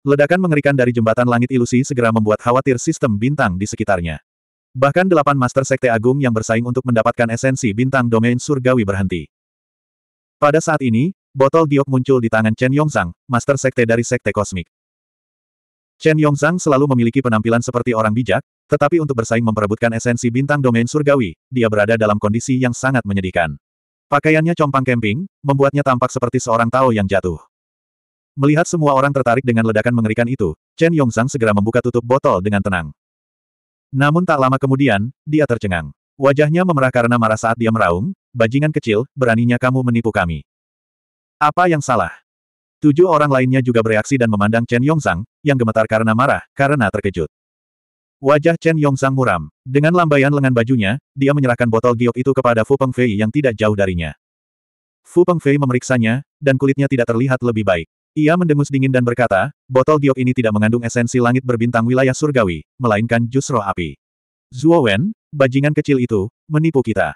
Ledakan mengerikan dari jembatan langit ilusi segera membuat khawatir sistem bintang di sekitarnya. Bahkan delapan master sekte agung yang bersaing untuk mendapatkan esensi bintang domain surgawi berhenti. Pada saat ini, botol giok muncul di tangan Chen Yongzhang, master sekte dari sekte kosmik. Chen Yongzhang selalu memiliki penampilan seperti orang bijak, tetapi untuk bersaing memperebutkan esensi bintang domain surgawi, dia berada dalam kondisi yang sangat menyedihkan. Pakaiannya compang camping, membuatnya tampak seperti seorang Tao yang jatuh. Melihat semua orang tertarik dengan ledakan mengerikan itu, Chen Yongsang segera membuka tutup botol dengan tenang. Namun tak lama kemudian, dia tercengang. Wajahnya memerah karena marah saat dia meraung, bajingan kecil, beraninya kamu menipu kami. Apa yang salah? Tujuh orang lainnya juga bereaksi dan memandang Chen Yongsang, yang gemetar karena marah, karena terkejut. Wajah Chen Yongsang muram. Dengan lambaian lengan bajunya, dia menyerahkan botol giok itu kepada Fu Pengfei yang tidak jauh darinya. Fu Pengfei memeriksanya, dan kulitnya tidak terlihat lebih baik. Ia mendengus dingin dan berkata, botol giok ini tidak mengandung esensi langit berbintang wilayah surgawi, melainkan jus roh api. Zhuo Wen, bajingan kecil itu, menipu kita.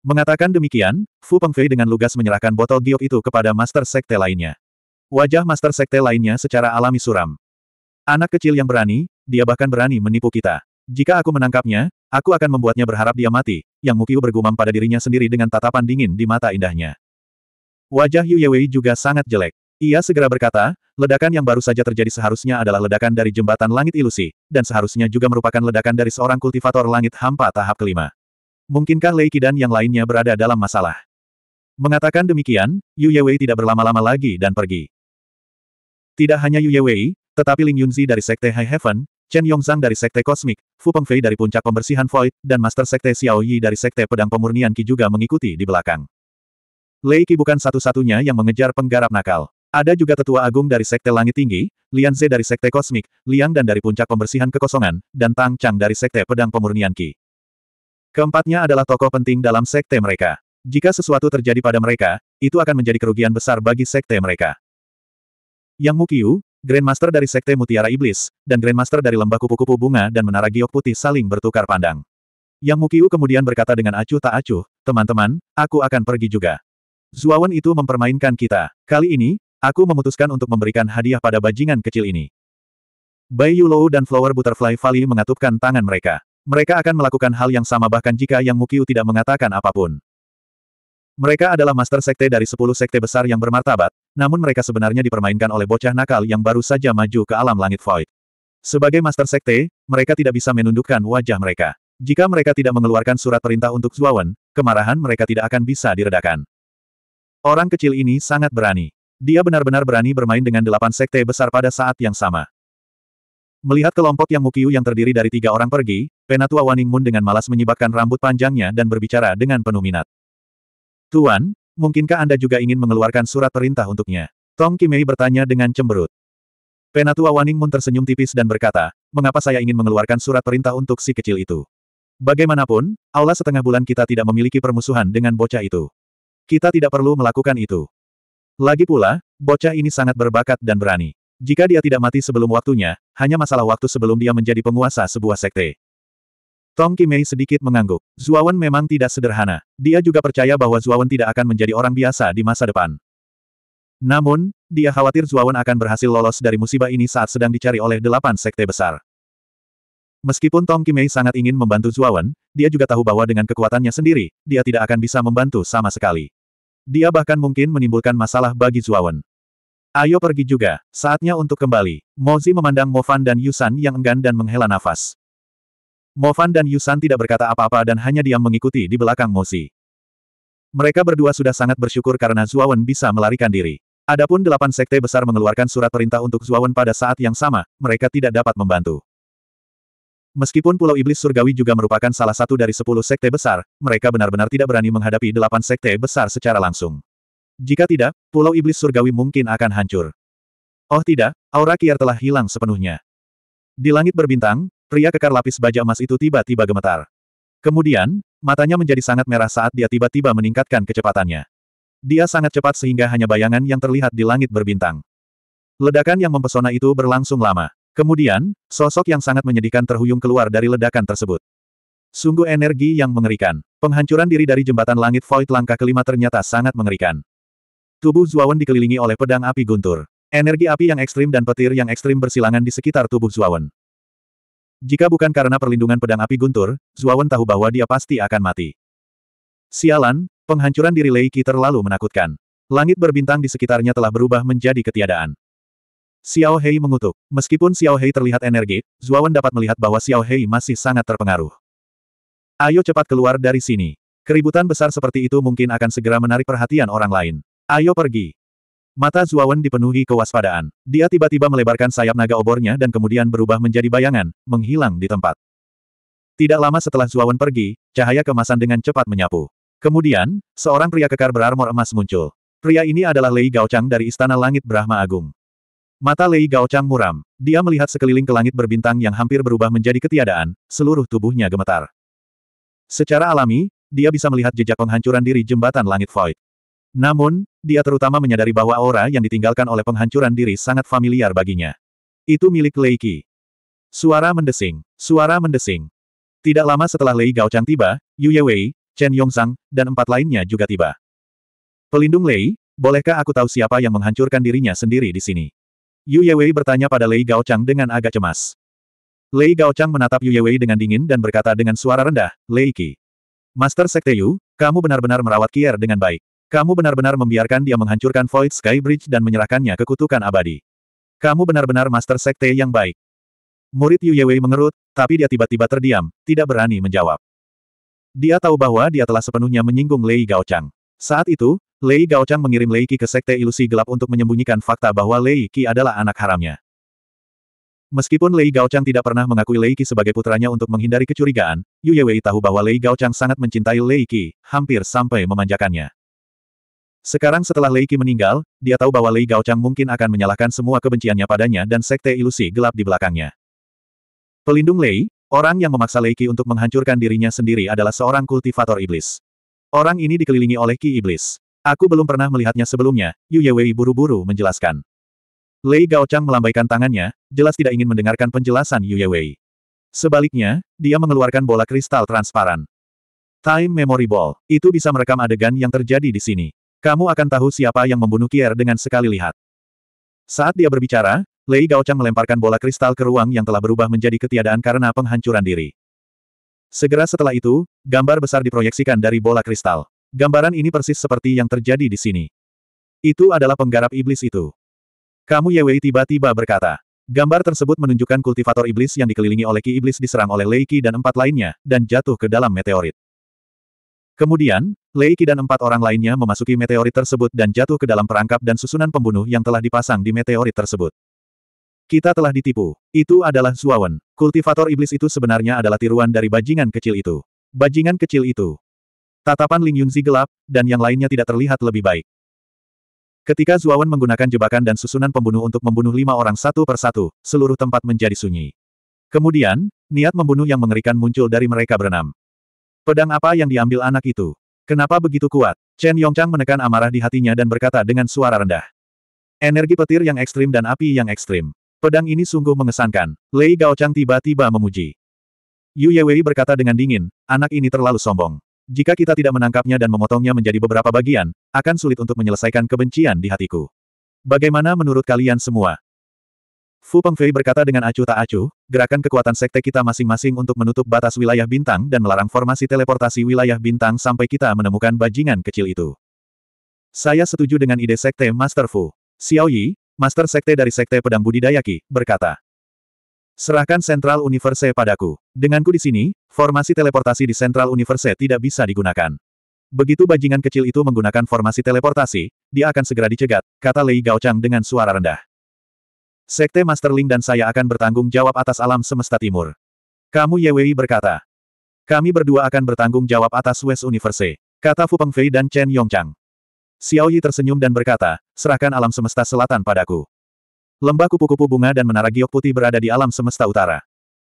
Mengatakan demikian, Fu Pengfei dengan lugas menyerahkan botol giok itu kepada Master Sekte lainnya. Wajah Master Sekte lainnya secara alami suram. Anak kecil yang berani, dia bahkan berani menipu kita. Jika aku menangkapnya, aku akan membuatnya berharap dia mati, yang Mukiu bergumam pada dirinya sendiri dengan tatapan dingin di mata indahnya. Wajah Yu Yewei juga sangat jelek. Ia segera berkata, ledakan yang baru saja terjadi seharusnya adalah ledakan dari jembatan langit ilusi, dan seharusnya juga merupakan ledakan dari seorang kultivator langit hampa tahap kelima. Mungkinkah Lei dan yang lainnya berada dalam masalah? Mengatakan demikian, Yu Yewei tidak berlama-lama lagi dan pergi. Tidak hanya Yu Yewei, tetapi Ling Yunzi dari Sekte High Heaven, Chen Yongzhang dari Sekte Kosmik, Fu Pengfei dari Puncak Pembersihan Void, dan Master Sekte Xiao Yi dari Sekte Pedang Pemurnian Qi juga mengikuti di belakang. Lei Qi bukan satu-satunya yang mengejar penggarap nakal. Ada juga tetua agung dari Sekte Langit Tinggi, Lian Ze dari Sekte Kosmik, Liang Dan dari Puncak Pembersihan Kekosongan, dan Tang Chang dari Sekte Pedang Pemurnian Ki. Keempatnya adalah tokoh penting dalam sekte mereka. Jika sesuatu terjadi pada mereka, itu akan menjadi kerugian besar bagi sekte mereka. Yang Mukiu, Grandmaster dari Sekte Mutiara Iblis, dan Grandmaster dari Lembah Kupu-Kupu Bunga dan Menara Giok Putih saling bertukar pandang. Yang Mukiu kemudian berkata dengan acuh tak acuh, teman-teman, aku akan pergi juga. Zuawan itu mempermainkan kita. Kali ini, Aku memutuskan untuk memberikan hadiah pada bajingan kecil ini. Bai Yulou dan Flower Butterfly Valley mengatupkan tangan mereka. Mereka akan melakukan hal yang sama bahkan jika Yang Mukiu tidak mengatakan apapun. Mereka adalah master sekte dari sepuluh sekte besar yang bermartabat, namun mereka sebenarnya dipermainkan oleh bocah nakal yang baru saja maju ke alam langit void. Sebagai master sekte, mereka tidak bisa menundukkan wajah mereka. Jika mereka tidak mengeluarkan surat perintah untuk Zuawan, kemarahan mereka tidak akan bisa diredakan. Orang kecil ini sangat berani. Dia benar-benar berani bermain dengan delapan sekte besar pada saat yang sama. Melihat kelompok yang mukiu yang terdiri dari tiga orang pergi, Penatua Waningmun dengan malas menyibakkan rambut panjangnya dan berbicara dengan penuh minat. Tuan, mungkinkah Anda juga ingin mengeluarkan surat perintah untuknya? Tong Kimei bertanya dengan cemberut. Penatua Waningmun tersenyum tipis dan berkata, mengapa saya ingin mengeluarkan surat perintah untuk si kecil itu? Bagaimanapun, Allah setengah bulan kita tidak memiliki permusuhan dengan bocah itu. Kita tidak perlu melakukan itu. Lagi pula, bocah ini sangat berbakat dan berani. Jika dia tidak mati sebelum waktunya, hanya masalah waktu sebelum dia menjadi penguasa sebuah sekte. Tong Kimei sedikit mengangguk. Zuawan memang tidak sederhana. Dia juga percaya bahwa Zuawan tidak akan menjadi orang biasa di masa depan. Namun, dia khawatir Zuawan akan berhasil lolos dari musibah ini saat sedang dicari oleh delapan sekte besar. Meskipun Tong Kimei sangat ingin membantu Zuawan, dia juga tahu bahwa dengan kekuatannya sendiri, dia tidak akan bisa membantu sama sekali. Dia bahkan mungkin menimbulkan masalah bagi Zuawan. Ayo pergi juga, saatnya untuk kembali. Mozi memandang Mofan dan Yusan yang enggan dan menghela nafas. Mofan dan Yusan tidak berkata apa-apa dan hanya diam mengikuti di belakang Mozi. Mereka berdua sudah sangat bersyukur karena Zuawan bisa melarikan diri. Adapun delapan sekte besar mengeluarkan surat perintah untuk Zuawan pada saat yang sama, mereka tidak dapat membantu. Meskipun Pulau Iblis Surgawi juga merupakan salah satu dari sepuluh sekte besar, mereka benar-benar tidak berani menghadapi delapan sekte besar secara langsung. Jika tidak, Pulau Iblis Surgawi mungkin akan hancur. Oh tidak, aura kiar telah hilang sepenuhnya. Di langit berbintang, pria kekar lapis baja emas itu tiba-tiba gemetar. Kemudian, matanya menjadi sangat merah saat dia tiba-tiba meningkatkan kecepatannya. Dia sangat cepat sehingga hanya bayangan yang terlihat di langit berbintang. Ledakan yang mempesona itu berlangsung lama. Kemudian, sosok yang sangat menyedihkan terhuyung keluar dari ledakan tersebut. Sungguh energi yang mengerikan. Penghancuran diri dari jembatan langit Void langkah kelima ternyata sangat mengerikan. Tubuh Zuawan dikelilingi oleh pedang api guntur. Energi api yang ekstrim dan petir yang ekstrim bersilangan di sekitar tubuh Zuawan. Jika bukan karena perlindungan pedang api guntur, Zuawan tahu bahwa dia pasti akan mati. Sialan, penghancuran diri Lei terlalu menakutkan. Langit berbintang di sekitarnya telah berubah menjadi ketiadaan. Xiao Hei mengutuk. Meskipun Xiao Hei terlihat energik, Zuawan dapat melihat bahwa Xiao Hei masih sangat terpengaruh. Ayo cepat keluar dari sini. Keributan besar seperti itu mungkin akan segera menarik perhatian orang lain. Ayo pergi. Mata Zuawan dipenuhi kewaspadaan. Dia tiba-tiba melebarkan sayap naga obornya dan kemudian berubah menjadi bayangan, menghilang di tempat. Tidak lama setelah Zuawan pergi, cahaya kemasan dengan cepat menyapu. Kemudian, seorang pria kekar berarmor emas muncul. Pria ini adalah Lei Gaochang dari Istana Langit Brahma Agung. Mata Lei Gao Chang muram. Dia melihat sekeliling ke langit berbintang yang hampir berubah menjadi ketiadaan, seluruh tubuhnya gemetar. Secara alami, dia bisa melihat jejak penghancuran diri jembatan langit void. Namun, dia terutama menyadari bahwa aura yang ditinggalkan oleh penghancuran diri sangat familiar baginya. Itu milik Lei Qi. Suara mendesing, suara mendesing. Tidak lama setelah Lei Gao Chang tiba, Yu Yewei, Chen Yongsang, dan empat lainnya juga tiba. Pelindung Lei, bolehkah aku tahu siapa yang menghancurkan dirinya sendiri di sini? Yu Yewei bertanya pada Lei Gaochang dengan agak cemas. Lei Gaochang menatap Yu Yewei dengan dingin dan berkata dengan suara rendah, Lei Qi. Master Sekte Yu, kamu benar-benar merawat Kier dengan baik. Kamu benar-benar membiarkan dia menghancurkan Void Sky Bridge dan menyerahkannya ke kutukan abadi. Kamu benar-benar Master Sekte yang baik. Murid Yu Yewei mengerut, tapi dia tiba-tiba terdiam, tidak berani menjawab. Dia tahu bahwa dia telah sepenuhnya menyinggung Lei Gaochang. Saat itu, Lei Gaochang mengirim Lei Qi ke Sekte Ilusi Gelap untuk menyembunyikan fakta bahwa Lei Qi adalah anak haramnya. Meskipun Lei Gaochang tidak pernah mengakui Lei Qi sebagai putranya untuk menghindari kecurigaan, Yu Yewei tahu bahwa Lei Gaochang sangat mencintai Lei Qi, hampir sampai memanjakannya. Sekarang setelah Lei Qi meninggal, dia tahu bahwa Lei Gaochang mungkin akan menyalahkan semua kebenciannya padanya dan sekte ilusi gelap di belakangnya. Pelindung Lei, orang yang memaksa Lei Qi untuk menghancurkan dirinya sendiri adalah seorang kultivator iblis. Orang ini dikelilingi oleh Ki Iblis. Aku belum pernah melihatnya sebelumnya, Yu Yewei buru-buru menjelaskan. Lei Gaochang melambaikan tangannya, jelas tidak ingin mendengarkan penjelasan Yu Yewei. Sebaliknya, dia mengeluarkan bola kristal transparan. Time Memory Ball, itu bisa merekam adegan yang terjadi di sini. Kamu akan tahu siapa yang membunuh Kier dengan sekali lihat. Saat dia berbicara, Lei Gaochang melemparkan bola kristal ke ruang yang telah berubah menjadi ketiadaan karena penghancuran diri. Segera setelah itu, gambar besar diproyeksikan dari bola kristal. Gambaran ini persis seperti yang terjadi di sini. Itu adalah penggarap iblis itu. Kamu Yewei tiba-tiba berkata. Gambar tersebut menunjukkan kultivator iblis yang dikelilingi oleh Ki Iblis diserang oleh Leiki dan empat lainnya, dan jatuh ke dalam meteorit. Kemudian, Leiki dan empat orang lainnya memasuki meteorit tersebut dan jatuh ke dalam perangkap dan susunan pembunuh yang telah dipasang di meteorit tersebut. Kita telah ditipu. Itu adalah Zuawan. Kultivator iblis itu sebenarnya adalah tiruan dari bajingan kecil itu. Bajingan kecil itu. Tatapan Ling Yunzi gelap, dan yang lainnya tidak terlihat lebih baik. Ketika Zuawan menggunakan jebakan dan susunan pembunuh untuk membunuh lima orang satu persatu, seluruh tempat menjadi sunyi. Kemudian, niat membunuh yang mengerikan muncul dari mereka berenam. Pedang apa yang diambil anak itu? Kenapa begitu kuat? Chen Yongchang menekan amarah di hatinya dan berkata dengan suara rendah. Energi petir yang ekstrim dan api yang ekstrim. Pedang ini sungguh mengesankan. Lei Gaochang tiba-tiba memuji. Yu Yewei berkata dengan dingin, anak ini terlalu sombong. Jika kita tidak menangkapnya dan memotongnya menjadi beberapa bagian, akan sulit untuk menyelesaikan kebencian di hatiku. Bagaimana menurut kalian semua? Fu Pengfei berkata dengan acuh tak acuh, gerakan kekuatan sekte kita masing-masing untuk menutup batas wilayah bintang dan melarang formasi teleportasi wilayah bintang sampai kita menemukan bajingan kecil itu. Saya setuju dengan ide sekte Master Fu. Xiao Yi, Master Sekte dari Sekte Pedang Budidaya Ki, berkata. Serahkan Central Universe padaku. Denganku di sini, formasi teleportasi di Central Universe tidak bisa digunakan. Begitu bajingan kecil itu menggunakan formasi teleportasi, dia akan segera dicegat, kata Lei Gaochang dengan suara rendah. Sekte Master Ling dan saya akan bertanggung jawab atas alam semesta timur. Kamu Ye Wei berkata. Kami berdua akan bertanggung jawab atas West Universe, kata Fu Pengfei dan Chen Yongchang. Xiao Yi tersenyum dan berkata, serahkan alam semesta selatan padaku. Lembah kupu-kupu bunga dan menara giok putih berada di alam semesta utara.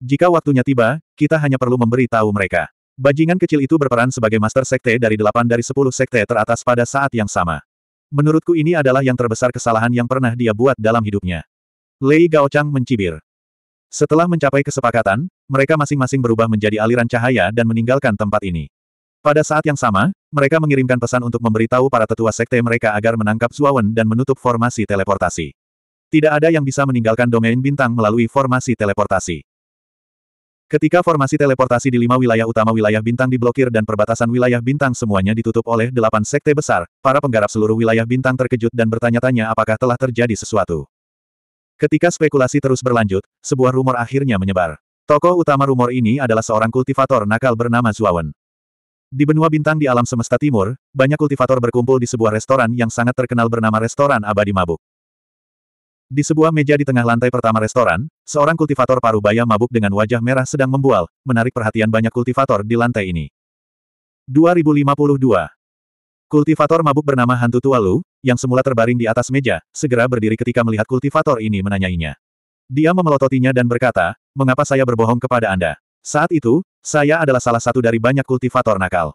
Jika waktunya tiba, kita hanya perlu memberi tahu mereka. Bajingan kecil itu berperan sebagai master sekte dari delapan dari sepuluh sekte teratas pada saat yang sama. Menurutku ini adalah yang terbesar kesalahan yang pernah dia buat dalam hidupnya. Lei Gaochang mencibir. Setelah mencapai kesepakatan, mereka masing-masing berubah menjadi aliran cahaya dan meninggalkan tempat ini. Pada saat yang sama, mereka mengirimkan pesan untuk memberitahu para tetua sekte mereka agar menangkap Zuawan dan menutup formasi teleportasi. Tidak ada yang bisa meninggalkan domain bintang melalui formasi teleportasi. Ketika formasi teleportasi di lima wilayah utama wilayah bintang diblokir dan perbatasan wilayah bintang semuanya ditutup oleh delapan sekte besar, para penggarap seluruh wilayah bintang terkejut dan bertanya-tanya apakah telah terjadi sesuatu. Ketika spekulasi terus berlanjut, sebuah rumor akhirnya menyebar. Tokoh utama rumor ini adalah seorang kultivator nakal bernama Zuawan. Di benua bintang di alam semesta timur, banyak kultivator berkumpul di sebuah restoran yang sangat terkenal bernama Restoran Abadi Mabuk. Di sebuah meja di tengah lantai pertama restoran, seorang kultivator paruh baya mabuk dengan wajah merah sedang membual, menarik perhatian banyak kultivator di lantai ini. 2052 Kultivator mabuk bernama Hantu Tualu, yang semula terbaring di atas meja, segera berdiri ketika melihat kultivator ini menanyainya. Dia memelototinya dan berkata, mengapa saya berbohong kepada Anda? Saat itu, saya adalah salah satu dari banyak kultivator nakal.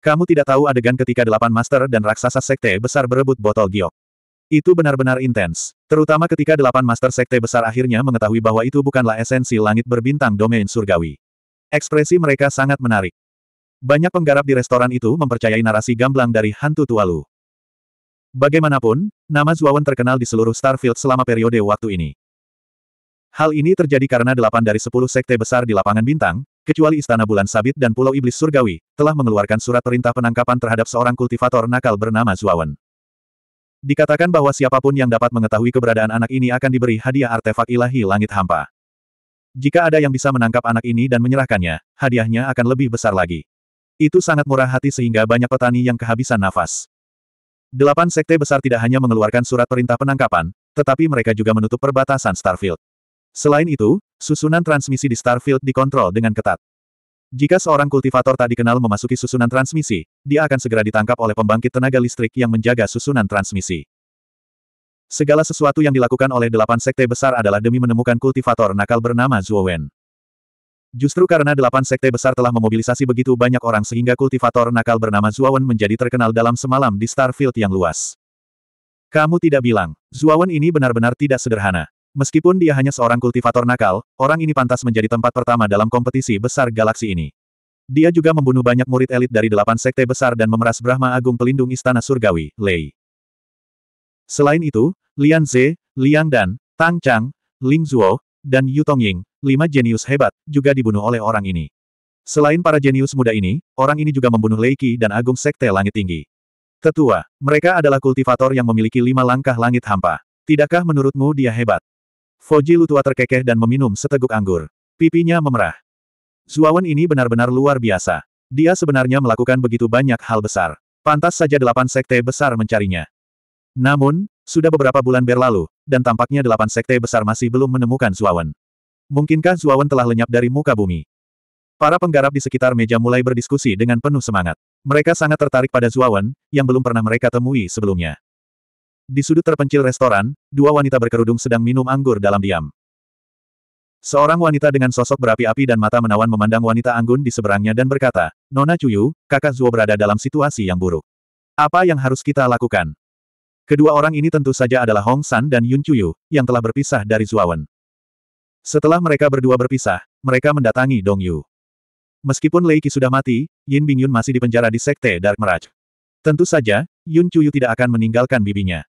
Kamu tidak tahu adegan ketika delapan master dan raksasa sekte besar berebut botol giok. Itu benar-benar intens. Terutama ketika delapan master sekte besar akhirnya mengetahui bahwa itu bukanlah esensi langit berbintang domain surgawi. Ekspresi mereka sangat menarik. Banyak penggarap di restoran itu mempercayai narasi gamblang dari hantu tua lu. Bagaimanapun, nama Zuawan terkenal di seluruh Starfield selama periode waktu ini. Hal ini terjadi karena delapan dari sepuluh sekte besar di lapangan bintang, kecuali Istana Bulan Sabit dan Pulau Iblis Surgawi, telah mengeluarkan surat perintah penangkapan terhadap seorang kultivator nakal bernama Zuawan. Dikatakan bahwa siapapun yang dapat mengetahui keberadaan anak ini akan diberi hadiah artefak ilahi langit hampa. Jika ada yang bisa menangkap anak ini dan menyerahkannya, hadiahnya akan lebih besar lagi. Itu sangat murah hati sehingga banyak petani yang kehabisan nafas. Delapan sekte besar tidak hanya mengeluarkan surat perintah penangkapan, tetapi mereka juga menutup perbatasan Starfield. Selain itu, Susunan transmisi di Starfield dikontrol dengan ketat. Jika seorang kultivator tak dikenal memasuki susunan transmisi, dia akan segera ditangkap oleh pembangkit tenaga listrik yang menjaga susunan transmisi. Segala sesuatu yang dilakukan oleh delapan sekte besar adalah demi menemukan kultivator nakal bernama Wen. Justru karena delapan sekte besar telah memobilisasi begitu banyak orang sehingga kultivator nakal bernama Wen menjadi terkenal dalam semalam di Starfield yang luas. Kamu tidak bilang, Wen ini benar-benar tidak sederhana. Meskipun dia hanya seorang kultivator nakal, orang ini pantas menjadi tempat pertama dalam kompetisi besar galaksi ini. Dia juga membunuh banyak murid elit dari delapan sekte besar dan memeras Brahma Agung Pelindung Istana Surgawi, Lei. Selain itu, Lian Ze, Liang Dan, Tang Chang, Ling Zuo dan Yu Tongying, lima jenius hebat, juga dibunuh oleh orang ini. Selain para jenius muda ini, orang ini juga membunuh Lei Qi dan Agung Sekte Langit Tinggi. Tetua, mereka adalah kultivator yang memiliki lima langkah langit hampa. Tidakkah menurutmu dia hebat? Foji Lutua terkekeh dan meminum seteguk anggur. Pipinya memerah. Zuawan ini benar-benar luar biasa. Dia sebenarnya melakukan begitu banyak hal besar. Pantas saja delapan sekte besar mencarinya. Namun, sudah beberapa bulan berlalu, dan tampaknya delapan sekte besar masih belum menemukan Zuawan. Mungkinkah Zuawan telah lenyap dari muka bumi? Para penggarap di sekitar meja mulai berdiskusi dengan penuh semangat. Mereka sangat tertarik pada Zuawan, yang belum pernah mereka temui sebelumnya. Di sudut terpencil restoran, dua wanita berkerudung sedang minum anggur dalam diam. Seorang wanita dengan sosok berapi-api dan mata menawan memandang wanita anggun di seberangnya dan berkata, Nona Cuyu, kakak Zuo berada dalam situasi yang buruk. Apa yang harus kita lakukan? Kedua orang ini tentu saja adalah Hong San dan Yun Cuyu, yang telah berpisah dari Zuawan. Setelah mereka berdua berpisah, mereka mendatangi Dong Yu. Meskipun Lei Qi sudah mati, Yin Bingyun masih dipenjara di Sekte Dark Mirage. Tentu saja, Yun Cuyu tidak akan meninggalkan bibinya.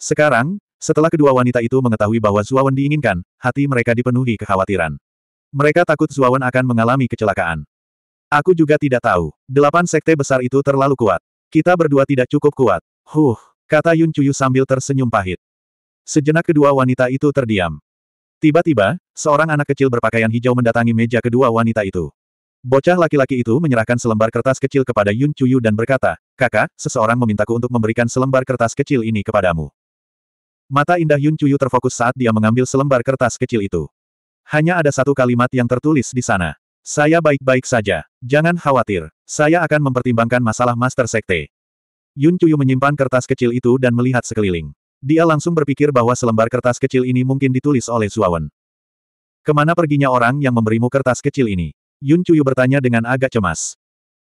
Sekarang, setelah kedua wanita itu mengetahui bahwa Zuawan diinginkan, hati mereka dipenuhi kekhawatiran. Mereka takut Zuawan akan mengalami kecelakaan. Aku juga tidak tahu. Delapan sekte besar itu terlalu kuat. Kita berdua tidak cukup kuat. Huh, kata Yun Chuyu sambil tersenyum pahit. Sejenak kedua wanita itu terdiam. Tiba-tiba, seorang anak kecil berpakaian hijau mendatangi meja kedua wanita itu. Bocah laki-laki itu menyerahkan selembar kertas kecil kepada Yun Chuyu dan berkata, Kakak, seseorang memintaku untuk memberikan selembar kertas kecil ini kepadamu. Mata indah Yun Cuyu terfokus saat dia mengambil selembar kertas kecil itu. Hanya ada satu kalimat yang tertulis di sana. Saya baik-baik saja. Jangan khawatir. Saya akan mempertimbangkan masalah Master Sekte. Yun Cuyu menyimpan kertas kecil itu dan melihat sekeliling. Dia langsung berpikir bahwa selembar kertas kecil ini mungkin ditulis oleh Zuawan. Kemana perginya orang yang memberimu kertas kecil ini? Yun Cuyu bertanya dengan agak cemas.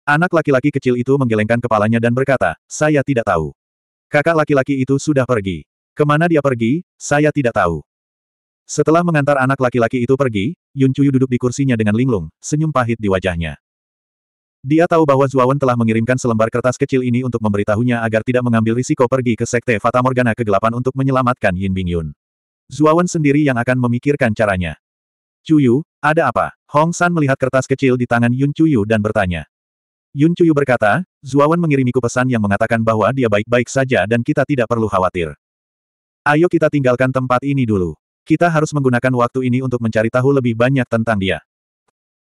Anak laki-laki kecil itu menggelengkan kepalanya dan berkata, saya tidak tahu. Kakak laki-laki itu sudah pergi. Kemana dia pergi, saya tidak tahu. Setelah mengantar anak laki-laki itu pergi, Yun Chuyu duduk di kursinya dengan linglung, senyum pahit di wajahnya. Dia tahu bahwa Zuawan telah mengirimkan selembar kertas kecil ini untuk memberitahunya agar tidak mengambil risiko pergi ke Sekte Fata Morgana kegelapan untuk menyelamatkan Yin Bing Yun. Zuawan sendiri yang akan memikirkan caranya. Cuyu, ada apa? Hong San melihat kertas kecil di tangan Yun Cuyu dan bertanya. Yun Cuyu berkata, Zuawan mengirimiku pesan yang mengatakan bahwa dia baik-baik saja dan kita tidak perlu khawatir. Ayo kita tinggalkan tempat ini dulu. Kita harus menggunakan waktu ini untuk mencari tahu lebih banyak tentang dia.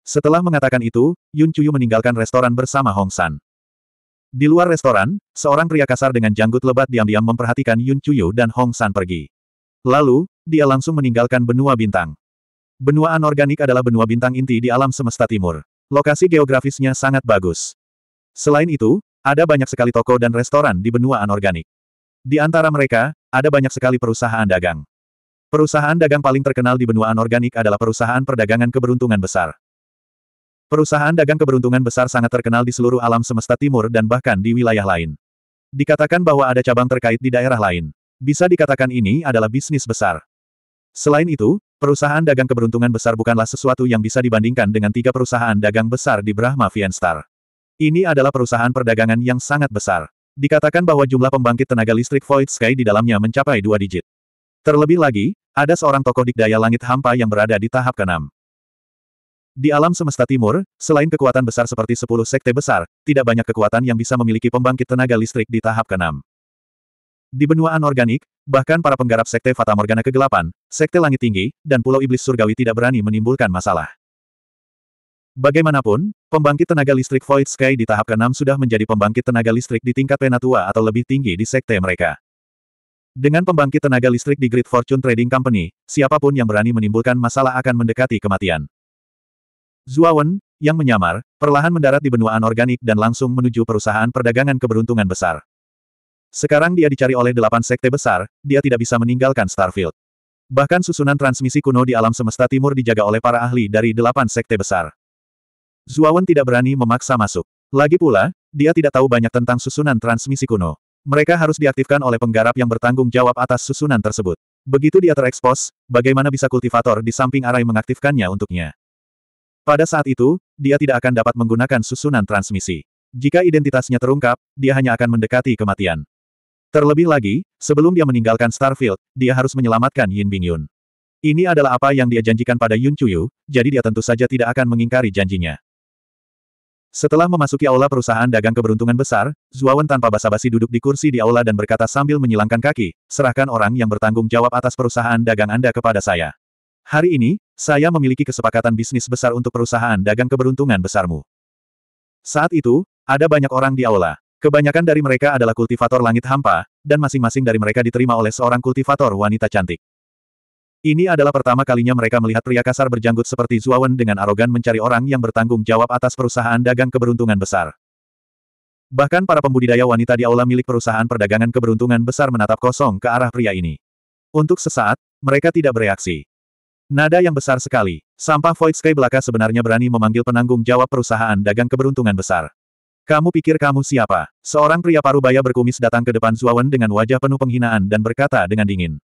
Setelah mengatakan itu, Yun Chuyu meninggalkan restoran bersama Hong San. Di luar restoran, seorang pria kasar dengan janggut lebat diam-diam memperhatikan Yun Chuyu dan Hong San pergi. Lalu, dia langsung meninggalkan benua bintang. Benua anorganik adalah benua bintang inti di alam semesta timur. Lokasi geografisnya sangat bagus. Selain itu, ada banyak sekali toko dan restoran di benua anorganik. Di antara mereka, ada banyak sekali perusahaan dagang. Perusahaan dagang paling terkenal di benua anorganik adalah perusahaan perdagangan keberuntungan besar. Perusahaan dagang keberuntungan besar sangat terkenal di seluruh alam semesta timur dan bahkan di wilayah lain. Dikatakan bahwa ada cabang terkait di daerah lain. Bisa dikatakan ini adalah bisnis besar. Selain itu, perusahaan dagang keberuntungan besar bukanlah sesuatu yang bisa dibandingkan dengan tiga perusahaan dagang besar di Brahma Vienstar. Ini adalah perusahaan perdagangan yang sangat besar. Dikatakan bahwa jumlah pembangkit tenaga listrik Void Sky di dalamnya mencapai dua digit. Terlebih lagi, ada seorang tokoh dikdaya langit hampa yang berada di tahap keenam. Di alam semesta timur, selain kekuatan besar seperti 10 sekte besar, tidak banyak kekuatan yang bisa memiliki pembangkit tenaga listrik di tahap keenam. Di benua anorganik, bahkan para penggarap sekte Fata Morgana kegelapan, sekte langit tinggi, dan pulau iblis surgawi tidak berani menimbulkan masalah. Bagaimanapun, pembangkit tenaga listrik Void Sky di tahap ke-6 sudah menjadi pembangkit tenaga listrik di tingkat penatua atau lebih tinggi di sekte mereka. Dengan pembangkit tenaga listrik di Great Fortune Trading Company, siapapun yang berani menimbulkan masalah akan mendekati kematian. Zuawan, yang menyamar, perlahan mendarat di benua anorganik dan langsung menuju perusahaan perdagangan keberuntungan besar. Sekarang dia dicari oleh delapan sekte besar, dia tidak bisa meninggalkan Starfield. Bahkan susunan transmisi kuno di alam semesta timur dijaga oleh para ahli dari delapan sekte besar. Zuawan tidak berani memaksa masuk. Lagi pula, dia tidak tahu banyak tentang susunan transmisi kuno. Mereka harus diaktifkan oleh penggarap yang bertanggung jawab atas susunan tersebut. Begitu dia terekspos, bagaimana bisa kultivator di samping Arai mengaktifkannya untuknya? Pada saat itu, dia tidak akan dapat menggunakan susunan transmisi. Jika identitasnya terungkap, dia hanya akan mendekati kematian. Terlebih lagi, sebelum dia meninggalkan Starfield, dia harus menyelamatkan Yin Bingyun. Ini adalah apa yang dia janjikan pada Yun Chuyu, jadi dia tentu saja tidak akan mengingkari janjinya. Setelah memasuki aula perusahaan dagang keberuntungan besar, Zuawan tanpa basa-basi duduk di kursi di aula dan berkata sambil menyilangkan kaki, serahkan orang yang bertanggung jawab atas perusahaan dagang Anda kepada saya. Hari ini, saya memiliki kesepakatan bisnis besar untuk perusahaan dagang keberuntungan besarmu. Saat itu, ada banyak orang di aula. Kebanyakan dari mereka adalah kultivator langit hampa, dan masing-masing dari mereka diterima oleh seorang kultivator wanita cantik. Ini adalah pertama kalinya mereka melihat pria kasar berjanggut seperti Zuawan dengan arogan mencari orang yang bertanggung jawab atas perusahaan dagang keberuntungan besar. Bahkan para pembudidaya wanita di aula milik perusahaan perdagangan keberuntungan besar menatap kosong ke arah pria ini. Untuk sesaat, mereka tidak bereaksi. Nada yang besar sekali. Sampah Void Sky belaka sebenarnya berani memanggil penanggung jawab perusahaan dagang keberuntungan besar. Kamu pikir kamu siapa? Seorang pria parubaya berkumis datang ke depan Zuawan dengan wajah penuh penghinaan dan berkata dengan dingin.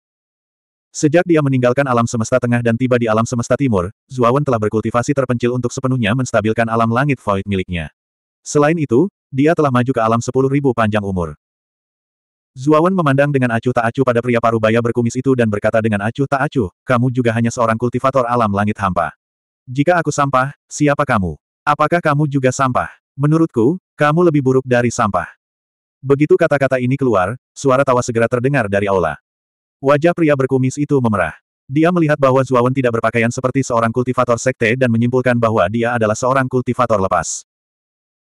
Sejak dia meninggalkan alam semesta tengah dan tiba di alam semesta timur, Zuawan telah berkultivasi terpencil untuk sepenuhnya menstabilkan alam langit void miliknya. Selain itu, dia telah maju ke alam sepuluh ribu panjang umur. Zuawan memandang dengan acuh tak acuh pada pria parubaya berkumis itu dan berkata dengan acuh tak acuh, kamu juga hanya seorang kultivator alam langit hampa. Jika aku sampah, siapa kamu? Apakah kamu juga sampah? Menurutku, kamu lebih buruk dari sampah. Begitu kata-kata ini keluar, suara tawa segera terdengar dari aula. Wajah pria berkumis itu memerah. Dia melihat bahwa Zuawan tidak berpakaian seperti seorang kultivator sekte dan menyimpulkan bahwa dia adalah seorang kultivator lepas.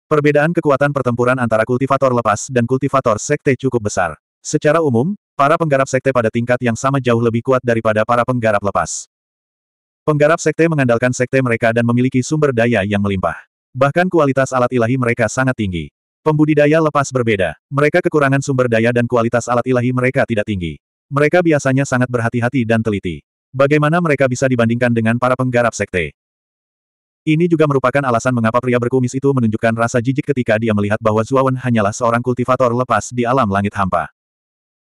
Perbedaan kekuatan pertempuran antara kultivator lepas dan kultivator sekte cukup besar. Secara umum, para penggarap sekte pada tingkat yang sama jauh lebih kuat daripada para penggarap lepas. Penggarap sekte mengandalkan sekte mereka dan memiliki sumber daya yang melimpah. Bahkan kualitas alat ilahi mereka sangat tinggi. Pembudidaya lepas berbeda. Mereka kekurangan sumber daya dan kualitas alat ilahi mereka tidak tinggi. Mereka biasanya sangat berhati-hati dan teliti. Bagaimana mereka bisa dibandingkan dengan para penggarap sekte? Ini juga merupakan alasan mengapa pria berkumis itu menunjukkan rasa jijik ketika dia melihat bahwa Zuawan hanyalah seorang kultivator lepas di alam langit hampa.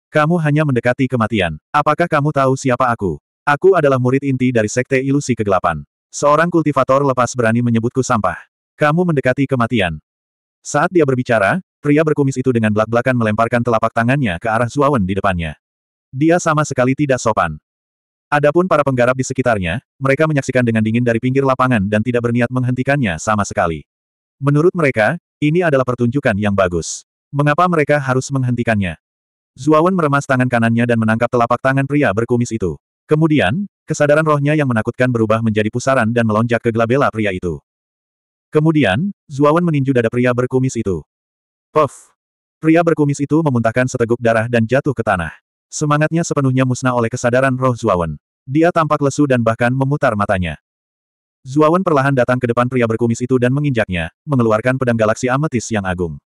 Kamu hanya mendekati kematian. Apakah kamu tahu siapa aku? Aku adalah murid inti dari Sekte Ilusi Kegelapan. Seorang kultivator lepas berani menyebutku sampah. Kamu mendekati kematian. Saat dia berbicara, pria berkumis itu dengan belak-belakan melemparkan telapak tangannya ke arah Zuawan di depannya. Dia sama sekali tidak sopan. Adapun para penggarap di sekitarnya, mereka menyaksikan dengan dingin dari pinggir lapangan dan tidak berniat menghentikannya sama sekali. Menurut mereka, ini adalah pertunjukan yang bagus. Mengapa mereka harus menghentikannya? Zuawan meremas tangan kanannya dan menangkap telapak tangan pria berkumis itu. Kemudian, kesadaran rohnya yang menakutkan berubah menjadi pusaran dan melonjak ke gelabela pria itu. Kemudian, Zuawan meninju dada pria berkumis itu. Puff! Pria berkumis itu memuntahkan seteguk darah dan jatuh ke tanah. Semangatnya sepenuhnya musnah oleh kesadaran roh Zuawan. Dia tampak lesu dan bahkan memutar matanya. Zuawan perlahan datang ke depan pria berkumis itu dan menginjaknya, mengeluarkan pedang galaksi ametis yang agung.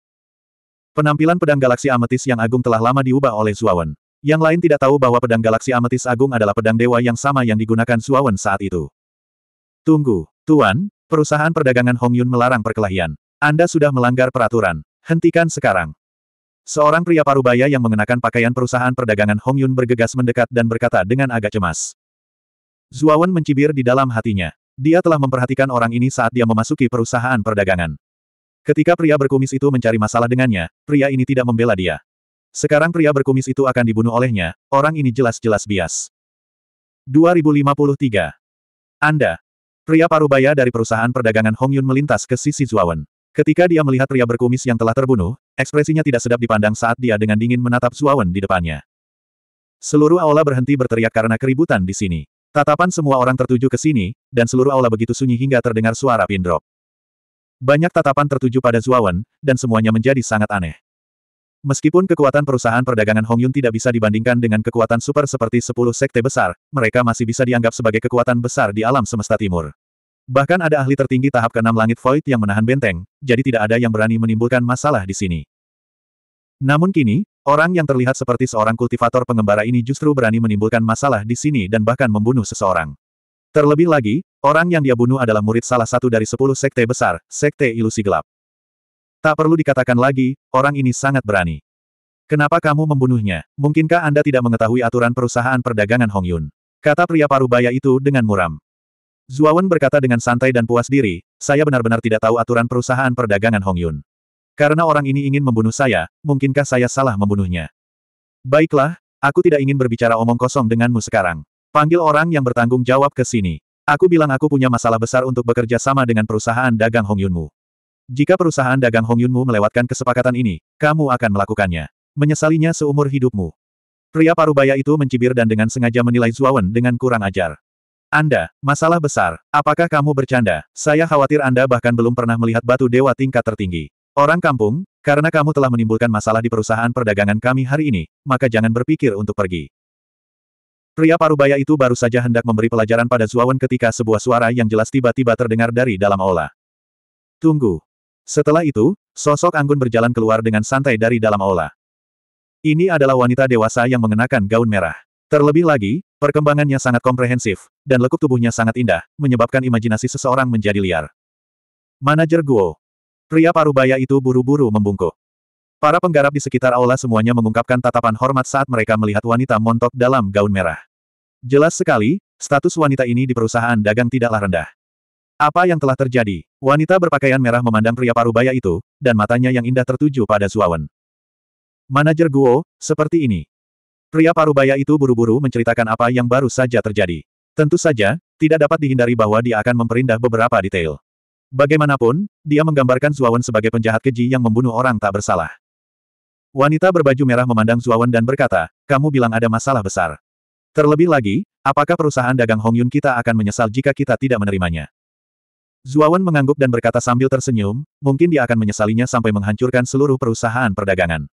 Penampilan pedang galaksi ametis yang agung telah lama diubah oleh Zuawan. Yang lain tidak tahu bahwa pedang galaksi ametis agung adalah pedang dewa yang sama yang digunakan Zuawan saat itu. Tunggu, Tuan, perusahaan perdagangan Hongyun melarang perkelahian. Anda sudah melanggar peraturan. Hentikan sekarang. Seorang pria parubaya yang mengenakan pakaian perusahaan perdagangan Hong Yun bergegas mendekat dan berkata dengan agak cemas. Zuawan mencibir di dalam hatinya. Dia telah memperhatikan orang ini saat dia memasuki perusahaan perdagangan. Ketika pria berkumis itu mencari masalah dengannya, pria ini tidak membela dia. Sekarang pria berkumis itu akan dibunuh olehnya, orang ini jelas-jelas bias. 2053. Anda. Pria parubaya dari perusahaan perdagangan Hong Yun melintas ke sisi Zuawan. Ketika dia melihat pria berkumis yang telah terbunuh, Ekspresinya tidak sedap dipandang saat dia dengan dingin menatap Zuawan di depannya. Seluruh aula berhenti berteriak karena keributan di sini. Tatapan semua orang tertuju ke sini, dan seluruh aula begitu sunyi hingga terdengar suara pin drop. Banyak tatapan tertuju pada Zuawan, dan semuanya menjadi sangat aneh. Meskipun kekuatan perusahaan perdagangan Hongyun tidak bisa dibandingkan dengan kekuatan super seperti 10 sekte besar, mereka masih bisa dianggap sebagai kekuatan besar di alam semesta timur. Bahkan ada ahli tertinggi tahap ke-6 langit void yang menahan benteng, jadi tidak ada yang berani menimbulkan masalah di sini. Namun kini, orang yang terlihat seperti seorang kultivator pengembara ini justru berani menimbulkan masalah di sini dan bahkan membunuh seseorang. Terlebih lagi, orang yang dia bunuh adalah murid salah satu dari sepuluh sekte besar, sekte ilusi gelap. Tak perlu dikatakan lagi, orang ini sangat berani. Kenapa kamu membunuhnya? Mungkinkah Anda tidak mengetahui aturan perusahaan perdagangan Hongyun? Kata pria parubaya itu dengan muram. Zuawan berkata dengan santai dan puas diri, saya benar-benar tidak tahu aturan perusahaan perdagangan Hong Yun. Karena orang ini ingin membunuh saya, mungkinkah saya salah membunuhnya? Baiklah, aku tidak ingin berbicara omong kosong denganmu sekarang. Panggil orang yang bertanggung jawab ke sini. Aku bilang aku punya masalah besar untuk bekerja sama dengan perusahaan dagang Hong Yunmu. Jika perusahaan dagang Hong Yunmu melewatkan kesepakatan ini, kamu akan melakukannya. Menyesalinya seumur hidupmu. Pria parubaya itu mencibir dan dengan sengaja menilai Zuawan dengan kurang ajar. Anda, masalah besar. Apakah kamu bercanda? Saya khawatir Anda bahkan belum pernah melihat batu dewa tingkat tertinggi. Orang kampung, karena kamu telah menimbulkan masalah di perusahaan perdagangan kami hari ini, maka jangan berpikir untuk pergi. Pria parubaya itu baru saja hendak memberi pelajaran pada Zuawan ketika sebuah suara yang jelas tiba-tiba terdengar dari dalam aula. Tunggu. Setelah itu, sosok anggun berjalan keluar dengan santai dari dalam aula. Ini adalah wanita dewasa yang mengenakan gaun merah. Terlebih lagi, perkembangannya sangat komprehensif, dan lekuk tubuhnya sangat indah, menyebabkan imajinasi seseorang menjadi liar. Manajer Guo. Pria parubaya itu buru-buru membungkuk. Para penggarap di sekitar aula semuanya mengungkapkan tatapan hormat saat mereka melihat wanita montok dalam gaun merah. Jelas sekali, status wanita ini di perusahaan dagang tidaklah rendah. Apa yang telah terjadi? Wanita berpakaian merah memandang pria parubaya itu, dan matanya yang indah tertuju pada Zuawan. Manajer Guo, seperti ini. Pria parubaya itu buru-buru menceritakan apa yang baru saja terjadi. Tentu saja, tidak dapat dihindari bahwa dia akan memperindah beberapa detail. Bagaimanapun, dia menggambarkan Zuawan sebagai penjahat keji yang membunuh orang tak bersalah. Wanita berbaju merah memandang Zuawan dan berkata, kamu bilang ada masalah besar. Terlebih lagi, apakah perusahaan dagang Hongyun kita akan menyesal jika kita tidak menerimanya? Zuawan mengangguk dan berkata sambil tersenyum, mungkin dia akan menyesalinya sampai menghancurkan seluruh perusahaan perdagangan.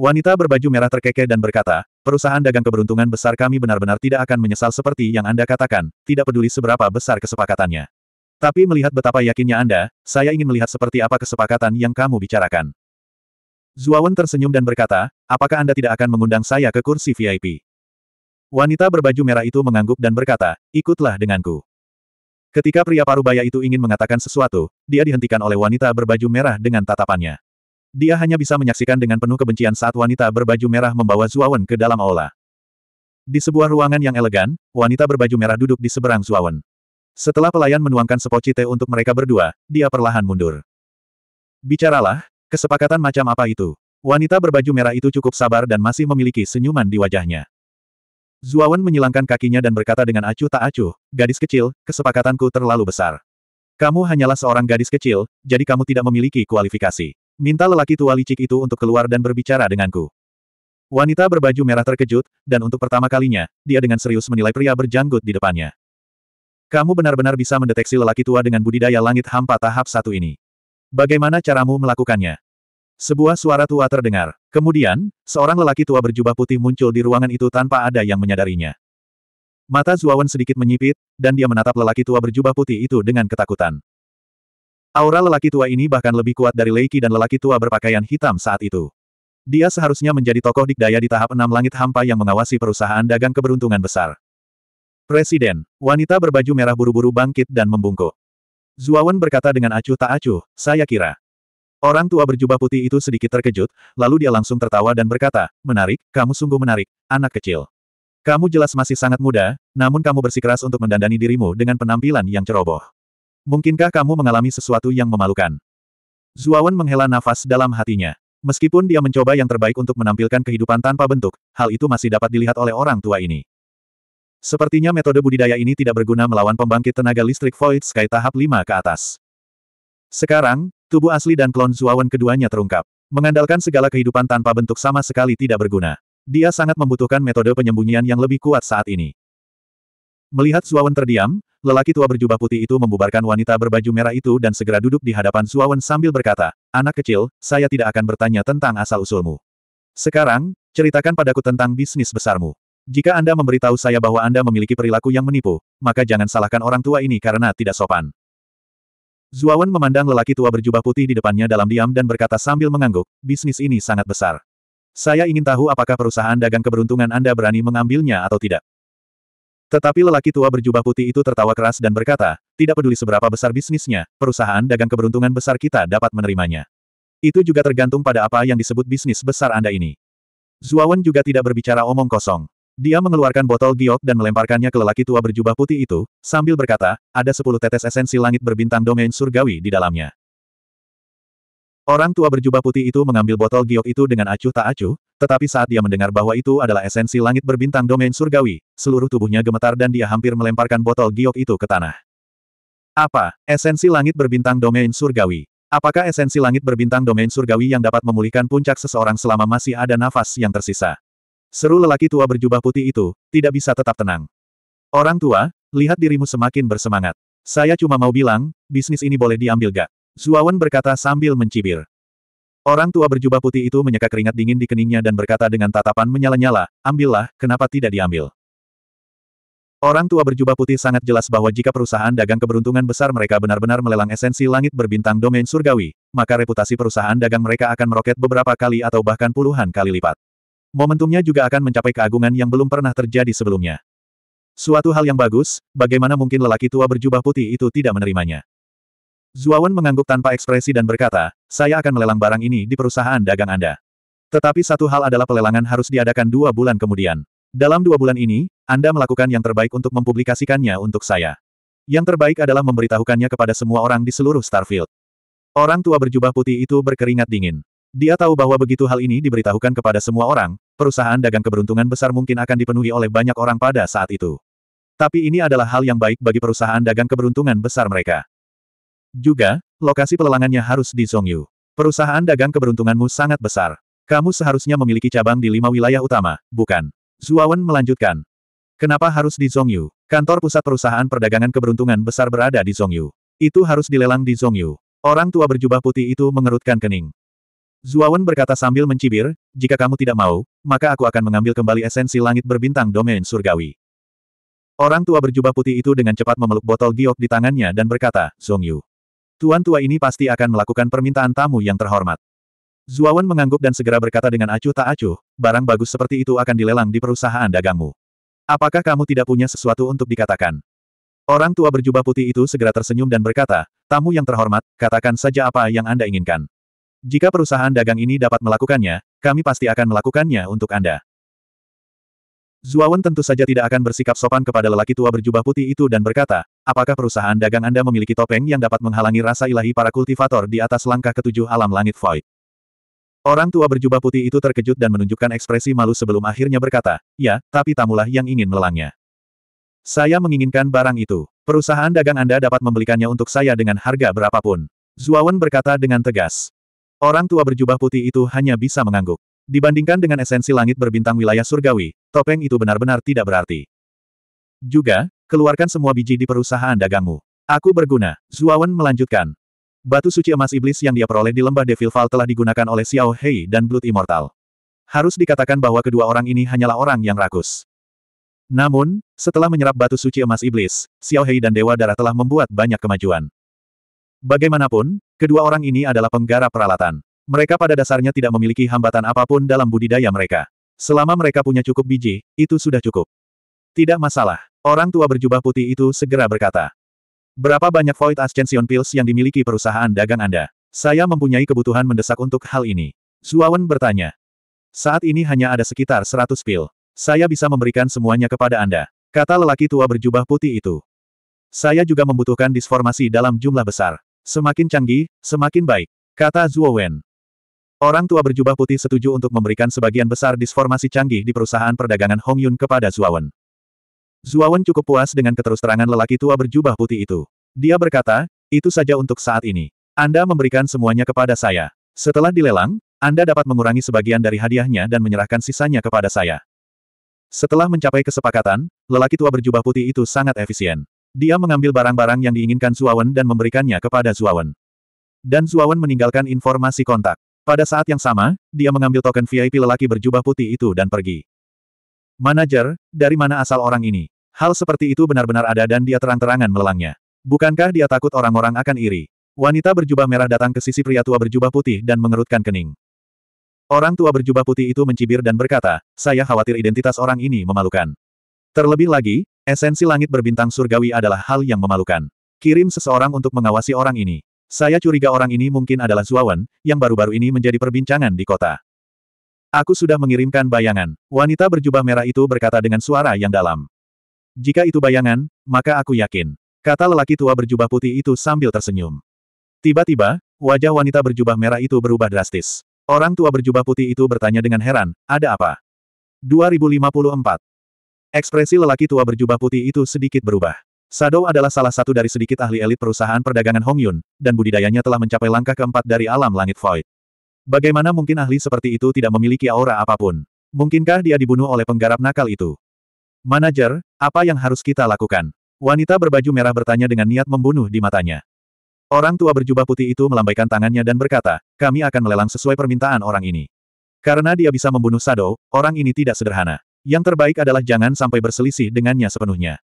Wanita berbaju merah terkekeh dan berkata, perusahaan dagang keberuntungan besar kami benar-benar tidak akan menyesal seperti yang Anda katakan, tidak peduli seberapa besar kesepakatannya. Tapi melihat betapa yakinnya Anda, saya ingin melihat seperti apa kesepakatan yang kamu bicarakan. Zuawan tersenyum dan berkata, apakah Anda tidak akan mengundang saya ke kursi VIP? Wanita berbaju merah itu mengangguk dan berkata, ikutlah denganku. Ketika pria parubaya itu ingin mengatakan sesuatu, dia dihentikan oleh wanita berbaju merah dengan tatapannya. Dia hanya bisa menyaksikan dengan penuh kebencian saat wanita berbaju merah membawa Zuawan ke dalam aula. Di sebuah ruangan yang elegan, wanita berbaju merah duduk di seberang Zuawan. Setelah pelayan menuangkan sepoci teh untuk mereka berdua, dia perlahan mundur. Bicaralah, kesepakatan macam apa itu? Wanita berbaju merah itu cukup sabar dan masih memiliki senyuman di wajahnya. Zuawan menyilangkan kakinya dan berkata dengan acuh tak acuh, gadis kecil, kesepakatanku terlalu besar. Kamu hanyalah seorang gadis kecil, jadi kamu tidak memiliki kualifikasi. Minta lelaki tua licik itu untuk keluar dan berbicara denganku. Wanita berbaju merah terkejut, dan untuk pertama kalinya, dia dengan serius menilai pria berjanggut di depannya. Kamu benar-benar bisa mendeteksi lelaki tua dengan budidaya langit hampa tahap satu ini. Bagaimana caramu melakukannya? Sebuah suara tua terdengar. Kemudian, seorang lelaki tua berjubah putih muncul di ruangan itu tanpa ada yang menyadarinya. Mata Zuawan sedikit menyipit, dan dia menatap lelaki tua berjubah putih itu dengan ketakutan. Aura lelaki tua ini bahkan lebih kuat dari Leiki dan lelaki tua berpakaian hitam saat itu. Dia seharusnya menjadi tokoh dikdaya di tahap enam langit hampa yang mengawasi perusahaan dagang keberuntungan besar. Presiden, wanita berbaju merah buru-buru bangkit dan membungkuk. Zuawan berkata dengan acuh tak acuh, saya kira. Orang tua berjubah putih itu sedikit terkejut, lalu dia langsung tertawa dan berkata, menarik, kamu sungguh menarik, anak kecil. Kamu jelas masih sangat muda, namun kamu bersikeras untuk mendandani dirimu dengan penampilan yang ceroboh. Mungkinkah kamu mengalami sesuatu yang memalukan? Zuawan menghela nafas dalam hatinya. Meskipun dia mencoba yang terbaik untuk menampilkan kehidupan tanpa bentuk, hal itu masih dapat dilihat oleh orang tua ini. Sepertinya metode budidaya ini tidak berguna melawan pembangkit tenaga listrik Void Sky tahap 5 ke atas. Sekarang, tubuh asli dan klon Zuawan keduanya terungkap. Mengandalkan segala kehidupan tanpa bentuk sama sekali tidak berguna. Dia sangat membutuhkan metode penyembunyian yang lebih kuat saat ini. Melihat Suawan terdiam, lelaki tua berjubah putih itu membubarkan wanita berbaju merah itu dan segera duduk di hadapan Suawan sambil berkata, Anak kecil, saya tidak akan bertanya tentang asal-usulmu. Sekarang, ceritakan padaku tentang bisnis besarmu. Jika Anda memberitahu saya bahwa Anda memiliki perilaku yang menipu, maka jangan salahkan orang tua ini karena tidak sopan. Zuawan memandang lelaki tua berjubah putih di depannya dalam diam dan berkata sambil mengangguk, bisnis ini sangat besar. Saya ingin tahu apakah perusahaan dagang keberuntungan Anda berani mengambilnya atau tidak. Tetapi lelaki tua berjubah putih itu tertawa keras dan berkata, tidak peduli seberapa besar bisnisnya, perusahaan dagang keberuntungan besar kita dapat menerimanya. Itu juga tergantung pada apa yang disebut bisnis besar Anda ini. Zuawan juga tidak berbicara omong kosong. Dia mengeluarkan botol giok dan melemparkannya ke lelaki tua berjubah putih itu, sambil berkata, ada sepuluh tetes esensi langit berbintang domain surgawi di dalamnya. Orang tua berjubah putih itu mengambil botol giok itu dengan acuh tak acuh, tetapi saat dia mendengar bahwa itu adalah esensi langit berbintang domain surgawi, seluruh tubuhnya gemetar dan dia hampir melemparkan botol giok itu ke tanah. Apa, esensi langit berbintang domain surgawi? Apakah esensi langit berbintang domain surgawi yang dapat memulihkan puncak seseorang selama masih ada nafas yang tersisa? Seru lelaki tua berjubah putih itu, tidak bisa tetap tenang. Orang tua, lihat dirimu semakin bersemangat. Saya cuma mau bilang, bisnis ini boleh diambil gak? Zuawan berkata sambil mencibir. Orang tua berjubah putih itu menyeka keringat dingin di keningnya dan berkata dengan tatapan menyala-nyala, ambillah, kenapa tidak diambil? Orang tua berjubah putih sangat jelas bahwa jika perusahaan dagang keberuntungan besar mereka benar-benar melelang esensi langit berbintang domain surgawi, maka reputasi perusahaan dagang mereka akan meroket beberapa kali atau bahkan puluhan kali lipat. Momentumnya juga akan mencapai keagungan yang belum pernah terjadi sebelumnya. Suatu hal yang bagus, bagaimana mungkin lelaki tua berjubah putih itu tidak menerimanya. Zuawan mengangguk tanpa ekspresi dan berkata, saya akan melelang barang ini di perusahaan dagang Anda. Tetapi satu hal adalah pelelangan harus diadakan dua bulan kemudian. Dalam dua bulan ini, Anda melakukan yang terbaik untuk mempublikasikannya untuk saya. Yang terbaik adalah memberitahukannya kepada semua orang di seluruh Starfield. Orang tua berjubah putih itu berkeringat dingin. Dia tahu bahwa begitu hal ini diberitahukan kepada semua orang, perusahaan dagang keberuntungan besar mungkin akan dipenuhi oleh banyak orang pada saat itu. Tapi ini adalah hal yang baik bagi perusahaan dagang keberuntungan besar mereka. Juga, lokasi pelelangannya harus di Zongyu. Perusahaan dagang keberuntunganmu sangat besar. Kamu seharusnya memiliki cabang di lima wilayah utama, bukan? Zuawan melanjutkan. Kenapa harus di Zongyu? Kantor pusat perusahaan perdagangan keberuntungan besar berada di Zongyu. Itu harus dilelang di Zongyu. Orang tua berjubah putih itu mengerutkan kening. Zuawan berkata sambil mencibir, jika kamu tidak mau, maka aku akan mengambil kembali esensi langit berbintang domain surgawi. Orang tua berjubah putih itu dengan cepat memeluk botol giok di tangannya dan berkata, Zongyu. Tuan tua ini pasti akan melakukan permintaan tamu yang terhormat. Zuawan mengangguk dan segera berkata dengan acuh tak acuh, barang bagus seperti itu akan dilelang di perusahaan dagangmu. Apakah kamu tidak punya sesuatu untuk dikatakan? Orang tua berjubah putih itu segera tersenyum dan berkata, tamu yang terhormat, katakan saja apa yang Anda inginkan. Jika perusahaan dagang ini dapat melakukannya, kami pasti akan melakukannya untuk Anda. Zuawan tentu saja tidak akan bersikap sopan kepada lelaki tua berjubah putih itu dan berkata, Apakah perusahaan dagang Anda memiliki topeng yang dapat menghalangi rasa ilahi para kultivator di atas langkah ketujuh alam langit void? Orang tua berjubah putih itu terkejut dan menunjukkan ekspresi malu sebelum akhirnya berkata, ya, tapi tamulah yang ingin melangnya. Saya menginginkan barang itu. Perusahaan dagang Anda dapat membelikannya untuk saya dengan harga berapapun. Zuawan berkata dengan tegas. Orang tua berjubah putih itu hanya bisa mengangguk. Dibandingkan dengan esensi langit berbintang wilayah surgawi, topeng itu benar-benar tidak berarti. Juga, Keluarkan semua biji di perusahaan dagangmu. Aku berguna. Zuawan melanjutkan. Batu suci emas iblis yang dia peroleh di lembah Devil Fall telah digunakan oleh Xiao Hei dan Blood Immortal. Harus dikatakan bahwa kedua orang ini hanyalah orang yang rakus. Namun, setelah menyerap batu suci emas iblis, Xiao Hei dan Dewa Darah telah membuat banyak kemajuan. Bagaimanapun, kedua orang ini adalah penggarap peralatan. Mereka pada dasarnya tidak memiliki hambatan apapun dalam budidaya mereka. Selama mereka punya cukup biji, itu sudah cukup. Tidak masalah. Orang tua berjubah putih itu segera berkata. Berapa banyak Void Ascension Pills yang dimiliki perusahaan dagang Anda? Saya mempunyai kebutuhan mendesak untuk hal ini. Zuawan bertanya. Saat ini hanya ada sekitar 100 pil. Saya bisa memberikan semuanya kepada Anda. Kata lelaki tua berjubah putih itu. Saya juga membutuhkan disformasi dalam jumlah besar. Semakin canggih, semakin baik. Kata Zuowen. Orang tua berjubah putih setuju untuk memberikan sebagian besar disformasi canggih di perusahaan perdagangan Hongyun kepada Zuowen. Zuawan cukup puas dengan keterusterangan lelaki tua berjubah putih itu. Dia berkata, itu saja untuk saat ini. Anda memberikan semuanya kepada saya. Setelah dilelang, Anda dapat mengurangi sebagian dari hadiahnya dan menyerahkan sisanya kepada saya. Setelah mencapai kesepakatan, lelaki tua berjubah putih itu sangat efisien. Dia mengambil barang-barang yang diinginkan Zuawan dan memberikannya kepada Zuawan. Dan Zuawan meninggalkan informasi kontak. Pada saat yang sama, dia mengambil token VIP lelaki berjubah putih itu dan pergi. Manajer, dari mana asal orang ini? Hal seperti itu benar-benar ada dan dia terang-terangan melangnya. Bukankah dia takut orang-orang akan iri? Wanita berjubah merah datang ke sisi pria tua berjubah putih dan mengerutkan kening. Orang tua berjubah putih itu mencibir dan berkata, saya khawatir identitas orang ini memalukan. Terlebih lagi, esensi langit berbintang surgawi adalah hal yang memalukan. Kirim seseorang untuk mengawasi orang ini. Saya curiga orang ini mungkin adalah Zuawan, yang baru-baru ini menjadi perbincangan di kota. Aku sudah mengirimkan bayangan. Wanita berjubah merah itu berkata dengan suara yang dalam. Jika itu bayangan, maka aku yakin. Kata lelaki tua berjubah putih itu sambil tersenyum. Tiba-tiba, wajah wanita berjubah merah itu berubah drastis. Orang tua berjubah putih itu bertanya dengan heran, ada apa? 2054. Ekspresi lelaki tua berjubah putih itu sedikit berubah. Sado adalah salah satu dari sedikit ahli elit perusahaan perdagangan Hongyun, dan budidayanya telah mencapai langkah keempat dari alam langit void. Bagaimana mungkin ahli seperti itu tidak memiliki aura apapun? Mungkinkah dia dibunuh oleh penggarap nakal itu? Manajer, apa yang harus kita lakukan? Wanita berbaju merah bertanya dengan niat membunuh di matanya. Orang tua berjubah putih itu melambaikan tangannya dan berkata, kami akan melelang sesuai permintaan orang ini. Karena dia bisa membunuh Sado, orang ini tidak sederhana. Yang terbaik adalah jangan sampai berselisih dengannya sepenuhnya.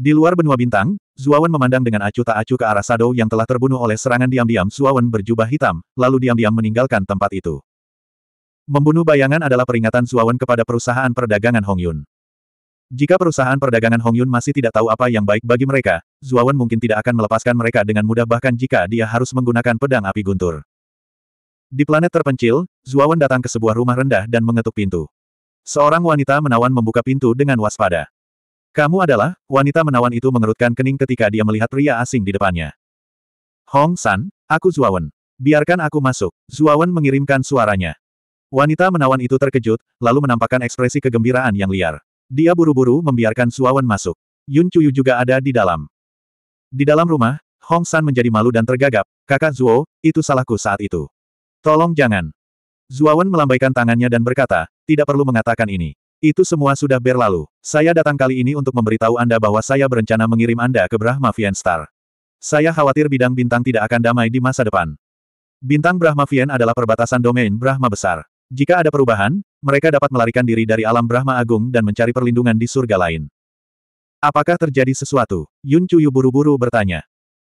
Di luar benua bintang, Zuawan memandang dengan acuh tak acuh ke arah Sado yang telah terbunuh oleh serangan diam-diam Zuawan berjubah hitam, lalu diam-diam meninggalkan tempat itu. Membunuh bayangan adalah peringatan Zuawan kepada perusahaan perdagangan Hongyun. Jika perusahaan perdagangan Hongyun masih tidak tahu apa yang baik bagi mereka, Zuawan mungkin tidak akan melepaskan mereka dengan mudah bahkan jika dia harus menggunakan pedang api guntur. Di planet terpencil, Zuawan datang ke sebuah rumah rendah dan mengetuk pintu. Seorang wanita menawan membuka pintu dengan waspada. Kamu adalah, wanita menawan itu mengerutkan kening ketika dia melihat pria asing di depannya. Hong San, aku Zuawan. Biarkan aku masuk. Zuawan mengirimkan suaranya. Wanita menawan itu terkejut, lalu menampakkan ekspresi kegembiraan yang liar. Dia buru-buru membiarkan Zuawan masuk. Yun Chuyu juga ada di dalam. Di dalam rumah, Hong San menjadi malu dan tergagap. Kakak Zuo, itu salahku saat itu. Tolong jangan. Zuawan melambaikan tangannya dan berkata, tidak perlu mengatakan ini. Itu semua sudah berlalu. Saya datang kali ini untuk memberitahu Anda bahwa saya berencana mengirim Anda ke Brahma Vien Star. Saya khawatir bidang bintang tidak akan damai di masa depan. Bintang Brahma Vien adalah perbatasan domain Brahma besar. Jika ada perubahan, mereka dapat melarikan diri dari alam Brahma Agung dan mencari perlindungan di surga lain. Apakah terjadi sesuatu? Yun Chuyu buru-buru bertanya.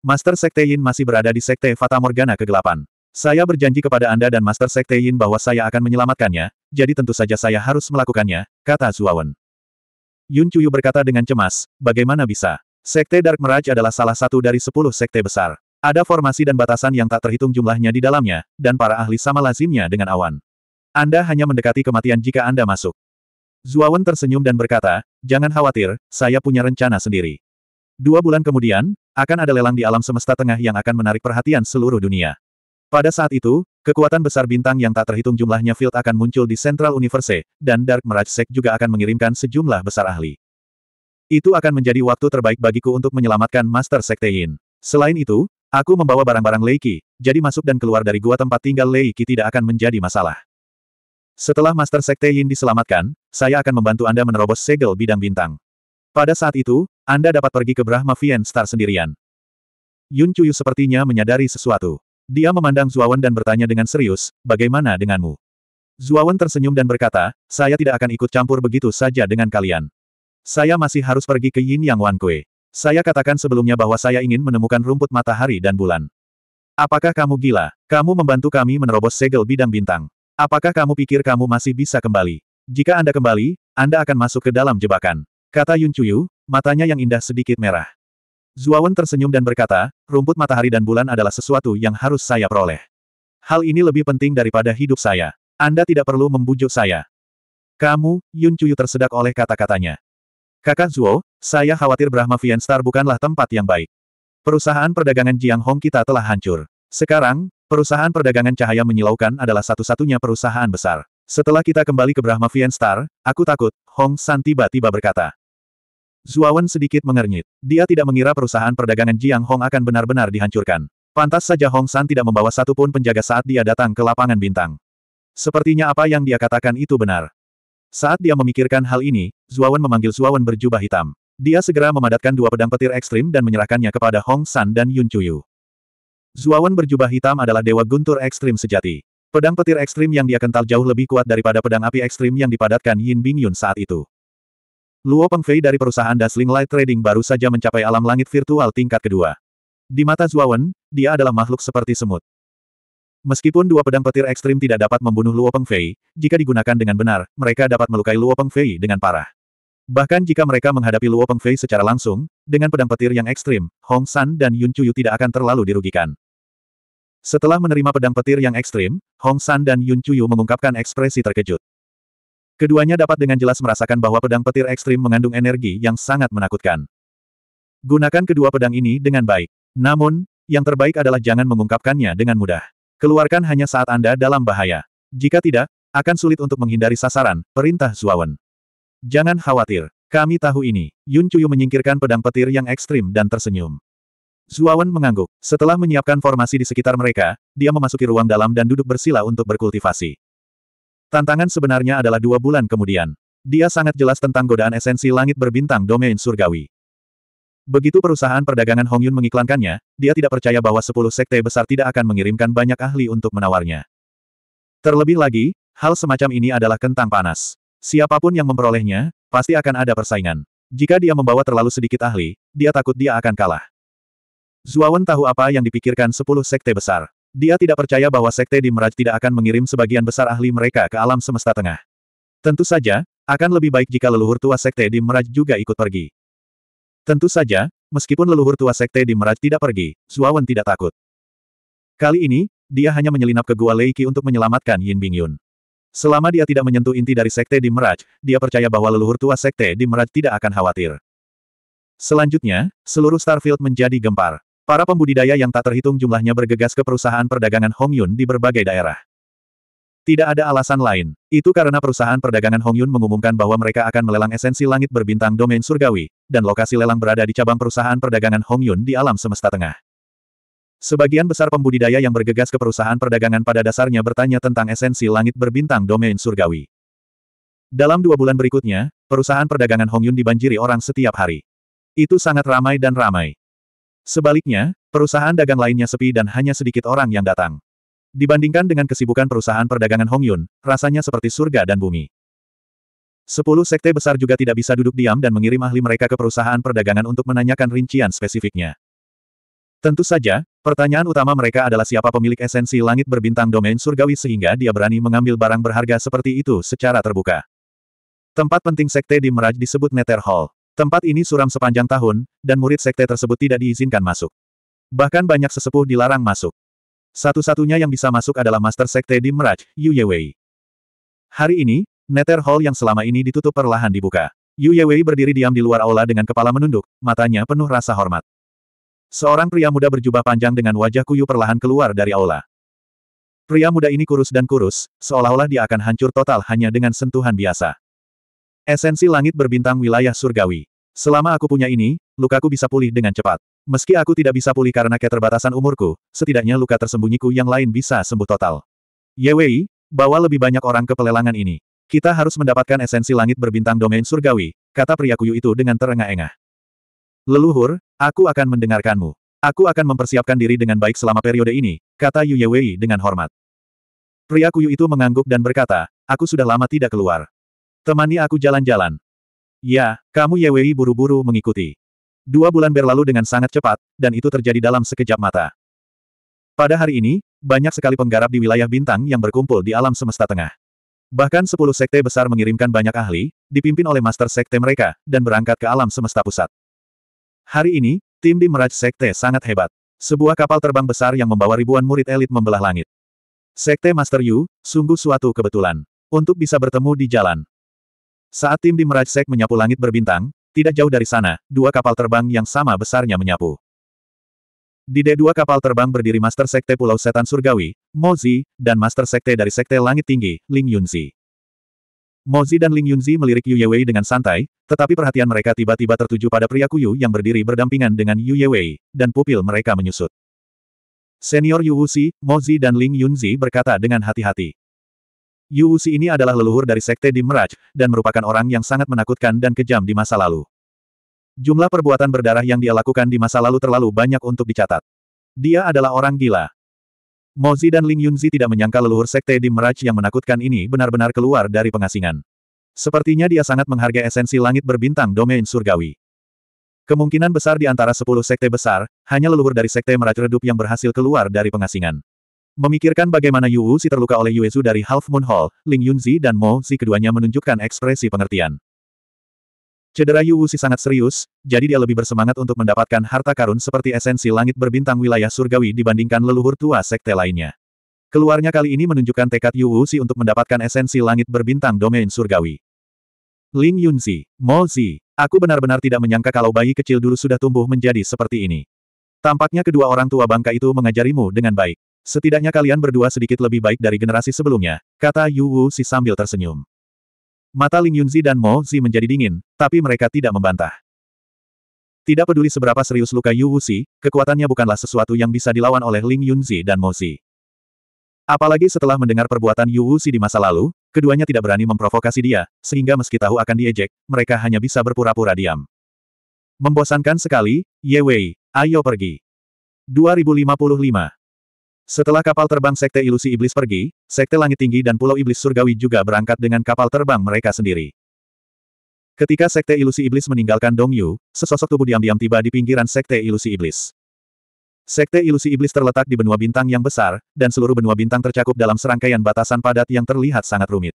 Master Sekte Yin masih berada di Sekte Fata Morgana kegelapan. Saya berjanji kepada Anda dan Master Sekte Yin bahwa saya akan menyelamatkannya, jadi tentu saja saya harus melakukannya, kata Zuawan. Yun Chuyu berkata dengan cemas, bagaimana bisa? Sekte Dark Mirage adalah salah satu dari sepuluh sekte besar. Ada formasi dan batasan yang tak terhitung jumlahnya di dalamnya, dan para ahli sama lazimnya dengan awan. Anda hanya mendekati kematian jika Anda masuk. Zuawan tersenyum dan berkata, jangan khawatir, saya punya rencana sendiri. Dua bulan kemudian, akan ada lelang di alam semesta tengah yang akan menarik perhatian seluruh dunia. Pada saat itu, kekuatan besar bintang yang tak terhitung jumlahnya field akan muncul di Central Universe, e, dan Dark Mirage Sect juga akan mengirimkan sejumlah besar ahli. Itu akan menjadi waktu terbaik bagiku untuk menyelamatkan Master Sekte Yin. Selain itu, aku membawa barang-barang Leiki, jadi masuk dan keluar dari gua tempat tinggal Leiki tidak akan menjadi masalah. Setelah Master Sekte Yin diselamatkan, saya akan membantu Anda menerobos segel bidang bintang. Pada saat itu, Anda dapat pergi ke Brahma Vien Star sendirian. Yun Chuyu sepertinya menyadari sesuatu. Dia memandang Zuawan dan bertanya dengan serius, bagaimana denganmu? Zuawan tersenyum dan berkata, saya tidak akan ikut campur begitu saja dengan kalian. Saya masih harus pergi ke Yin Yang Wan Kue. Saya katakan sebelumnya bahwa saya ingin menemukan rumput matahari dan bulan. Apakah kamu gila? Kamu membantu kami menerobos segel bidang bintang. Apakah kamu pikir kamu masih bisa kembali? Jika Anda kembali, Anda akan masuk ke dalam jebakan. Kata Yun Chuyu, matanya yang indah sedikit merah. Zuawan tersenyum dan berkata, rumput matahari dan bulan adalah sesuatu yang harus saya peroleh. Hal ini lebih penting daripada hidup saya. Anda tidak perlu membujuk saya. Kamu, Yun Chuyu tersedak oleh kata-katanya. Kakak Zuo, saya khawatir Brahma Star bukanlah tempat yang baik. Perusahaan perdagangan Jiang Hong kita telah hancur. Sekarang, perusahaan perdagangan cahaya menyilaukan adalah satu-satunya perusahaan besar. Setelah kita kembali ke Brahma Star, aku takut, Hong San tiba-tiba berkata. Zuawan sedikit mengernyit. Dia tidak mengira perusahaan perdagangan Jiang Hong akan benar-benar dihancurkan. Pantas saja Hong San tidak membawa satupun penjaga saat dia datang ke lapangan bintang. Sepertinya apa yang dia katakan itu benar. Saat dia memikirkan hal ini, Zuawan memanggil Zuawan berjubah hitam. Dia segera memadatkan dua pedang petir ekstrim dan menyerahkannya kepada Hong San dan Yun Chuyu. Zuawan berjubah hitam adalah dewa guntur ekstrim sejati. Pedang petir ekstrim yang dia kental jauh lebih kuat daripada pedang api ekstrim yang dipadatkan Yin Bing Yun saat itu. Luo Pengfei dari perusahaan Dazzling Light Trading baru saja mencapai alam langit virtual tingkat kedua. Di mata Zuawan, dia adalah makhluk seperti semut. Meskipun dua pedang petir ekstrim tidak dapat membunuh Luo Pengfei, jika digunakan dengan benar, mereka dapat melukai Luo Pengfei dengan parah. Bahkan jika mereka menghadapi Luo Pengfei secara langsung, dengan pedang petir yang ekstrim, Hong San dan Yun Chuyu tidak akan terlalu dirugikan. Setelah menerima pedang petir yang ekstrim, Hong San dan Yun Chuyu mengungkapkan ekspresi terkejut. Keduanya dapat dengan jelas merasakan bahwa pedang petir ekstrim mengandung energi yang sangat menakutkan. Gunakan kedua pedang ini dengan baik. Namun, yang terbaik adalah jangan mengungkapkannya dengan mudah. Keluarkan hanya saat Anda dalam bahaya. Jika tidak, akan sulit untuk menghindari sasaran, perintah Zuawan. Jangan khawatir, kami tahu ini. Yun Chuyu menyingkirkan pedang petir yang ekstrim dan tersenyum. Zuawan mengangguk. Setelah menyiapkan formasi di sekitar mereka, dia memasuki ruang dalam dan duduk bersila untuk berkultivasi. Tantangan sebenarnya adalah dua bulan kemudian. Dia sangat jelas tentang godaan esensi langit berbintang domain surgawi. Begitu perusahaan perdagangan Hongyun mengiklankannya, dia tidak percaya bahwa sepuluh sekte besar tidak akan mengirimkan banyak ahli untuk menawarnya. Terlebih lagi, hal semacam ini adalah kentang panas. Siapapun yang memperolehnya, pasti akan ada persaingan. Jika dia membawa terlalu sedikit ahli, dia takut dia akan kalah. Zuawan tahu apa yang dipikirkan sepuluh sekte besar. Dia tidak percaya bahwa Sekte di Meraj tidak akan mengirim sebagian besar ahli mereka ke alam semesta tengah. Tentu saja, akan lebih baik jika leluhur tua Sekte di Meraj juga ikut pergi. Tentu saja, meskipun leluhur tua Sekte di Meraj tidak pergi, Zuawan tidak takut. Kali ini, dia hanya menyelinap ke Gua Leiki untuk menyelamatkan Yin Bingyun. Selama dia tidak menyentuh inti dari Sekte di Meraj, dia percaya bahwa leluhur tua Sekte di Meraj tidak akan khawatir. Selanjutnya, seluruh Starfield menjadi gempar. Para pembudidaya yang tak terhitung jumlahnya bergegas ke perusahaan perdagangan Hongyun di berbagai daerah. Tidak ada alasan lain. Itu karena perusahaan perdagangan Hongyun mengumumkan bahwa mereka akan melelang esensi langit berbintang domain surgawi, dan lokasi lelang berada di cabang perusahaan perdagangan Hongyun di alam semesta tengah. Sebagian besar pembudidaya yang bergegas ke perusahaan perdagangan pada dasarnya bertanya tentang esensi langit berbintang domain surgawi. Dalam dua bulan berikutnya, perusahaan perdagangan Hongyun dibanjiri orang setiap hari. Itu sangat ramai dan ramai. Sebaliknya, perusahaan dagang lainnya sepi dan hanya sedikit orang yang datang. Dibandingkan dengan kesibukan perusahaan perdagangan Hongyun, rasanya seperti surga dan bumi. Sepuluh sekte besar juga tidak bisa duduk diam dan mengirim ahli mereka ke perusahaan perdagangan untuk menanyakan rincian spesifiknya. Tentu saja, pertanyaan utama mereka adalah siapa pemilik esensi langit berbintang domain surgawi sehingga dia berani mengambil barang berharga seperti itu secara terbuka. Tempat penting sekte di Meraj disebut Nether Hall. Tempat ini suram sepanjang tahun, dan murid sekte tersebut tidak diizinkan masuk. Bahkan banyak sesepuh dilarang masuk. Satu-satunya yang bisa masuk adalah Master Sekte di Meraj, Yu Yewei. Hari ini, Nether Hall yang selama ini ditutup perlahan dibuka. Yu Yewei berdiri diam di luar aula dengan kepala menunduk, matanya penuh rasa hormat. Seorang pria muda berjubah panjang dengan wajah kuyu perlahan keluar dari aula. Pria muda ini kurus dan kurus, seolah-olah dia akan hancur total hanya dengan sentuhan biasa. Esensi langit berbintang wilayah surgawi. Selama aku punya ini, lukaku bisa pulih dengan cepat. Meski aku tidak bisa pulih karena keterbatasan umurku, setidaknya luka tersembunyiku yang lain bisa sembuh total. Yewei, bawa lebih banyak orang ke pelelangan ini. Kita harus mendapatkan esensi langit berbintang domain surgawi, kata pria kuyu itu dengan terengah-engah. Leluhur, aku akan mendengarkanmu. Aku akan mempersiapkan diri dengan baik selama periode ini, kata Yu Yewei dengan hormat. Pria kuyu itu mengangguk dan berkata, aku sudah lama tidak keluar. Temani aku jalan-jalan. Ya, kamu Yewei buru-buru mengikuti. Dua bulan berlalu dengan sangat cepat, dan itu terjadi dalam sekejap mata. Pada hari ini, banyak sekali penggarap di wilayah bintang yang berkumpul di alam semesta tengah. Bahkan sepuluh sekte besar mengirimkan banyak ahli, dipimpin oleh master sekte mereka, dan berangkat ke alam semesta pusat. Hari ini, tim di Meraj Sekte sangat hebat. Sebuah kapal terbang besar yang membawa ribuan murid elit membelah langit. Sekte Master Yu, sungguh suatu kebetulan. Untuk bisa bertemu di jalan, saat tim di Merajsek menyapu langit berbintang, tidak jauh dari sana, dua kapal terbang yang sama besarnya menyapu. Di D2 kapal terbang berdiri Master Sekte Pulau Setan Surgawi, Mozi, dan Master Sekte dari Sekte Langit Tinggi, Ling Yunzi. Mozi dan Ling Yunzi melirik Yu Yewei dengan santai, tetapi perhatian mereka tiba-tiba tertuju pada pria Kuyu yang berdiri berdampingan dengan Yu Yewei, dan pupil mereka menyusut. Senior Yu Wuxi, Mozi dan Ling Yunzi berkata dengan hati-hati. Yu Wuxi ini adalah leluhur dari Sekte di Meraj, dan merupakan orang yang sangat menakutkan dan kejam di masa lalu. Jumlah perbuatan berdarah yang dia lakukan di masa lalu terlalu banyak untuk dicatat. Dia adalah orang gila. Mozi dan Ling Yunzi tidak menyangka leluhur Sekte di Meraj yang menakutkan ini benar-benar keluar dari pengasingan. Sepertinya dia sangat menghargai esensi langit berbintang domain surgawi. Kemungkinan besar di antara sepuluh sekte besar, hanya leluhur dari sekte Meraj Redup yang berhasil keluar dari pengasingan. Memikirkan bagaimana Yu Wuxi terluka oleh Yue Zhu dari Half Moon Hall, Ling Yunzi dan Mo si keduanya menunjukkan ekspresi pengertian. Cedera Yu Wuxi sangat serius, jadi dia lebih bersemangat untuk mendapatkan harta karun seperti esensi langit berbintang wilayah surgawi dibandingkan leluhur tua sekte lainnya. Keluarnya kali ini menunjukkan tekad Yu Wuxi untuk mendapatkan esensi langit berbintang domain surgawi. Ling Yunzi, Mo si, aku benar-benar tidak menyangka kalau bayi kecil dulu sudah tumbuh menjadi seperti ini. Tampaknya kedua orang tua bangka itu mengajarimu dengan baik. Setidaknya kalian berdua sedikit lebih baik dari generasi sebelumnya, kata Yu Wu Si sambil tersenyum. Mata Ling Yunzi dan Mo Zi menjadi dingin, tapi mereka tidak membantah. Tidak peduli seberapa serius luka Yu si, kekuatannya bukanlah sesuatu yang bisa dilawan oleh Ling Yunzi dan Mo Zi. Apalagi setelah mendengar perbuatan Yu si di masa lalu, keduanya tidak berani memprovokasi dia, sehingga meski tahu akan diejek, mereka hanya bisa berpura-pura diam. Membosankan sekali, Ye Wei, ayo pergi. 2055 setelah kapal terbang Sekte Ilusi Iblis pergi, Sekte Langit Tinggi dan Pulau Iblis Surgawi juga berangkat dengan kapal terbang mereka sendiri. Ketika Sekte Ilusi Iblis meninggalkan Dong Yu, sesosok tubuh diam-diam tiba di pinggiran Sekte Ilusi Iblis. Sekte Ilusi Iblis terletak di benua bintang yang besar, dan seluruh benua bintang tercakup dalam serangkaian batasan padat yang terlihat sangat rumit.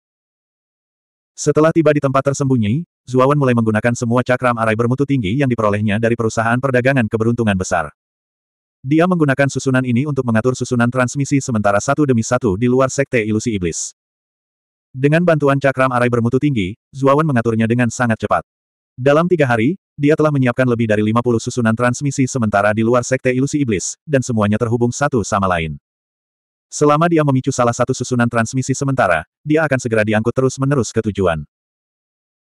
Setelah tiba di tempat tersembunyi, Zuawan mulai menggunakan semua cakram arai bermutu tinggi yang diperolehnya dari perusahaan perdagangan keberuntungan besar. Dia menggunakan susunan ini untuk mengatur susunan transmisi sementara satu demi satu di luar sekte ilusi iblis. Dengan bantuan cakram arai bermutu tinggi, Zuawan mengaturnya dengan sangat cepat. Dalam tiga hari, dia telah menyiapkan lebih dari 50 susunan transmisi sementara di luar sekte ilusi iblis, dan semuanya terhubung satu sama lain. Selama dia memicu salah satu susunan transmisi sementara, dia akan segera diangkut terus-menerus ke tujuan.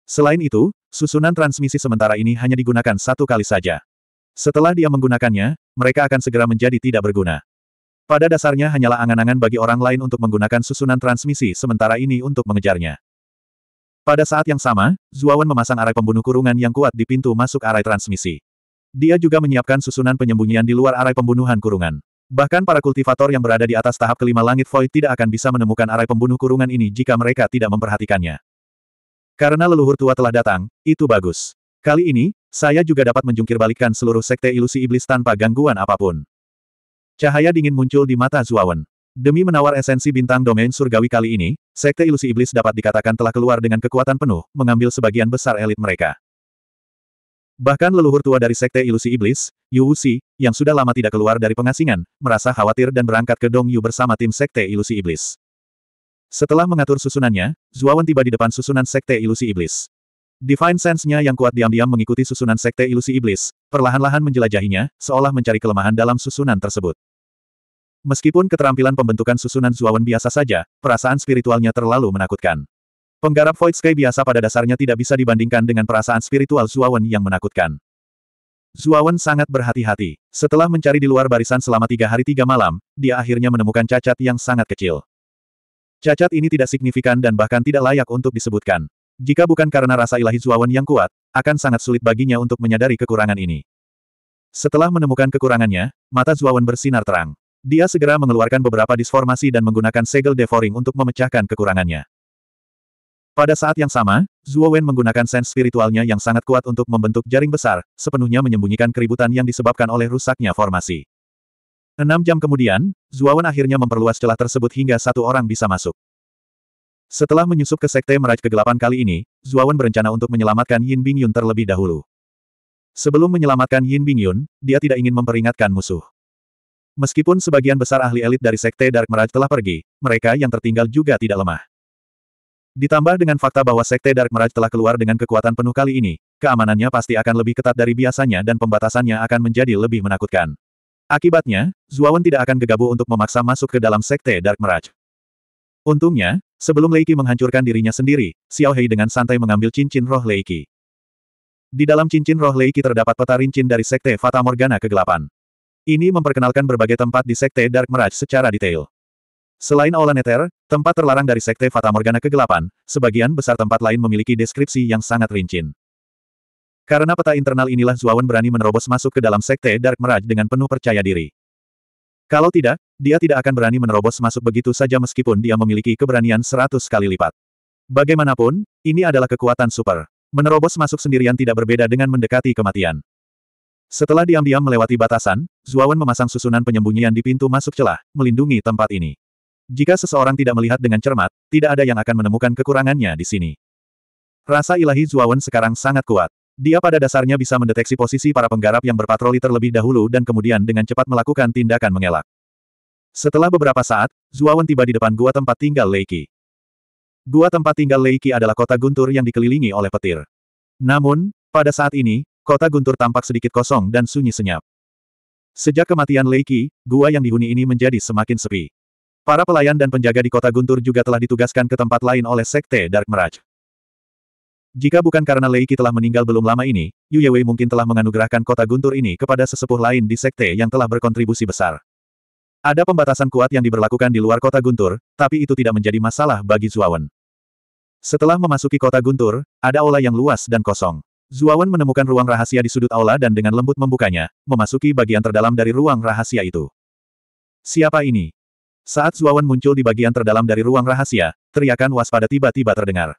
Selain itu, susunan transmisi sementara ini hanya digunakan satu kali saja. Setelah dia menggunakannya, mereka akan segera menjadi tidak berguna. Pada dasarnya hanyalah angan-angan bagi orang lain untuk menggunakan susunan transmisi sementara ini untuk mengejarnya. Pada saat yang sama, Zuawan memasang arai pembunuh kurungan yang kuat di pintu masuk arai transmisi. Dia juga menyiapkan susunan penyembunyian di luar arai pembunuhan kurungan. Bahkan para kultivator yang berada di atas tahap kelima langit void tidak akan bisa menemukan arai pembunuh kurungan ini jika mereka tidak memperhatikannya. Karena leluhur tua telah datang, itu bagus. Kali ini, saya juga dapat menjungkirbalikkan seluruh sekte ilusi iblis tanpa gangguan apapun. Cahaya dingin muncul di mata Zuawan. Demi menawar esensi bintang domain surgawi kali ini, sekte ilusi iblis dapat dikatakan telah keluar dengan kekuatan penuh, mengambil sebagian besar elit mereka. Bahkan leluhur tua dari sekte ilusi iblis, Yu Wuxi, yang sudah lama tidak keluar dari pengasingan, merasa khawatir dan berangkat ke Dong Yu bersama tim sekte ilusi iblis. Setelah mengatur susunannya, Zuawan tiba di depan susunan sekte ilusi iblis. Divine sense-nya yang kuat diam-diam mengikuti susunan sekte ilusi iblis, perlahan-lahan menjelajahinya, seolah mencari kelemahan dalam susunan tersebut. Meskipun keterampilan pembentukan susunan Zuawan biasa saja, perasaan spiritualnya terlalu menakutkan. Penggarap Void Sky biasa pada dasarnya tidak bisa dibandingkan dengan perasaan spiritual Zuawan yang menakutkan. Zuawan sangat berhati-hati. Setelah mencari di luar barisan selama tiga hari tiga malam, dia akhirnya menemukan cacat yang sangat kecil. Cacat ini tidak signifikan dan bahkan tidak layak untuk disebutkan. Jika bukan karena rasa ilahi Zuawan yang kuat, akan sangat sulit baginya untuk menyadari kekurangan ini. Setelah menemukan kekurangannya, mata Zuawan bersinar terang. Dia segera mengeluarkan beberapa disformasi dan menggunakan segel devouring untuk memecahkan kekurangannya. Pada saat yang sama, Zuowen menggunakan sens spiritualnya yang sangat kuat untuk membentuk jaring besar, sepenuhnya menyembunyikan keributan yang disebabkan oleh rusaknya formasi. Enam jam kemudian, Zuowen akhirnya memperluas celah tersebut hingga satu orang bisa masuk. Setelah menyusup ke Sekte Meraj Kegelapan kali ini, Zuawan berencana untuk menyelamatkan Yin Bingyun terlebih dahulu. Sebelum menyelamatkan Yin Bingyun, dia tidak ingin memperingatkan musuh. Meskipun sebagian besar ahli elit dari Sekte Dark Meraj telah pergi, mereka yang tertinggal juga tidak lemah. Ditambah dengan fakta bahwa Sekte Dark Meraj telah keluar dengan kekuatan penuh kali ini, keamanannya pasti akan lebih ketat dari biasanya dan pembatasannya akan menjadi lebih menakutkan. Akibatnya, Zuawan tidak akan gegabah untuk memaksa masuk ke dalam Sekte Dark Meraj. Untungnya, Sebelum Leiki menghancurkan dirinya sendiri, Xiao Hei dengan santai mengambil cincin roh Leiki. Di dalam cincin roh Leiki terdapat peta rincin dari Sekte Fata Morgana kegelapan. Ini memperkenalkan berbagai tempat di Sekte Dark Mirage secara detail. Selain Nether, tempat terlarang dari Sekte Fata Morgana kegelapan, sebagian besar tempat lain memiliki deskripsi yang sangat rincin. Karena peta internal inilah Zuawan berani menerobos masuk ke dalam Sekte Dark Mirage dengan penuh percaya diri. Kalau tidak, dia tidak akan berani menerobos masuk begitu saja meskipun dia memiliki keberanian seratus kali lipat. Bagaimanapun, ini adalah kekuatan super. Menerobos masuk sendirian tidak berbeda dengan mendekati kematian. Setelah diam-diam melewati batasan, Zuawan memasang susunan penyembunyian di pintu masuk celah, melindungi tempat ini. Jika seseorang tidak melihat dengan cermat, tidak ada yang akan menemukan kekurangannya di sini. Rasa ilahi Zuawan sekarang sangat kuat. Dia pada dasarnya bisa mendeteksi posisi para penggarap yang berpatroli terlebih dahulu dan kemudian dengan cepat melakukan tindakan mengelak. Setelah beberapa saat, Zuawan tiba di depan gua tempat tinggal Leiki. Gua tempat tinggal Leiki adalah kota guntur yang dikelilingi oleh petir. Namun, pada saat ini, kota guntur tampak sedikit kosong dan sunyi senyap. Sejak kematian Leiki, gua yang dihuni ini menjadi semakin sepi. Para pelayan dan penjaga di kota Guntur juga telah ditugaskan ke tempat lain oleh Sekte Dark Mirage. Jika bukan karena Lei Qi telah meninggal belum lama ini, Yu Yewei mungkin telah menganugerahkan kota guntur ini kepada sesepuh lain di sekte yang telah berkontribusi besar. Ada pembatasan kuat yang diberlakukan di luar kota guntur, tapi itu tidak menjadi masalah bagi Zuawan. Setelah memasuki kota guntur, ada aula yang luas dan kosong. Zuawan menemukan ruang rahasia di sudut aula dan dengan lembut membukanya, memasuki bagian terdalam dari ruang rahasia itu. Siapa ini? Saat Zuawan muncul di bagian terdalam dari ruang rahasia, teriakan waspada tiba-tiba terdengar.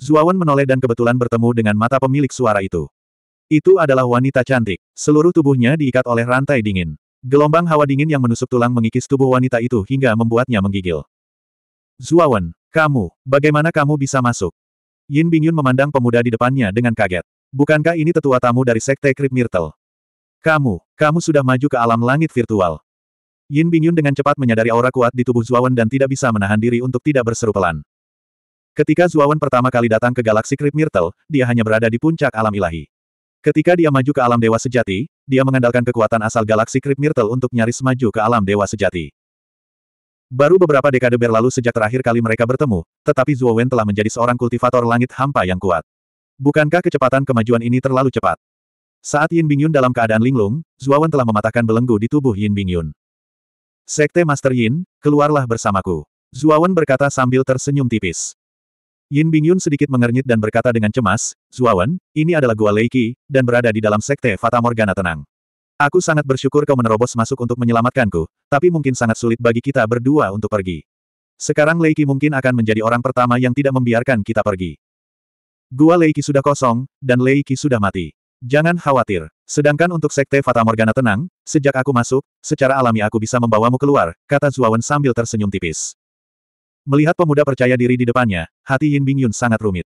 Zuawan menoleh dan kebetulan bertemu dengan mata pemilik suara itu. Itu adalah wanita cantik, seluruh tubuhnya diikat oleh rantai dingin. Gelombang hawa dingin yang menusuk tulang mengikis tubuh wanita itu hingga membuatnya menggigil. Zuawan, kamu, bagaimana kamu bisa masuk? Yin Bingyun memandang pemuda di depannya dengan kaget. Bukankah ini tetua tamu dari Sekte Krip Myrtle? Kamu, kamu sudah maju ke alam langit virtual. Yin Bingyun dengan cepat menyadari aura kuat di tubuh Zuawan dan tidak bisa menahan diri untuk tidak berseru pelan. Ketika Zuawan pertama kali datang ke galaksi Krip Myrtle, dia hanya berada di puncak alam ilahi. Ketika dia maju ke alam dewa sejati, dia mengandalkan kekuatan asal galaksi Krip Myrtle untuk nyaris maju ke alam dewa sejati. Baru beberapa dekade berlalu sejak terakhir kali mereka bertemu, tetapi Zuo telah menjadi seorang kultivator langit hampa yang kuat. Bukankah kecepatan kemajuan ini terlalu cepat? Saat Yin Bingyun dalam keadaan linglung, Zuawan telah mematahkan belenggu di tubuh Yin Bingyun. Sekte Master Yin, keluarlah bersamaku. Zuawan berkata sambil tersenyum tipis. Yin Bingyun sedikit mengernyit dan berkata dengan cemas, Zuawan, ini adalah Gua Leiki, dan berada di dalam Sekte Fata Morgana Tenang. Aku sangat bersyukur kau menerobos masuk untuk menyelamatkanku, tapi mungkin sangat sulit bagi kita berdua untuk pergi. Sekarang Leiki mungkin akan menjadi orang pertama yang tidak membiarkan kita pergi. Gua Leiki sudah kosong, dan Leiki sudah mati. Jangan khawatir. Sedangkan untuk Sekte Fata Morgana Tenang, sejak aku masuk, secara alami aku bisa membawamu keluar, kata Zuawan sambil tersenyum tipis. Melihat pemuda percaya diri di depannya, hati Yin Bingyun sangat rumit.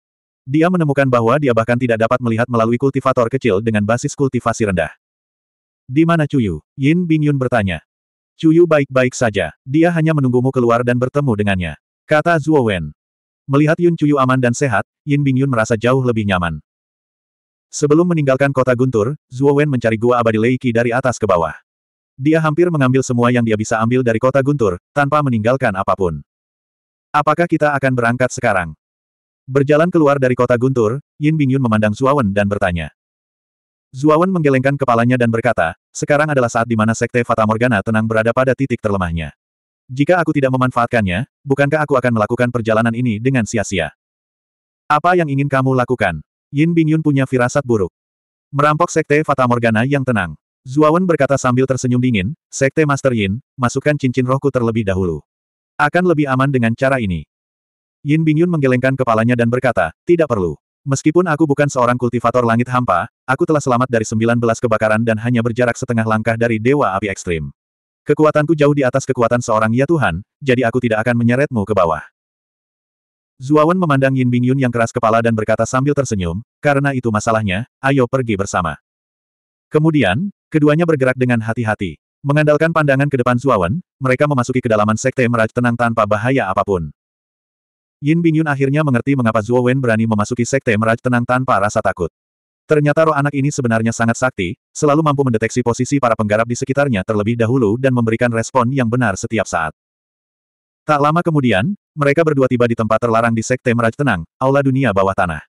Dia menemukan bahwa dia bahkan tidak dapat melihat melalui kultivator kecil dengan basis kultivasi rendah. Di mana Cuyu? Yin Bingyun bertanya. Cuyu baik-baik saja, dia hanya menunggumu keluar dan bertemu dengannya. Kata Zhuo Wen. Melihat Yun Cuyu aman dan sehat, Yin Bingyun merasa jauh lebih nyaman. Sebelum meninggalkan kota Guntur, Zhuo Wen mencari gua abadi Leiki dari atas ke bawah. Dia hampir mengambil semua yang dia bisa ambil dari kota Guntur, tanpa meninggalkan apapun. Apakah kita akan berangkat sekarang? Berjalan keluar dari kota Guntur, Yin Bingyun memandang Zuawan dan bertanya. Zuawan menggelengkan kepalanya dan berkata, sekarang adalah saat di mana Sekte Fata Morgana tenang berada pada titik terlemahnya. Jika aku tidak memanfaatkannya, bukankah aku akan melakukan perjalanan ini dengan sia-sia? Apa yang ingin kamu lakukan? Yin Bingyun punya firasat buruk. Merampok Sekte Fata Morgana yang tenang. Zuawan berkata sambil tersenyum dingin, Sekte Master Yin, masukkan cincin rohku terlebih dahulu. Akan lebih aman dengan cara ini. Yin Bingyun menggelengkan kepalanya dan berkata, tidak perlu. Meskipun aku bukan seorang kultivator langit hampa, aku telah selamat dari 19 kebakaran dan hanya berjarak setengah langkah dari Dewa Api Ekstrim. Kekuatanku jauh di atas kekuatan seorang ya Tuhan, jadi aku tidak akan menyeretmu ke bawah. Zuawan memandang Yin Bingyun yang keras kepala dan berkata sambil tersenyum, karena itu masalahnya, ayo pergi bersama. Kemudian, keduanya bergerak dengan hati-hati. Mengandalkan pandangan ke depan Zuawan, mereka memasuki kedalaman Sekte Meraj tenang tanpa bahaya apapun. Yin Bingyun akhirnya mengerti mengapa Zuo Wen berani memasuki Sekte Meraj tenang tanpa rasa takut. Ternyata roh anak ini sebenarnya sangat sakti, selalu mampu mendeteksi posisi para penggarap di sekitarnya terlebih dahulu dan memberikan respon yang benar setiap saat. Tak lama kemudian, mereka berdua tiba di tempat terlarang di Sekte Meraj Tenang, Aula Dunia Bawah Tanah.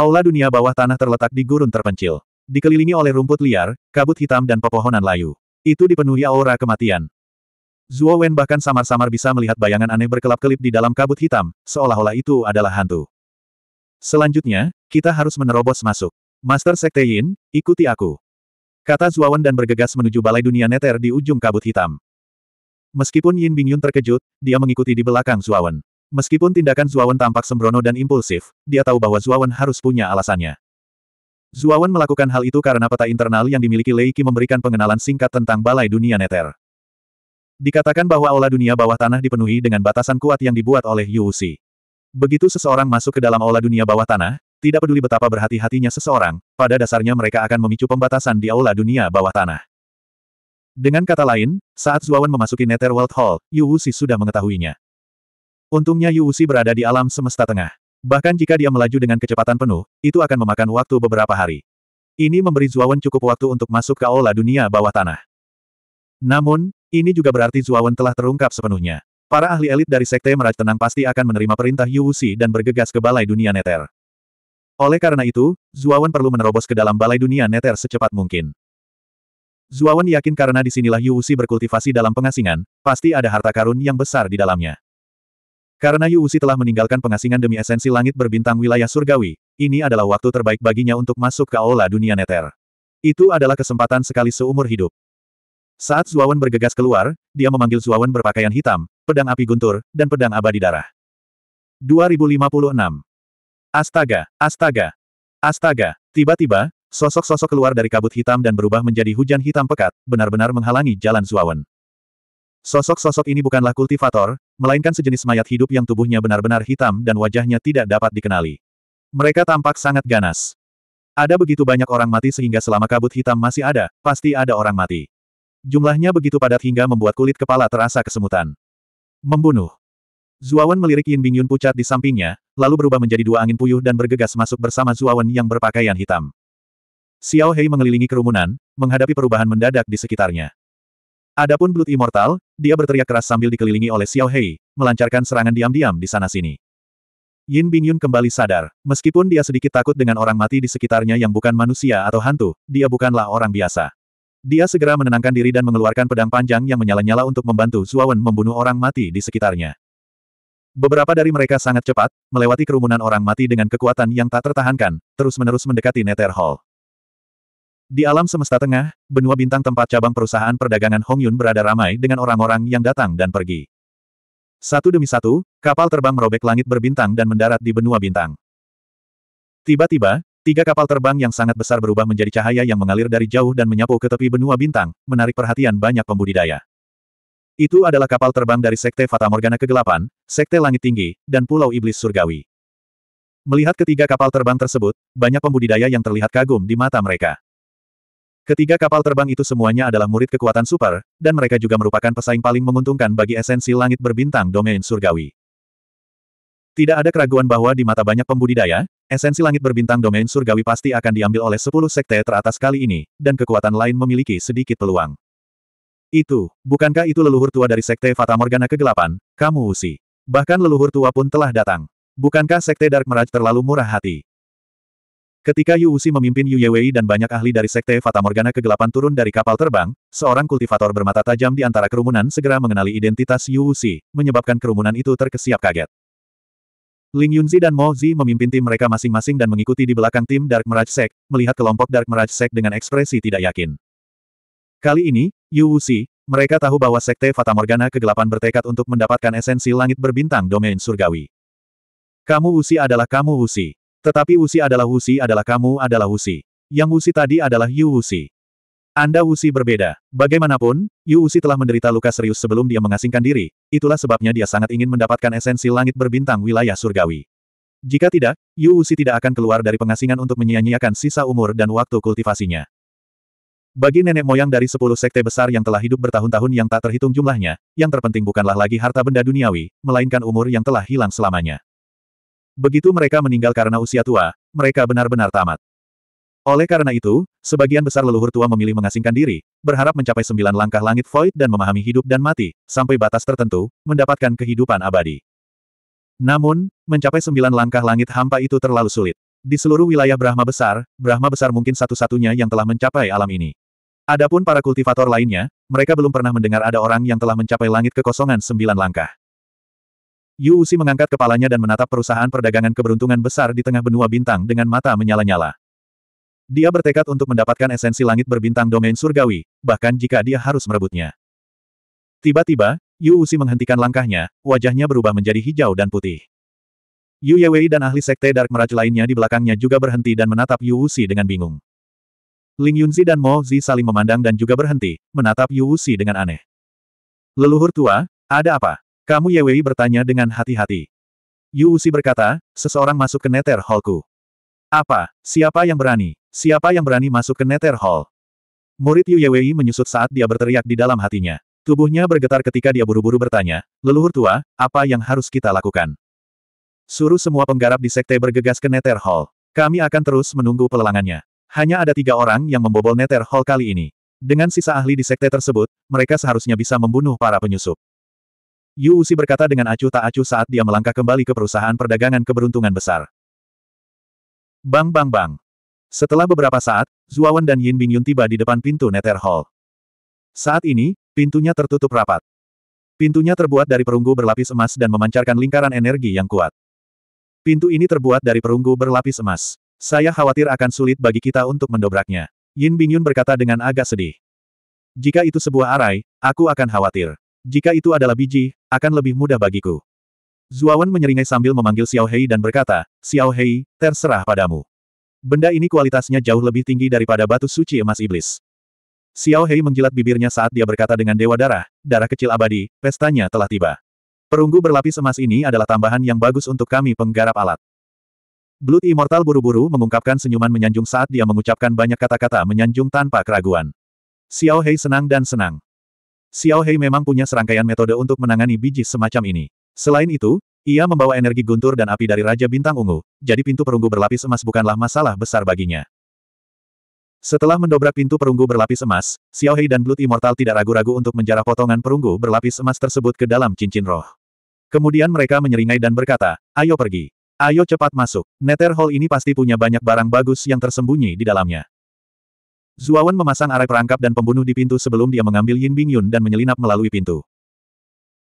Aula dunia bawah tanah terletak di gurun terpencil. Dikelilingi oleh rumput liar, kabut hitam dan pepohonan layu. Itu dipenuhi aura kematian. Zuo Wen bahkan samar-samar bisa melihat bayangan aneh berkelap-kelip di dalam kabut hitam, seolah-olah itu adalah hantu. Selanjutnya, kita harus menerobos masuk. Master Sekte Yin, ikuti aku. Kata Zuo Wen dan bergegas menuju balai dunia neter di ujung kabut hitam. Meskipun Yin Bingyun terkejut, dia mengikuti di belakang Zuo Wen. Meskipun tindakan Zuo Wen tampak sembrono dan impulsif, dia tahu bahwa Zuo Wen harus punya alasannya. Zuawan melakukan hal itu karena peta internal yang dimiliki Lei Leiki memberikan pengenalan singkat tentang Balai Dunia Neter. Dikatakan bahwa aula dunia bawah tanah dipenuhi dengan batasan kuat yang dibuat oleh Yuusi. Begitu seseorang masuk ke dalam aula dunia bawah tanah, tidak peduli betapa berhati-hatinya seseorang, pada dasarnya mereka akan memicu pembatasan di aula dunia bawah tanah. Dengan kata lain, saat Zuawan memasuki Nether World Hall, Yu Wuxi sudah mengetahuinya. Untungnya Yu Wuxi berada di alam semesta tengah. Bahkan jika dia melaju dengan kecepatan penuh, itu akan memakan waktu beberapa hari. Ini memberi Zuawan cukup waktu untuk masuk ke aula dunia bawah tanah. Namun, ini juga berarti Zuawan telah terungkap sepenuhnya. Para ahli elit dari Sekte Meraj Tenang pasti akan menerima perintah Yu dan bergegas ke Balai Dunia Neter. Oleh karena itu, Zuawan perlu menerobos ke dalam Balai Dunia Neter secepat mungkin. Zuawan yakin karena disinilah Yu berkultivasi dalam pengasingan, pasti ada harta karun yang besar di dalamnya. Karena Yu Wuxi telah meninggalkan pengasingan demi esensi langit berbintang wilayah surgawi, ini adalah waktu terbaik baginya untuk masuk ke aula dunia neter. Itu adalah kesempatan sekali seumur hidup. Saat Zuawan bergegas keluar, dia memanggil Zuawan berpakaian hitam, pedang api guntur, dan pedang abadi darah. 2056 Astaga, astaga, astaga, tiba-tiba, sosok-sosok keluar dari kabut hitam dan berubah menjadi hujan hitam pekat, benar-benar menghalangi jalan Zuawan. Sosok-sosok ini bukanlah kultivator, melainkan sejenis mayat hidup yang tubuhnya benar-benar hitam dan wajahnya tidak dapat dikenali. Mereka tampak sangat ganas. Ada begitu banyak orang mati sehingga selama kabut hitam masih ada, pasti ada orang mati. Jumlahnya begitu padat hingga membuat kulit kepala terasa kesemutan. Membunuh. Zuawan melirik Yin Bingyun pucat di sampingnya, lalu berubah menjadi dua angin puyuh dan bergegas masuk bersama Zuawan yang berpakaian hitam. Xiao Hei mengelilingi kerumunan, menghadapi perubahan mendadak di sekitarnya. Adapun Blood Immortal, dia berteriak keras sambil dikelilingi oleh Xiao Hei, melancarkan serangan diam-diam di sana-sini. Yin Bingyun kembali sadar, meskipun dia sedikit takut dengan orang mati di sekitarnya yang bukan manusia atau hantu, dia bukanlah orang biasa. Dia segera menenangkan diri dan mengeluarkan pedang panjang yang menyala-nyala untuk membantu Zuawan membunuh orang mati di sekitarnya. Beberapa dari mereka sangat cepat, melewati kerumunan orang mati dengan kekuatan yang tak tertahankan, terus-menerus mendekati Nether Hall. Di alam semesta tengah, benua bintang tempat cabang perusahaan perdagangan Hong Yun berada ramai dengan orang-orang yang datang dan pergi. Satu demi satu, kapal terbang merobek langit berbintang dan mendarat di benua bintang. Tiba-tiba, tiga kapal terbang yang sangat besar berubah menjadi cahaya yang mengalir dari jauh dan menyapu ke tepi benua bintang, menarik perhatian banyak pembudidaya. Itu adalah kapal terbang dari Sekte Fata Morgana Kegelapan, Sekte Langit Tinggi, dan Pulau Iblis Surgawi. Melihat ketiga kapal terbang tersebut, banyak pembudidaya yang terlihat kagum di mata mereka. Ketiga kapal terbang itu semuanya adalah murid kekuatan super, dan mereka juga merupakan pesaing paling menguntungkan bagi esensi langit berbintang domain surgawi. Tidak ada keraguan bahwa di mata banyak pembudidaya, esensi langit berbintang domain surgawi pasti akan diambil oleh 10 sekte teratas kali ini, dan kekuatan lain memiliki sedikit peluang. Itu, bukankah itu leluhur tua dari sekte Fata Morgana kegelapan, kamu usi. Bahkan leluhur tua pun telah datang. Bukankah sekte Dark Mirage terlalu murah hati? Ketika Yu Wuxi memimpin Yu Yewei dan banyak ahli dari Sekte Fata Morgana kegelapan turun dari kapal terbang, seorang kultivator bermata tajam di antara kerumunan segera mengenali identitas Yu Wuxi, menyebabkan kerumunan itu terkesiap kaget. Ling Yunzi dan Mo Zi memimpin tim mereka masing-masing dan mengikuti di belakang tim Dark Mirage Sek, melihat kelompok Dark Mirage Sek dengan ekspresi tidak yakin. Kali ini, Yu Wuxi, mereka tahu bahwa Sekte Fata Morgana kegelapan bertekad untuk mendapatkan esensi langit berbintang domain surgawi. Kamu Wuxi adalah kamu Wuxi. Tetapi Wusi adalah Wusi adalah kamu adalah Wusi. Yang Wusi tadi adalah Yu Wusi. Anda Wusi berbeda. Bagaimanapun, Yu Wusi telah menderita luka serius sebelum dia mengasingkan diri, itulah sebabnya dia sangat ingin mendapatkan esensi langit berbintang wilayah surgawi. Jika tidak, Yu Wusi tidak akan keluar dari pengasingan untuk menyia-nyiakan sisa umur dan waktu kultivasinya. Bagi nenek moyang dari sepuluh sekte besar yang telah hidup bertahun-tahun yang tak terhitung jumlahnya, yang terpenting bukanlah lagi harta benda duniawi, melainkan umur yang telah hilang selamanya. Begitu mereka meninggal karena usia tua, mereka benar-benar tamat. Oleh karena itu, sebagian besar leluhur tua memilih mengasingkan diri, berharap mencapai sembilan langkah langit void dan memahami hidup dan mati, sampai batas tertentu, mendapatkan kehidupan abadi. Namun, mencapai sembilan langkah langit hampa itu terlalu sulit. Di seluruh wilayah Brahma Besar, Brahma Besar mungkin satu-satunya yang telah mencapai alam ini. Adapun para kultivator lainnya, mereka belum pernah mendengar ada orang yang telah mencapai langit kekosongan sembilan langkah. Yu Usi mengangkat kepalanya dan menatap perusahaan perdagangan keberuntungan besar di tengah benua bintang dengan mata menyala-nyala. Dia bertekad untuk mendapatkan esensi langit berbintang domain surgawi, bahkan jika dia harus merebutnya. Tiba-tiba, Yu Usi menghentikan langkahnya, wajahnya berubah menjadi hijau dan putih. Yu Yewei dan ahli sekte Dark Mirage lainnya di belakangnya juga berhenti dan menatap Yu Usi dengan bingung. Ling Yunzi dan Mo Zi saling memandang dan juga berhenti, menatap Yu Usi dengan aneh. Leluhur tua, ada apa? Kamu Yewei bertanya dengan hati-hati. Yu Usi berkata, seseorang masuk ke Nether Hallku. Apa? Siapa yang berani? Siapa yang berani masuk ke Nether Hall? Murid Yu Yewei menyusut saat dia berteriak di dalam hatinya. Tubuhnya bergetar ketika dia buru-buru bertanya, leluhur tua, apa yang harus kita lakukan? Suruh semua penggarap di sekte bergegas ke Nether Hall. Kami akan terus menunggu pelelangannya. Hanya ada tiga orang yang membobol Nether Hall kali ini. Dengan sisa ahli di sekte tersebut, mereka seharusnya bisa membunuh para penyusup. Yu Usi berkata dengan acuh tak acuh saat dia melangkah kembali ke perusahaan perdagangan keberuntungan besar. Bang bang bang. Setelah beberapa saat, Zuawan dan Yin Bingyun tiba di depan pintu Nether Hall. Saat ini, pintunya tertutup rapat. Pintunya terbuat dari perunggu berlapis emas dan memancarkan lingkaran energi yang kuat. Pintu ini terbuat dari perunggu berlapis emas. Saya khawatir akan sulit bagi kita untuk mendobraknya. Yin Bingyun berkata dengan agak sedih. Jika itu sebuah arai, aku akan khawatir. Jika itu adalah biji, akan lebih mudah bagiku. Zuawan menyeringai sambil memanggil Xiao Hei dan berkata, Xiao Hei, terserah padamu. Benda ini kualitasnya jauh lebih tinggi daripada batu suci emas iblis. Xiao Hei menjilat bibirnya saat dia berkata dengan dewa darah, darah kecil abadi, pestanya telah tiba. Perunggu berlapis emas ini adalah tambahan yang bagus untuk kami penggarap alat. Blood Immortal buru-buru mengungkapkan senyuman menyanjung saat dia mengucapkan banyak kata-kata menyanjung tanpa keraguan. Xiao Hei senang dan senang. Xiao Hei memang punya serangkaian metode untuk menangani biji semacam ini. Selain itu, ia membawa energi guntur dan api dari Raja Bintang Ungu, jadi pintu perunggu berlapis emas bukanlah masalah besar baginya. Setelah mendobrak pintu perunggu berlapis emas, Xiao Hei dan Blood Immortal tidak ragu-ragu untuk menjarah potongan perunggu berlapis emas tersebut ke dalam cincin roh. Kemudian mereka menyeringai dan berkata, ayo pergi. Ayo cepat masuk. Nether Hall ini pasti punya banyak barang bagus yang tersembunyi di dalamnya. Zuawan memasang arai perangkap dan pembunuh di pintu sebelum dia mengambil Yin Bingyun dan menyelinap melalui pintu.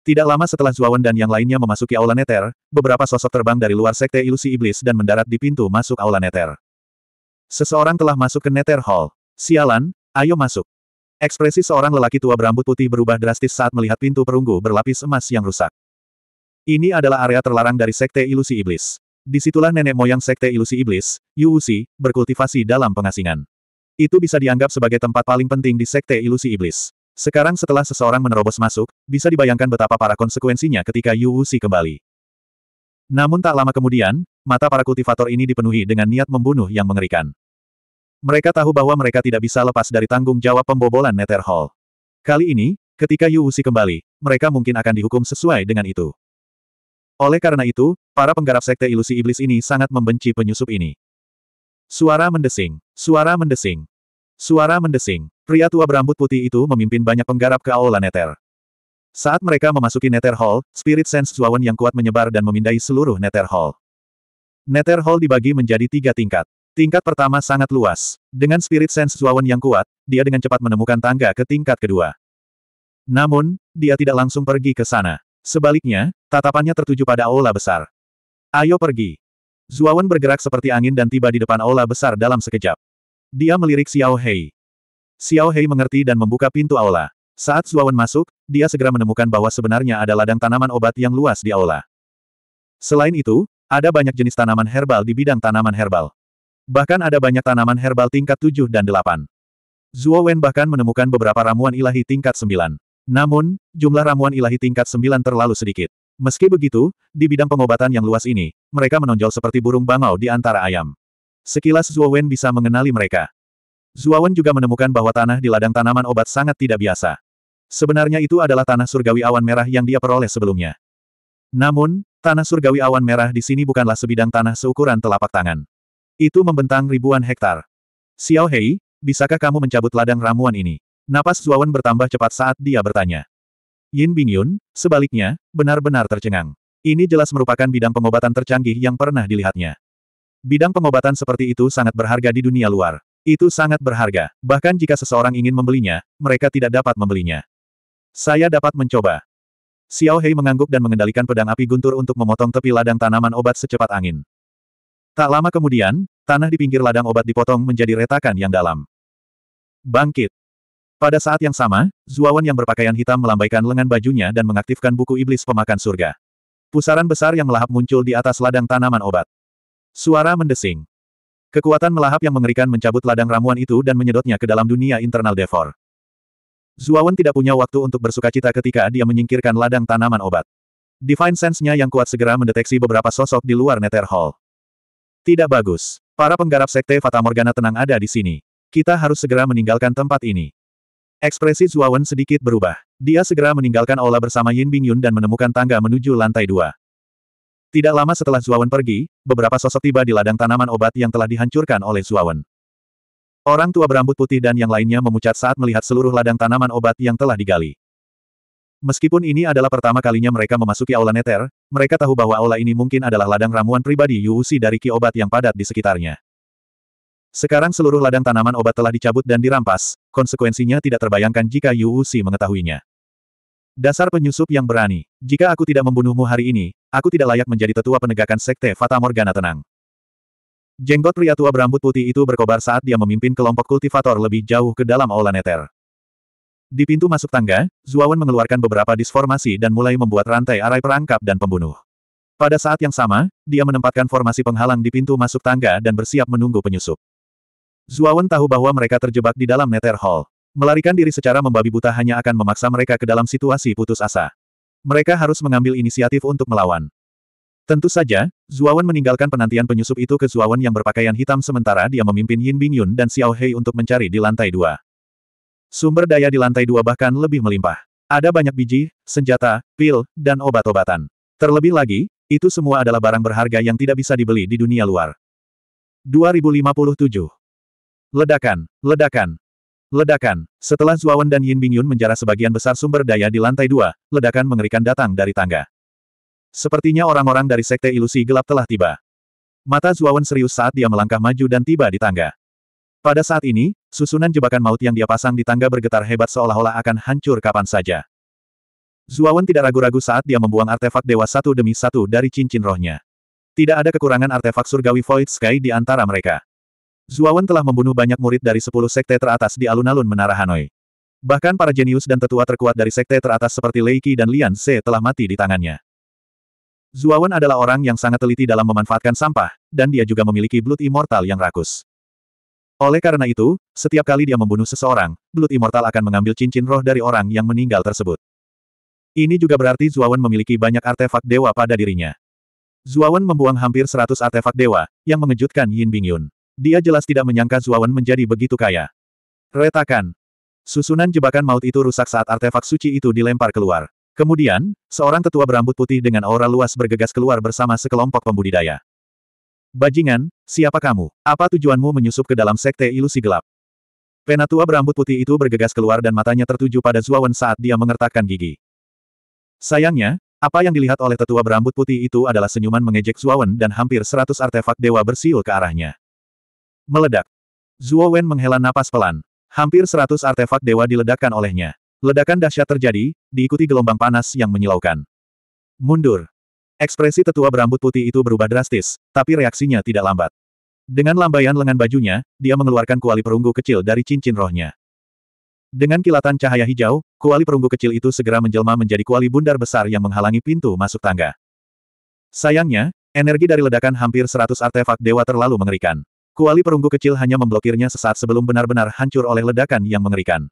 Tidak lama setelah Zuawan dan yang lainnya memasuki aula Neter, beberapa sosok terbang dari luar sekte ilusi iblis dan mendarat di pintu masuk aula Neter. Seseorang telah masuk ke Neter Hall. Sialan, ayo masuk. Ekspresi seorang lelaki tua berambut putih berubah drastis saat melihat pintu perunggu berlapis emas yang rusak. Ini adalah area terlarang dari sekte ilusi iblis. Disitulah nenek moyang sekte ilusi iblis, Yuusi, berkultivasi dalam pengasingan. Itu bisa dianggap sebagai tempat paling penting di Sekte Ilusi Iblis. Sekarang setelah seseorang menerobos masuk, bisa dibayangkan betapa para konsekuensinya ketika Yu Wuxi kembali. Namun tak lama kemudian, mata para kultivator ini dipenuhi dengan niat membunuh yang mengerikan. Mereka tahu bahwa mereka tidak bisa lepas dari tanggung jawab pembobolan Nether Hall. Kali ini, ketika Yu Wuxi kembali, mereka mungkin akan dihukum sesuai dengan itu. Oleh karena itu, para penggarap sekte ilusi iblis ini sangat membenci penyusup ini. Suara mendesing, suara mendesing. Suara mendesing. Pria tua berambut putih itu memimpin banyak penggarap ke aula Nether. Saat mereka memasuki Nether Hall, Spirit Sense Zuawan yang kuat menyebar dan memindai seluruh Nether Hall. Nether Hall dibagi menjadi tiga tingkat. Tingkat pertama sangat luas. Dengan Spirit Sense Zuawan yang kuat, dia dengan cepat menemukan tangga ke tingkat kedua. Namun, dia tidak langsung pergi ke sana. Sebaliknya, tatapannya tertuju pada aula besar. Ayo pergi. Zuawan bergerak seperti angin dan tiba di depan aula besar dalam sekejap. Dia melirik Xiao Hei. Xiao Hei mengerti dan membuka pintu aula. Saat Zuawan masuk, dia segera menemukan bahwa sebenarnya ada ladang tanaman obat yang luas di aula. Selain itu, ada banyak jenis tanaman herbal di bidang tanaman herbal. Bahkan ada banyak tanaman herbal tingkat 7 dan 8. Zuo Wen bahkan menemukan beberapa ramuan ilahi tingkat 9. Namun, jumlah ramuan ilahi tingkat 9 terlalu sedikit. Meski begitu, di bidang pengobatan yang luas ini, mereka menonjol seperti burung bangau di antara ayam. Sekilas Zhuowen bisa mengenali mereka. Zhuowen juga menemukan bahwa tanah di ladang tanaman obat sangat tidak biasa. Sebenarnya itu adalah tanah surgawi awan merah yang dia peroleh sebelumnya. Namun, tanah surgawi awan merah di sini bukanlah sebidang tanah seukuran telapak tangan. Itu membentang ribuan hektar. Xiao Hei, bisakah kamu mencabut ladang ramuan ini? Napas Zhuowen bertambah cepat saat dia bertanya. Yin Bingyun, sebaliknya, benar-benar tercengang. Ini jelas merupakan bidang pengobatan tercanggih yang pernah dilihatnya. Bidang pengobatan seperti itu sangat berharga di dunia luar. Itu sangat berharga. Bahkan jika seseorang ingin membelinya, mereka tidak dapat membelinya. Saya dapat mencoba. Xiao Hei mengangguk dan mengendalikan pedang api guntur untuk memotong tepi ladang tanaman obat secepat angin. Tak lama kemudian, tanah di pinggir ladang obat dipotong menjadi retakan yang dalam. Bangkit. Pada saat yang sama, Zuawan yang berpakaian hitam melambaikan lengan bajunya dan mengaktifkan buku iblis pemakan surga. Pusaran besar yang melahap muncul di atas ladang tanaman obat. Suara mendesing. Kekuatan melahap yang mengerikan mencabut ladang ramuan itu dan menyedotnya ke dalam dunia internal Devor. Zuawan tidak punya waktu untuk bersukacita ketika dia menyingkirkan ladang tanaman obat. Divine sense-nya yang kuat segera mendeteksi beberapa sosok di luar Nether Hall. Tidak bagus. Para penggarap sekte Fata Morgana tenang ada di sini. Kita harus segera meninggalkan tempat ini. Ekspresi Zuawan sedikit berubah. Dia segera meninggalkan aula bersama Yin Bingyun dan menemukan tangga menuju lantai dua. Tidak lama setelah Zuawan pergi, beberapa sosok tiba di ladang tanaman obat yang telah dihancurkan oleh Zuawan. Orang tua berambut putih dan yang lainnya memucat saat melihat seluruh ladang tanaman obat yang telah digali. Meskipun ini adalah pertama kalinya mereka memasuki aula Neter, mereka tahu bahwa aula ini mungkin adalah ladang ramuan pribadi Yuusi dari ki obat yang padat di sekitarnya. Sekarang seluruh ladang tanaman obat telah dicabut dan dirampas, konsekuensinya tidak terbayangkan jika Yuusi mengetahuinya. Dasar penyusup yang berani, jika aku tidak membunuhmu hari ini, Aku tidak layak menjadi tetua penegakan Sekte Fata Morgana tenang. Jenggot pria tua berambut putih itu berkobar saat dia memimpin kelompok kultivator lebih jauh ke dalam aula neter. Di pintu masuk tangga, Zuawan mengeluarkan beberapa disformasi dan mulai membuat rantai arai perangkap dan pembunuh. Pada saat yang sama, dia menempatkan formasi penghalang di pintu masuk tangga dan bersiap menunggu penyusup. Zuawan tahu bahwa mereka terjebak di dalam neter hall. Melarikan diri secara membabi buta hanya akan memaksa mereka ke dalam situasi putus asa. Mereka harus mengambil inisiatif untuk melawan. Tentu saja, Zuawan meninggalkan penantian penyusup itu ke Zuawan yang berpakaian hitam sementara dia memimpin Yin Bingyun dan Xiao Hei untuk mencari di lantai dua. Sumber daya di lantai dua bahkan lebih melimpah. Ada banyak biji, senjata, pil, dan obat-obatan. Terlebih lagi, itu semua adalah barang berharga yang tidak bisa dibeli di dunia luar. 2057 Ledakan, ledakan, Ledakan. Setelah Zuawan dan Yin Bingyun menjara sebagian besar sumber daya di lantai dua, ledakan mengerikan datang dari tangga. Sepertinya orang-orang dari Sekte Ilusi Gelap telah tiba. Mata Zuawan serius saat dia melangkah maju dan tiba di tangga. Pada saat ini, susunan jebakan maut yang dia pasang di tangga bergetar hebat seolah-olah akan hancur kapan saja. Zuawan tidak ragu-ragu saat dia membuang artefak dewa satu demi satu dari cincin rohnya. Tidak ada kekurangan artefak surgawi Void Sky di antara mereka. Zuawan telah membunuh banyak murid dari sepuluh sekte teratas di alun-alun Menara Hanoi. Bahkan para jenius dan tetua terkuat dari sekte teratas seperti Lei Qi dan Lian Se telah mati di tangannya. Zuawan adalah orang yang sangat teliti dalam memanfaatkan sampah, dan dia juga memiliki Blood Immortal yang rakus. Oleh karena itu, setiap kali dia membunuh seseorang, Blood Immortal akan mengambil cincin roh dari orang yang meninggal tersebut. Ini juga berarti Zuawan memiliki banyak artefak dewa pada dirinya. Zuawan membuang hampir 100 artefak dewa, yang mengejutkan Yin Bingyun. Dia jelas tidak menyangka Zuawan menjadi begitu kaya. Retakan. Susunan jebakan maut itu rusak saat artefak suci itu dilempar keluar. Kemudian, seorang tetua berambut putih dengan aura luas bergegas keluar bersama sekelompok pembudidaya. Bajingan, siapa kamu? Apa tujuanmu menyusup ke dalam sekte ilusi gelap? Penatua berambut putih itu bergegas keluar dan matanya tertuju pada Zuawan saat dia mengertakkan gigi. Sayangnya, apa yang dilihat oleh tetua berambut putih itu adalah senyuman mengejek Zuawan dan hampir seratus artefak dewa bersiul ke arahnya. Meledak. Zuo Wen menghela napas pelan. Hampir seratus artefak dewa diledakkan olehnya. Ledakan dahsyat terjadi, diikuti gelombang panas yang menyilaukan. Mundur. Ekspresi tetua berambut putih itu berubah drastis, tapi reaksinya tidak lambat. Dengan lambaian lengan bajunya, dia mengeluarkan kuali perunggu kecil dari cincin rohnya. Dengan kilatan cahaya hijau, kuali perunggu kecil itu segera menjelma menjadi kuali bundar besar yang menghalangi pintu masuk tangga. Sayangnya, energi dari ledakan hampir seratus artefak dewa terlalu mengerikan. Kuali perunggu kecil hanya memblokirnya sesaat sebelum benar-benar hancur oleh ledakan yang mengerikan.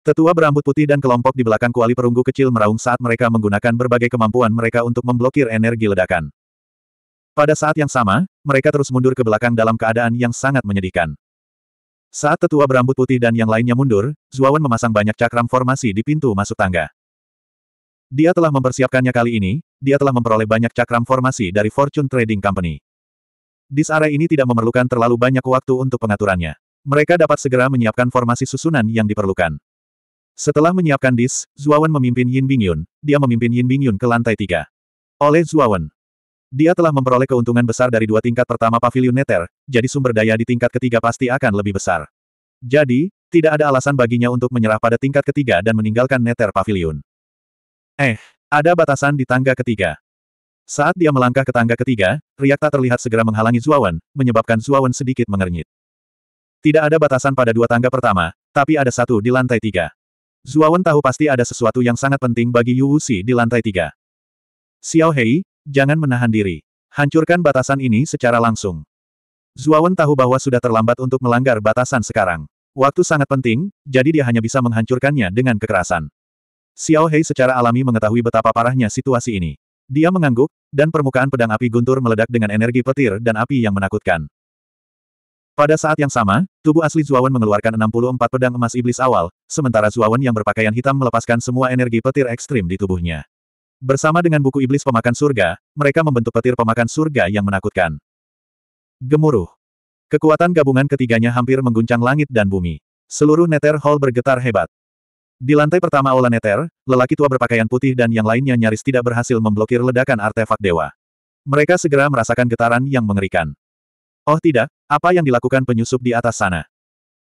Tetua berambut putih dan kelompok di belakang kuali perunggu kecil meraung saat mereka menggunakan berbagai kemampuan mereka untuk memblokir energi ledakan. Pada saat yang sama, mereka terus mundur ke belakang dalam keadaan yang sangat menyedihkan. Saat tetua berambut putih dan yang lainnya mundur, Zuawan memasang banyak cakram formasi di pintu masuk tangga. Dia telah mempersiapkannya kali ini, dia telah memperoleh banyak cakram formasi dari Fortune Trading Company. Dis area ini tidak memerlukan terlalu banyak waktu untuk pengaturannya. Mereka dapat segera menyiapkan formasi susunan yang diperlukan. Setelah menyiapkan dis, Zuawan memimpin Yin Bingyun. Dia memimpin Yin Bingyun ke lantai tiga. Oleh Zuawan. Dia telah memperoleh keuntungan besar dari dua tingkat pertama pavilion neter, jadi sumber daya di tingkat ketiga pasti akan lebih besar. Jadi, tidak ada alasan baginya untuk menyerah pada tingkat ketiga dan meninggalkan neter pavilion. Eh, ada batasan di tangga ketiga. Saat dia melangkah ke tangga ketiga, riak tak terlihat segera menghalangi Zuawan, menyebabkan Zuawan sedikit mengernyit. Tidak ada batasan pada dua tangga pertama, tapi ada satu di lantai tiga. Zuawan tahu pasti ada sesuatu yang sangat penting bagi Yu Wuxi di lantai tiga. Xiao Hei, jangan menahan diri. Hancurkan batasan ini secara langsung. Zuawan tahu bahwa sudah terlambat untuk melanggar batasan sekarang. Waktu sangat penting, jadi dia hanya bisa menghancurkannya dengan kekerasan. Xiao Hei secara alami mengetahui betapa parahnya situasi ini. Dia mengangguk, dan permukaan pedang api guntur meledak dengan energi petir dan api yang menakutkan. Pada saat yang sama, tubuh asli Zuawan mengeluarkan 64 pedang emas iblis awal, sementara Zuawan yang berpakaian hitam melepaskan semua energi petir ekstrim di tubuhnya. Bersama dengan buku iblis pemakan surga, mereka membentuk petir pemakan surga yang menakutkan. Gemuruh. Kekuatan gabungan ketiganya hampir mengguncang langit dan bumi. Seluruh Nether Hall bergetar hebat. Di lantai pertama neter lelaki tua berpakaian putih dan yang lainnya nyaris tidak berhasil memblokir ledakan artefak dewa. Mereka segera merasakan getaran yang mengerikan. Oh tidak, apa yang dilakukan penyusup di atas sana?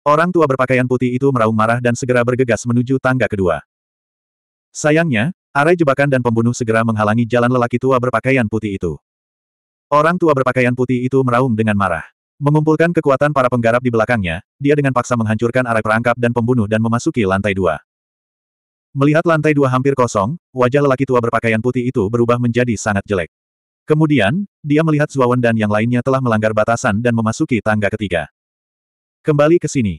Orang tua berpakaian putih itu meraung marah dan segera bergegas menuju tangga kedua. Sayangnya, arai jebakan dan pembunuh segera menghalangi jalan lelaki tua berpakaian putih itu. Orang tua berpakaian putih itu meraung dengan marah. Mengumpulkan kekuatan para penggarap di belakangnya, dia dengan paksa menghancurkan arai perangkap dan pembunuh dan memasuki lantai dua. Melihat lantai dua hampir kosong, wajah lelaki tua berpakaian putih itu berubah menjadi sangat jelek. Kemudian, dia melihat Zuawan dan yang lainnya telah melanggar batasan dan memasuki tangga ketiga. Kembali ke sini.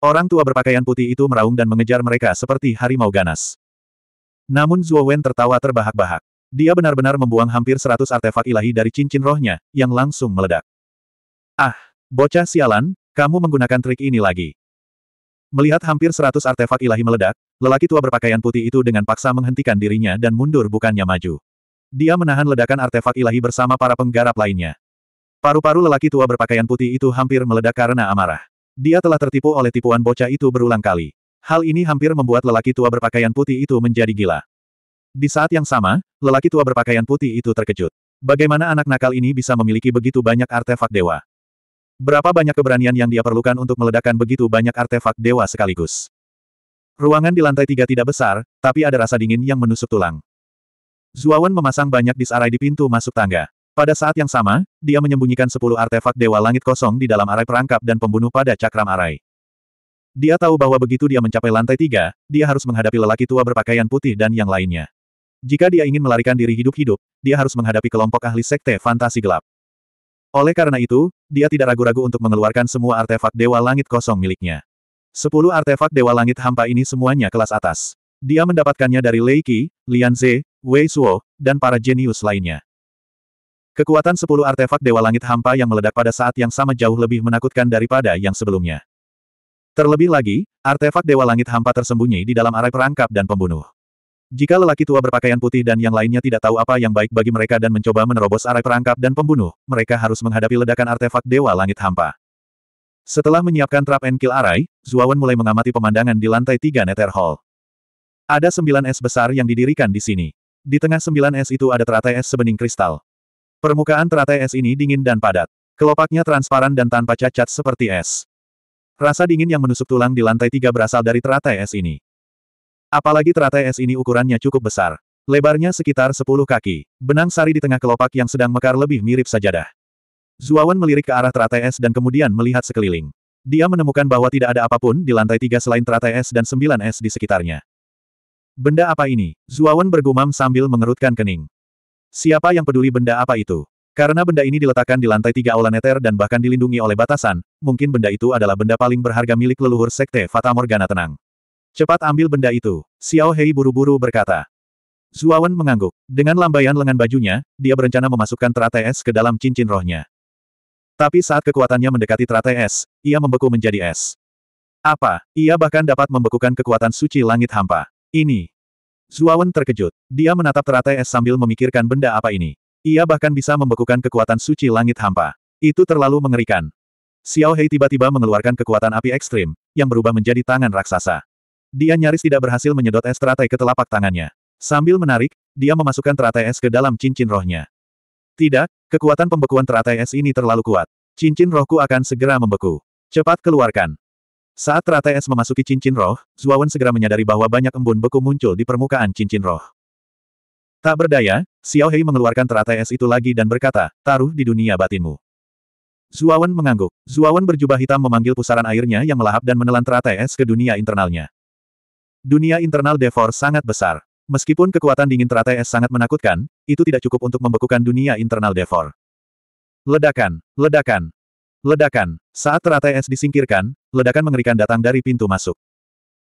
Orang tua berpakaian putih itu meraung dan mengejar mereka seperti harimau ganas. Namun Zuawan tertawa terbahak-bahak. Dia benar-benar membuang hampir seratus artefak ilahi dari cincin rohnya, yang langsung meledak. Ah, bocah sialan, kamu menggunakan trik ini lagi. Melihat hampir seratus artefak ilahi meledak, lelaki tua berpakaian putih itu dengan paksa menghentikan dirinya dan mundur bukannya maju. Dia menahan ledakan artefak ilahi bersama para penggarap lainnya. Paru-paru lelaki tua berpakaian putih itu hampir meledak karena amarah. Dia telah tertipu oleh tipuan bocah itu berulang kali. Hal ini hampir membuat lelaki tua berpakaian putih itu menjadi gila. Di saat yang sama, lelaki tua berpakaian putih itu terkejut. Bagaimana anak nakal ini bisa memiliki begitu banyak artefak dewa? Berapa banyak keberanian yang dia perlukan untuk meledakkan begitu banyak artefak dewa sekaligus. Ruangan di lantai tiga tidak besar, tapi ada rasa dingin yang menusuk tulang. Zuawan memasang banyak disarai di pintu masuk tangga. Pada saat yang sama, dia menyembunyikan sepuluh artefak dewa langit kosong di dalam arai perangkap dan pembunuh pada cakram arai. Dia tahu bahwa begitu dia mencapai lantai tiga, dia harus menghadapi lelaki tua berpakaian putih dan yang lainnya. Jika dia ingin melarikan diri hidup-hidup, dia harus menghadapi kelompok ahli sekte fantasi gelap. Oleh karena itu, dia tidak ragu-ragu untuk mengeluarkan semua artefak Dewa Langit kosong miliknya. Sepuluh artefak Dewa Langit hampa ini semuanya kelas atas. Dia mendapatkannya dari Lei Qi, Lian Ze, Wei Suo, dan para jenius lainnya. Kekuatan sepuluh artefak Dewa Langit hampa yang meledak pada saat yang sama jauh lebih menakutkan daripada yang sebelumnya. Terlebih lagi, artefak Dewa Langit hampa tersembunyi di dalam arah perangkap dan pembunuh. Jika lelaki tua berpakaian putih dan yang lainnya tidak tahu apa yang baik bagi mereka dan mencoba menerobos arah perangkap dan pembunuh, mereka harus menghadapi ledakan artefak Dewa Langit Hampa. Setelah menyiapkan trap and kill array, Zuawan mulai mengamati pemandangan di lantai tiga Nether Hall. Ada sembilan es besar yang didirikan di sini. Di tengah sembilan es itu ada teratai es sebening kristal. Permukaan teratai es ini dingin dan padat. Kelopaknya transparan dan tanpa cacat seperti es. Rasa dingin yang menusuk tulang di lantai tiga berasal dari teratai es ini. Apalagi teratai es ini ukurannya cukup besar. Lebarnya sekitar 10 kaki. Benang sari di tengah kelopak yang sedang mekar lebih mirip sajadah. Zuawan melirik ke arah teratai es dan kemudian melihat sekeliling. Dia menemukan bahwa tidak ada apapun di lantai tiga selain teratai es dan sembilan es di sekitarnya. Benda apa ini? Zuawan bergumam sambil mengerutkan kening. Siapa yang peduli benda apa itu? Karena benda ini diletakkan di lantai tiga aula neter dan bahkan dilindungi oleh batasan, mungkin benda itu adalah benda paling berharga milik leluhur Sekte Fata Morgana Tenang. Cepat ambil benda itu, Xiao Hei buru-buru berkata. Zuawan mengangguk. Dengan lambaian lengan bajunya, dia berencana memasukkan teratai es ke dalam cincin rohnya. Tapi saat kekuatannya mendekati teratai es, ia membeku menjadi es. Apa? Ia bahkan dapat membekukan kekuatan suci langit hampa. Ini. Zuawan terkejut. Dia menatap teratai es sambil memikirkan benda apa ini. Ia bahkan bisa membekukan kekuatan suci langit hampa. Itu terlalu mengerikan. Xiao Hei tiba-tiba mengeluarkan kekuatan api ekstrim, yang berubah menjadi tangan raksasa. Dia nyaris tidak berhasil menyedot es teratai ke telapak tangannya. Sambil menarik, dia memasukkan teratai es ke dalam cincin rohnya. Tidak, kekuatan pembekuan teratai es ini terlalu kuat. Cincin rohku akan segera membeku. Cepat keluarkan. Saat teratai es memasuki cincin roh, Zuawan segera menyadari bahwa banyak embun beku muncul di permukaan cincin roh. Tak berdaya, Xiao Hei mengeluarkan teratai es itu lagi dan berkata, taruh di dunia batinmu. Zuawan mengangguk. Zuawan berjubah hitam memanggil pusaran airnya yang melahap dan menelan teratai es ke dunia internalnya. Dunia internal Devor sangat besar. Meskipun kekuatan dingin teratai es sangat menakutkan, itu tidak cukup untuk membekukan dunia internal Devor. Ledakan, ledakan, ledakan. Saat teratai es disingkirkan, ledakan mengerikan datang dari pintu masuk.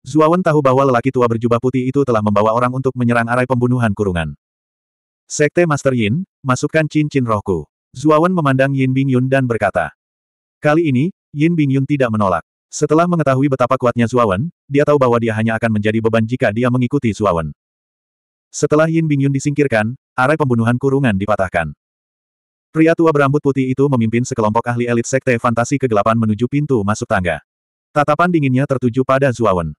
Zuawan tahu bahwa lelaki tua berjubah putih itu telah membawa orang untuk menyerang arai pembunuhan kurungan. Sekte Master Yin, masukkan cincin rohku. Zuawan memandang Yin Bingyun dan berkata. Kali ini, Yin Bingyun tidak menolak. Setelah mengetahui betapa kuatnya Zuawan, dia tahu bahwa dia hanya akan menjadi beban jika dia mengikuti Zuawan. Setelah Yin Bingyun disingkirkan, arai pembunuhan kurungan dipatahkan. Pria tua berambut putih itu memimpin sekelompok ahli elit sekte fantasi kegelapan menuju pintu masuk tangga. Tatapan dinginnya tertuju pada Zuawan.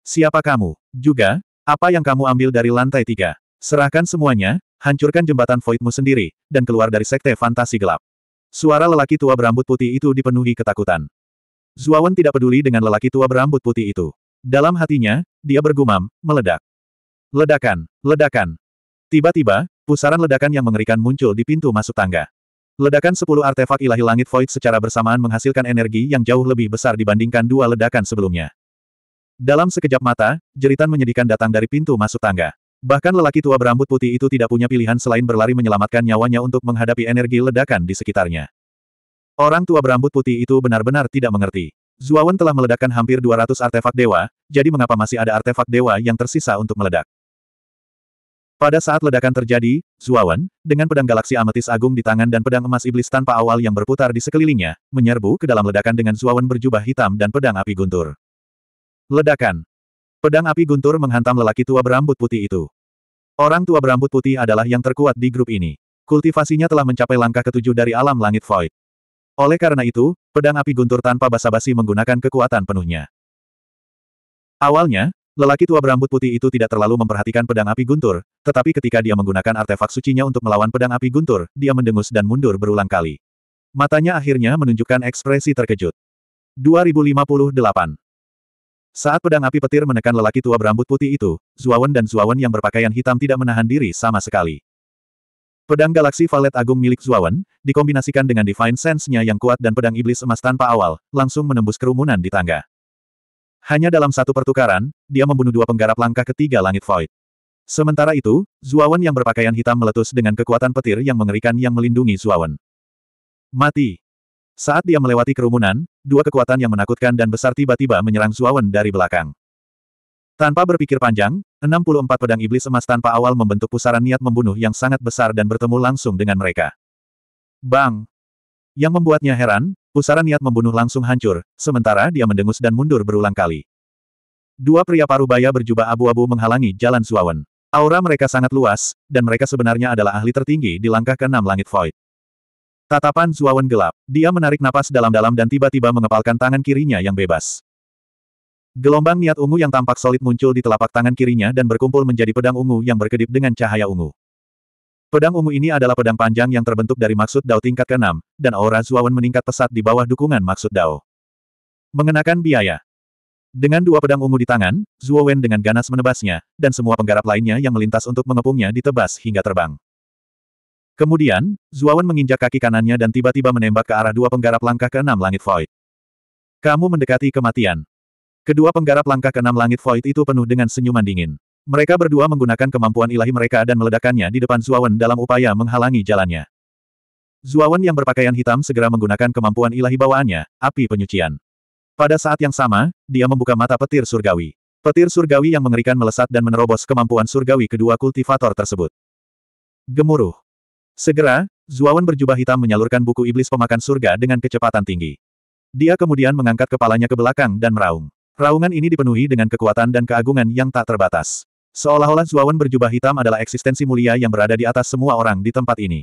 Siapa kamu? Juga, apa yang kamu ambil dari lantai tiga? Serahkan semuanya, hancurkan jembatan voidmu sendiri, dan keluar dari sekte fantasi gelap. Suara lelaki tua berambut putih itu dipenuhi ketakutan. Zuawan tidak peduli dengan lelaki tua berambut putih itu. Dalam hatinya, dia bergumam, meledak. Ledakan, ledakan. Tiba-tiba, pusaran ledakan yang mengerikan muncul di pintu masuk tangga. Ledakan sepuluh artefak ilahi langit void secara bersamaan menghasilkan energi yang jauh lebih besar dibandingkan dua ledakan sebelumnya. Dalam sekejap mata, jeritan menyedihkan datang dari pintu masuk tangga. Bahkan lelaki tua berambut putih itu tidak punya pilihan selain berlari menyelamatkan nyawanya untuk menghadapi energi ledakan di sekitarnya. Orang tua berambut putih itu benar-benar tidak mengerti. Zuawan telah meledakkan hampir 200 artefak dewa, jadi mengapa masih ada artefak dewa yang tersisa untuk meledak? Pada saat ledakan terjadi, Zuawan, dengan pedang galaksi ametis agung di tangan dan pedang emas iblis tanpa awal yang berputar di sekelilingnya, menyerbu ke dalam ledakan dengan Zuawan berjubah hitam dan pedang api guntur. Ledakan. Pedang api guntur menghantam lelaki tua berambut putih itu. Orang tua berambut putih adalah yang terkuat di grup ini. Kultivasinya telah mencapai langkah ketujuh dari alam langit void. Oleh karena itu, pedang api guntur tanpa basa-basi menggunakan kekuatan penuhnya. Awalnya, lelaki tua berambut putih itu tidak terlalu memperhatikan pedang api guntur, tetapi ketika dia menggunakan artefak sucinya untuk melawan pedang api guntur, dia mendengus dan mundur berulang kali. Matanya akhirnya menunjukkan ekspresi terkejut. 2058 Saat pedang api petir menekan lelaki tua berambut putih itu, Zuawan dan Zuawan yang berpakaian hitam tidak menahan diri sama sekali. Pedang galaksi Valet Agung milik Zuawan, dikombinasikan dengan Divine Sense-nya yang kuat dan pedang iblis emas tanpa awal, langsung menembus kerumunan di tangga. Hanya dalam satu pertukaran, dia membunuh dua penggarap langkah ketiga langit void. Sementara itu, Zuawan yang berpakaian hitam meletus dengan kekuatan petir yang mengerikan yang melindungi Zuawan. Mati. Saat dia melewati kerumunan, dua kekuatan yang menakutkan dan besar tiba-tiba menyerang Zuawan dari belakang. Tanpa berpikir panjang, 64 pedang iblis emas tanpa awal membentuk pusaran niat membunuh yang sangat besar dan bertemu langsung dengan mereka. Bang! Yang membuatnya heran, pusaran niat membunuh langsung hancur, sementara dia mendengus dan mundur berulang kali. Dua pria parubaya berjubah abu-abu menghalangi jalan Zuawan. Aura mereka sangat luas, dan mereka sebenarnya adalah ahli tertinggi di langkah ke keenam langit void. Tatapan Zuawan gelap. Dia menarik napas dalam-dalam dan tiba-tiba mengepalkan tangan kirinya yang bebas. Gelombang niat ungu yang tampak solid muncul di telapak tangan kirinya dan berkumpul menjadi pedang ungu yang berkedip dengan cahaya ungu. Pedang ungu ini adalah pedang panjang yang terbentuk dari maksud Dao tingkat ke-6, dan aura Zuawan meningkat pesat di bawah dukungan maksud Dao. Mengenakan biaya. Dengan dua pedang ungu di tangan, Zuawan dengan ganas menebasnya, dan semua penggarap lainnya yang melintas untuk mengepungnya ditebas hingga terbang. Kemudian, Zuawan menginjak kaki kanannya dan tiba-tiba menembak ke arah dua penggarap langkah ke enam langit void. Kamu mendekati kematian. Kedua penggarap langkah keenam langit void itu penuh dengan senyuman dingin. Mereka berdua menggunakan kemampuan ilahi mereka dan meledakkannya di depan Zuawan dalam upaya menghalangi jalannya. Zuawan yang berpakaian hitam segera menggunakan kemampuan ilahi bawaannya, api penyucian. Pada saat yang sama, dia membuka mata petir surgawi. Petir surgawi yang mengerikan melesat dan menerobos kemampuan surgawi kedua kultivator tersebut. Gemuruh. Segera, Zuawan berjubah hitam menyalurkan buku iblis pemakan surga dengan kecepatan tinggi. Dia kemudian mengangkat kepalanya ke belakang dan meraung. Raungan ini dipenuhi dengan kekuatan dan keagungan yang tak terbatas. Seolah-olah Zuawan berjubah hitam adalah eksistensi mulia yang berada di atas semua orang di tempat ini.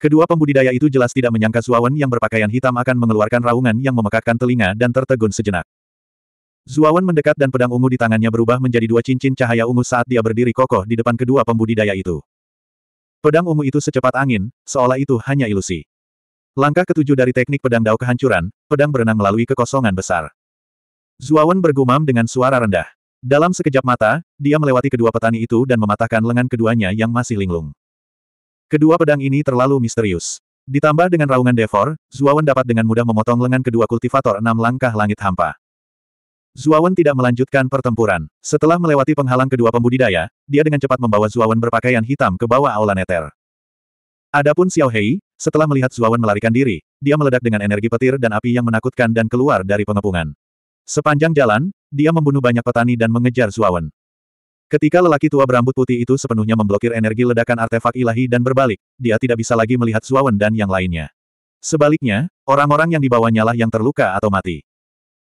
Kedua pembudidaya itu jelas tidak menyangka Zuawan yang berpakaian hitam akan mengeluarkan raungan yang memekakkan telinga dan tertegun sejenak. Zuawan mendekat dan pedang ungu di tangannya berubah menjadi dua cincin cahaya ungu saat dia berdiri kokoh di depan kedua pembudidaya itu. Pedang ungu itu secepat angin, seolah itu hanya ilusi. Langkah ketujuh dari teknik pedang dao kehancuran, pedang berenang melalui kekosongan besar. Zuawan bergumam dengan suara rendah. Dalam sekejap mata, dia melewati kedua petani itu dan mematahkan lengan keduanya yang masih linglung. Kedua pedang ini terlalu misterius. Ditambah dengan raungan Devor, Zuawan dapat dengan mudah memotong lengan kedua kultivator enam langkah langit hampa. Zuawan tidak melanjutkan pertempuran. Setelah melewati penghalang kedua pembudidaya, dia dengan cepat membawa Zuawan berpakaian hitam ke bawah aula neter. Adapun Xiao Hei, setelah melihat Zuawan melarikan diri, dia meledak dengan energi petir dan api yang menakutkan dan keluar dari pengepungan. Sepanjang jalan, dia membunuh banyak petani dan mengejar Zuawan. Ketika lelaki tua berambut putih itu sepenuhnya memblokir energi ledakan artefak ilahi dan berbalik, dia tidak bisa lagi melihat Zuawan dan yang lainnya. Sebaliknya, orang-orang yang dibawanya lah yang terluka atau mati.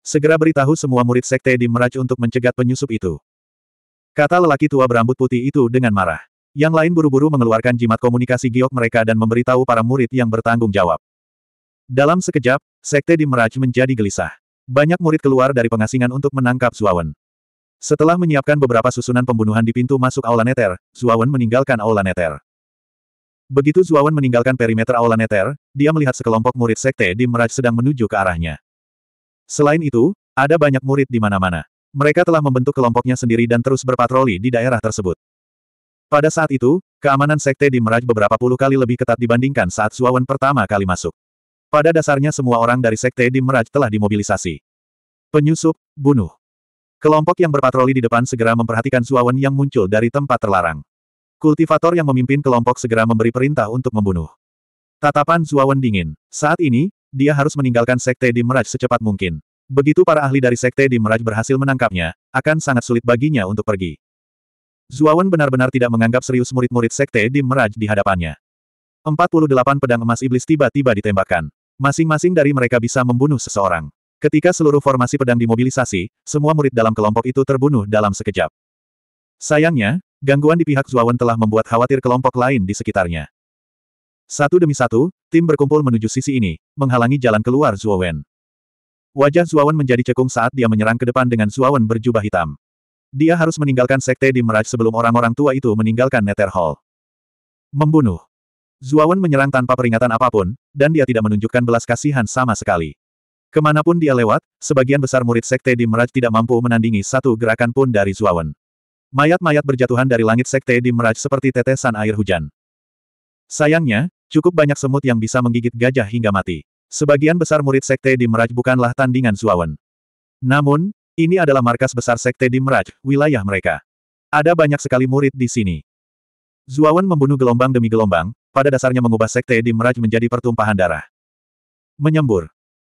Segera beritahu semua murid sekte di Meraj untuk mencegat penyusup itu. Kata lelaki tua berambut putih itu dengan marah. Yang lain buru-buru mengeluarkan jimat komunikasi giok mereka dan memberitahu para murid yang bertanggung jawab. Dalam sekejap, sekte di Meraj menjadi gelisah. Banyak murid keluar dari pengasingan untuk menangkap Zuawan. Setelah menyiapkan beberapa susunan pembunuhan di pintu masuk Aula Neter, Zuawan meninggalkan Aula Neter. Begitu Zuawan meninggalkan perimeter Aula Neter, dia melihat sekelompok murid sekte di Meraj sedang menuju ke arahnya. Selain itu, ada banyak murid di mana-mana. Mereka telah membentuk kelompoknya sendiri dan terus berpatroli di daerah tersebut. Pada saat itu, keamanan sekte di Meraj beberapa puluh kali lebih ketat dibandingkan saat Zuawan pertama kali masuk. Pada dasarnya semua orang dari Sekte di Meraj telah dimobilisasi. Penyusup, bunuh. Kelompok yang berpatroli di depan segera memperhatikan Zuawan yang muncul dari tempat terlarang. Kultivator yang memimpin kelompok segera memberi perintah untuk membunuh. Tatapan Zuawan dingin. Saat ini, dia harus meninggalkan Sekte di Meraj secepat mungkin. Begitu para ahli dari Sekte di Meraj berhasil menangkapnya, akan sangat sulit baginya untuk pergi. Zuawan benar-benar tidak menganggap serius murid-murid Sekte di Meraj di hadapannya. 48 pedang emas iblis tiba-tiba ditembakkan. Masing-masing dari mereka bisa membunuh seseorang. Ketika seluruh formasi pedang dimobilisasi, semua murid dalam kelompok itu terbunuh dalam sekejap. Sayangnya, gangguan di pihak Zuawan telah membuat khawatir kelompok lain di sekitarnya. Satu demi satu, tim berkumpul menuju sisi ini, menghalangi jalan keluar Zuawan. Wajah Zuawan menjadi cekung saat dia menyerang ke depan dengan Zuawan berjubah hitam. Dia harus meninggalkan sekte di Meraj sebelum orang-orang tua itu meninggalkan Nether Hall. Membunuh. Zuawan menyerang tanpa peringatan apapun, dan dia tidak menunjukkan belas kasihan sama sekali. Kemanapun dia lewat, sebagian besar murid Sekte Di Meraj tidak mampu menandingi satu gerakan pun dari Zuawan. Mayat-mayat berjatuhan dari langit Sekte Di Meraj seperti tetesan air hujan. Sayangnya, cukup banyak semut yang bisa menggigit gajah hingga mati. Sebagian besar murid Sekte Di Meraj bukanlah tandingan Zuawan. Namun, ini adalah markas besar Sekte Di Meraj, wilayah mereka. Ada banyak sekali murid di sini. Zuawan membunuh gelombang demi gelombang, pada dasarnya mengubah Sekte di Meraj menjadi pertumpahan darah. Menyembur.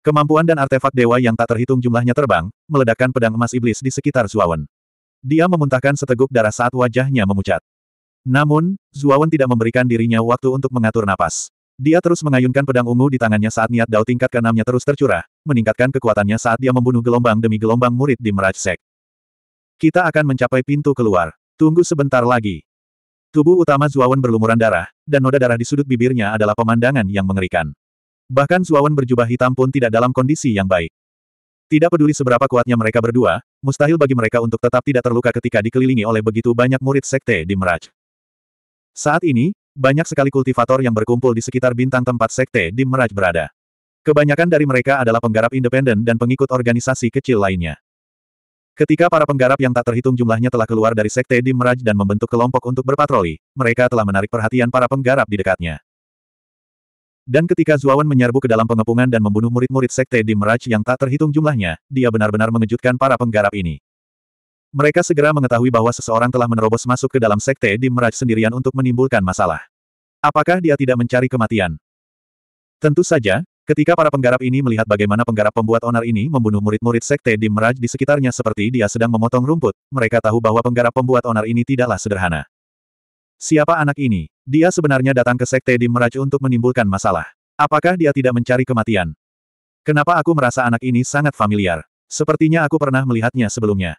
Kemampuan dan artefak dewa yang tak terhitung jumlahnya terbang, meledakkan pedang emas iblis di sekitar Zuawan. Dia memuntahkan seteguk darah saat wajahnya memucat. Namun, Zuawan tidak memberikan dirinya waktu untuk mengatur napas. Dia terus mengayunkan pedang ungu di tangannya saat niat Dao tingkat keenamnya terus tercurah, meningkatkan kekuatannya saat dia membunuh gelombang demi gelombang murid di Meraj Sek. Kita akan mencapai pintu keluar. Tunggu sebentar lagi. Tubuh utama Zuawan berlumuran darah, dan noda darah di sudut bibirnya adalah pemandangan yang mengerikan. Bahkan Zuawan berjubah hitam pun tidak dalam kondisi yang baik. Tidak peduli seberapa kuatnya mereka berdua, mustahil bagi mereka untuk tetap tidak terluka ketika dikelilingi oleh begitu banyak murid sekte di Meraj. Saat ini, banyak sekali kultivator yang berkumpul di sekitar bintang tempat sekte di Meraj berada. Kebanyakan dari mereka adalah penggarap independen dan pengikut organisasi kecil lainnya. Ketika para penggarap yang tak terhitung jumlahnya telah keluar dari Sekte di Meraj dan membentuk kelompok untuk berpatroli, mereka telah menarik perhatian para penggarap di dekatnya. Dan ketika Zuawan menyerbu ke dalam pengepungan dan membunuh murid-murid Sekte di Meraj yang tak terhitung jumlahnya, dia benar-benar mengejutkan para penggarap ini. Mereka segera mengetahui bahwa seseorang telah menerobos masuk ke dalam Sekte di Meraj sendirian untuk menimbulkan masalah. Apakah dia tidak mencari kematian? Tentu saja, Ketika para penggarap ini melihat bagaimana penggarap pembuat onar ini membunuh murid-murid sekte di Meraj di sekitarnya seperti dia sedang memotong rumput, mereka tahu bahwa penggarap pembuat onar ini tidaklah sederhana. Siapa anak ini? Dia sebenarnya datang ke sekte di Meraj untuk menimbulkan masalah. Apakah dia tidak mencari kematian? Kenapa aku merasa anak ini sangat familiar? Sepertinya aku pernah melihatnya sebelumnya.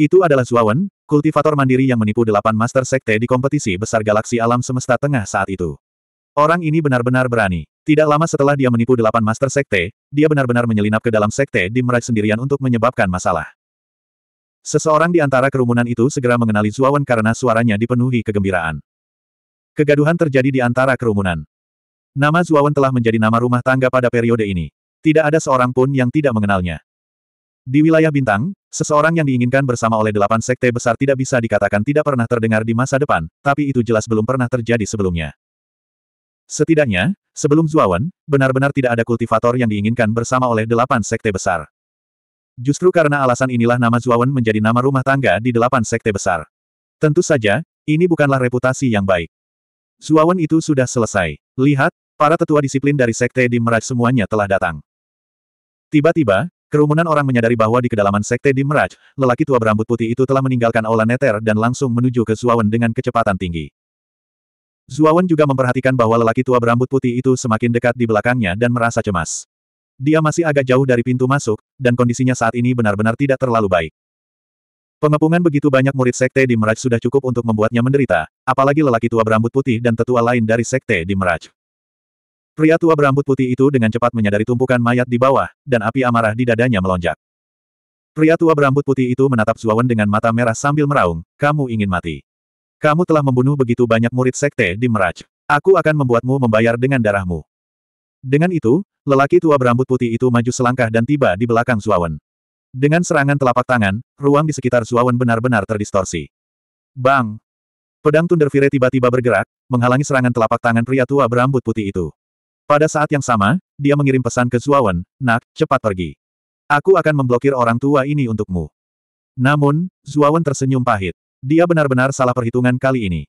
Itu adalah Zuawan, kultivator mandiri yang menipu delapan master sekte di kompetisi besar galaksi alam semesta tengah saat itu. Orang ini benar-benar berani. Tidak lama setelah dia menipu delapan master sekte, dia benar-benar menyelinap ke dalam sekte di Mirage sendirian untuk menyebabkan masalah. Seseorang di antara kerumunan itu segera mengenali Zuawan karena suaranya dipenuhi kegembiraan. Kegaduhan terjadi di antara kerumunan. Nama Zuawan telah menjadi nama rumah tangga pada periode ini. Tidak ada seorang pun yang tidak mengenalnya. Di wilayah bintang, seseorang yang diinginkan bersama oleh delapan sekte besar tidak bisa dikatakan tidak pernah terdengar di masa depan, tapi itu jelas belum pernah terjadi sebelumnya. Setidaknya, sebelum Zuawan, benar-benar tidak ada kultivator yang diinginkan bersama oleh delapan sekte besar. Justru karena alasan inilah nama Zuawan menjadi nama rumah tangga di delapan sekte besar. Tentu saja, ini bukanlah reputasi yang baik. Zuawan itu sudah selesai. Lihat, para tetua disiplin dari sekte di Meraj semuanya telah datang. Tiba-tiba, Kerumunan orang menyadari bahwa di kedalaman sekte di Meraj, lelaki tua berambut putih itu telah meninggalkan aula Neter dan langsung menuju ke Zuawan dengan kecepatan tinggi. Zuawan juga memperhatikan bahwa lelaki tua berambut putih itu semakin dekat di belakangnya dan merasa cemas. Dia masih agak jauh dari pintu masuk, dan kondisinya saat ini benar-benar tidak terlalu baik. Pengepungan begitu banyak murid sekte di Meraj sudah cukup untuk membuatnya menderita, apalagi lelaki tua berambut putih dan tetua lain dari sekte di Meraj. Pria tua berambut putih itu dengan cepat menyadari tumpukan mayat di bawah, dan api amarah di dadanya melonjak. Pria tua berambut putih itu menatap Zuawan dengan mata merah sambil meraung, kamu ingin mati. Kamu telah membunuh begitu banyak murid sekte di Meraj. Aku akan membuatmu membayar dengan darahmu. Dengan itu, lelaki tua berambut putih itu maju selangkah dan tiba di belakang Zuawan. Dengan serangan telapak tangan, ruang di sekitar Zuawan benar-benar terdistorsi. Bang! Pedang Tundervire tiba-tiba bergerak, menghalangi serangan telapak tangan pria tua berambut putih itu. Pada saat yang sama, dia mengirim pesan ke Zuawan, nak, cepat pergi. Aku akan memblokir orang tua ini untukmu. Namun, Zuawan tersenyum pahit. Dia benar-benar salah perhitungan kali ini.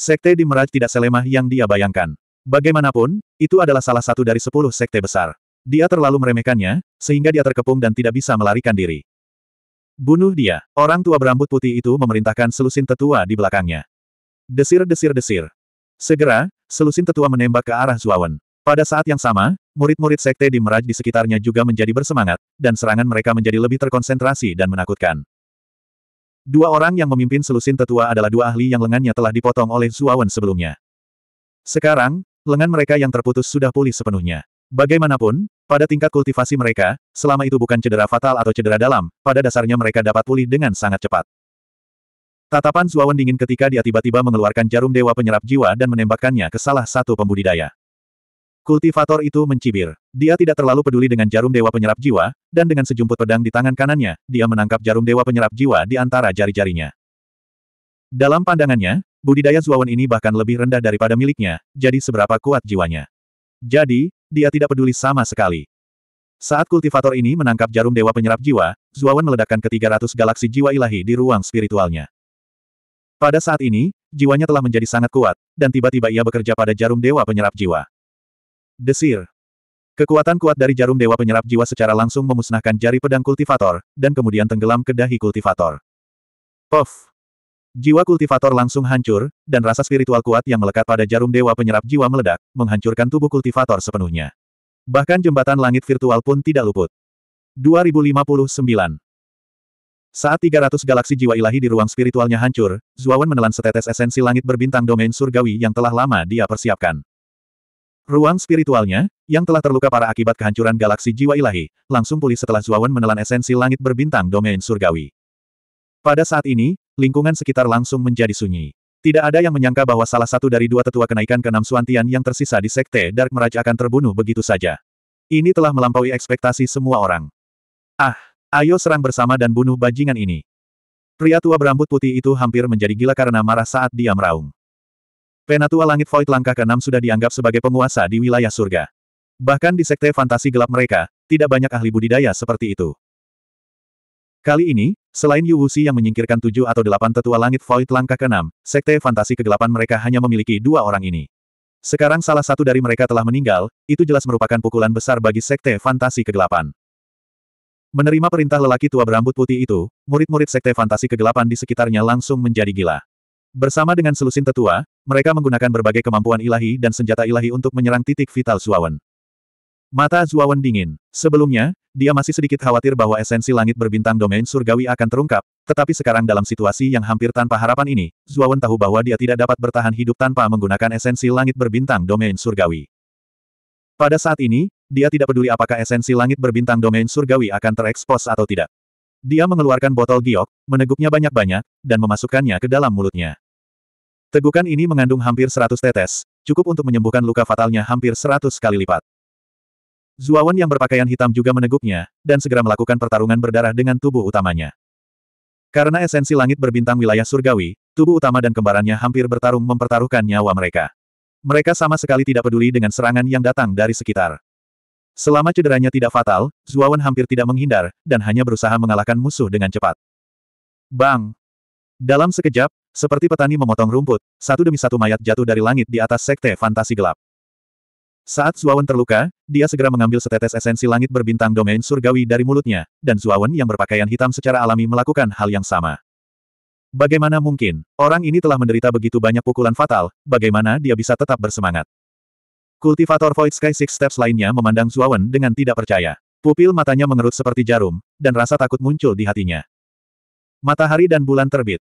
Sekte di Meraj tidak selemah yang dia bayangkan. Bagaimanapun, itu adalah salah satu dari sepuluh sekte besar. Dia terlalu meremehkannya, sehingga dia terkepung dan tidak bisa melarikan diri. Bunuh dia. Orang tua berambut putih itu memerintahkan selusin tetua di belakangnya. Desir-desir-desir. Segera, selusin tetua menembak ke arah Zuawan. Pada saat yang sama, murid-murid sekte di Meraj di sekitarnya juga menjadi bersemangat, dan serangan mereka menjadi lebih terkonsentrasi dan menakutkan. Dua orang yang memimpin selusin tetua adalah dua ahli yang lengannya telah dipotong oleh Zuawan sebelumnya. Sekarang, lengan mereka yang terputus sudah pulih sepenuhnya. Bagaimanapun, pada tingkat kultivasi mereka, selama itu bukan cedera fatal atau cedera dalam, pada dasarnya mereka dapat pulih dengan sangat cepat. Tatapan Zuawan dingin ketika dia tiba-tiba mengeluarkan jarum dewa penyerap jiwa dan menembakkannya ke salah satu pembudidaya. Kultivator itu mencibir. Dia tidak terlalu peduli dengan jarum dewa penyerap jiwa, dan dengan sejumput pedang di tangan kanannya, dia menangkap jarum dewa penyerap jiwa di antara jari-jarinya. Dalam pandangannya, budidaya Zuawan ini bahkan lebih rendah daripada miliknya, jadi seberapa kuat jiwanya. Jadi, dia tidak peduli sama sekali. Saat kultivator ini menangkap jarum dewa penyerap jiwa, Zuawan meledakkan ke 300 galaksi jiwa ilahi di ruang spiritualnya. Pada saat ini, jiwanya telah menjadi sangat kuat, dan tiba-tiba ia bekerja pada jarum dewa penyerap jiwa. Desir. Kekuatan kuat dari jarum dewa penyerap jiwa secara langsung memusnahkan jari pedang kultivator, dan kemudian tenggelam ke dahi kultivator. Pof! Jiwa kultivator langsung hancur, dan rasa spiritual kuat yang melekat pada jarum dewa penyerap jiwa meledak, menghancurkan tubuh kultivator sepenuhnya. Bahkan jembatan langit virtual pun tidak luput. 2059 Saat 300 galaksi jiwa ilahi di ruang spiritualnya hancur, Zuawan menelan setetes esensi langit berbintang domain surgawi yang telah lama dia persiapkan. Ruang spiritualnya, yang telah terluka para akibat kehancuran galaksi jiwa ilahi, langsung pulih setelah Zuawan menelan esensi langit berbintang domain surgawi. Pada saat ini, lingkungan sekitar langsung menjadi sunyi. Tidak ada yang menyangka bahwa salah satu dari dua tetua kenaikan keenam Suantian yang tersisa di Sekte Dark Meraja akan terbunuh begitu saja. Ini telah melampaui ekspektasi semua orang. Ah, ayo serang bersama dan bunuh bajingan ini. Pria tua berambut putih itu hampir menjadi gila karena marah saat dia meraung. Penatua Langit Void langkah ke-6 sudah dianggap sebagai penguasa di wilayah surga. Bahkan di sekte fantasi gelap mereka, tidak banyak ahli budidaya seperti itu. Kali ini, selain Yu Wuxi yang menyingkirkan tujuh atau delapan tetua langit Void langkah ke-6, sekte fantasi kegelapan mereka hanya memiliki dua orang ini. Sekarang salah satu dari mereka telah meninggal, itu jelas merupakan pukulan besar bagi sekte fantasi kegelapan. Menerima perintah lelaki tua berambut putih itu, murid-murid sekte fantasi kegelapan di sekitarnya langsung menjadi gila. Bersama dengan selusin tetua, mereka menggunakan berbagai kemampuan ilahi dan senjata ilahi untuk menyerang titik vital Zuawan. Mata Zuawan dingin. Sebelumnya, dia masih sedikit khawatir bahwa esensi langit berbintang domain surgawi akan terungkap, tetapi sekarang dalam situasi yang hampir tanpa harapan ini, Zuawan tahu bahwa dia tidak dapat bertahan hidup tanpa menggunakan esensi langit berbintang domain surgawi. Pada saat ini, dia tidak peduli apakah esensi langit berbintang domain surgawi akan terekspos atau tidak. Dia mengeluarkan botol giok, meneguknya banyak-banyak, dan memasukkannya ke dalam mulutnya. Tegukan ini mengandung hampir seratus tetes, cukup untuk menyembuhkan luka fatalnya hampir seratus kali lipat. Zuawan yang berpakaian hitam juga meneguknya, dan segera melakukan pertarungan berdarah dengan tubuh utamanya. Karena esensi langit berbintang wilayah surgawi, tubuh utama dan kembarannya hampir bertarung mempertaruhkan nyawa mereka. Mereka sama sekali tidak peduli dengan serangan yang datang dari sekitar. Selama cederanya tidak fatal, Zuawan hampir tidak menghindar, dan hanya berusaha mengalahkan musuh dengan cepat. Bang! Dalam sekejap, seperti petani memotong rumput, satu demi satu mayat jatuh dari langit di atas sekte fantasi gelap. Saat Zuawan terluka, dia segera mengambil setetes esensi langit berbintang domain surgawi dari mulutnya, dan Zuawan yang berpakaian hitam secara alami melakukan hal yang sama. Bagaimana mungkin, orang ini telah menderita begitu banyak pukulan fatal, bagaimana dia bisa tetap bersemangat? Kultivator Void Sky Six Steps lainnya memandang Zuawan dengan tidak percaya. Pupil matanya mengerut seperti jarum, dan rasa takut muncul di hatinya. Matahari dan bulan terbit.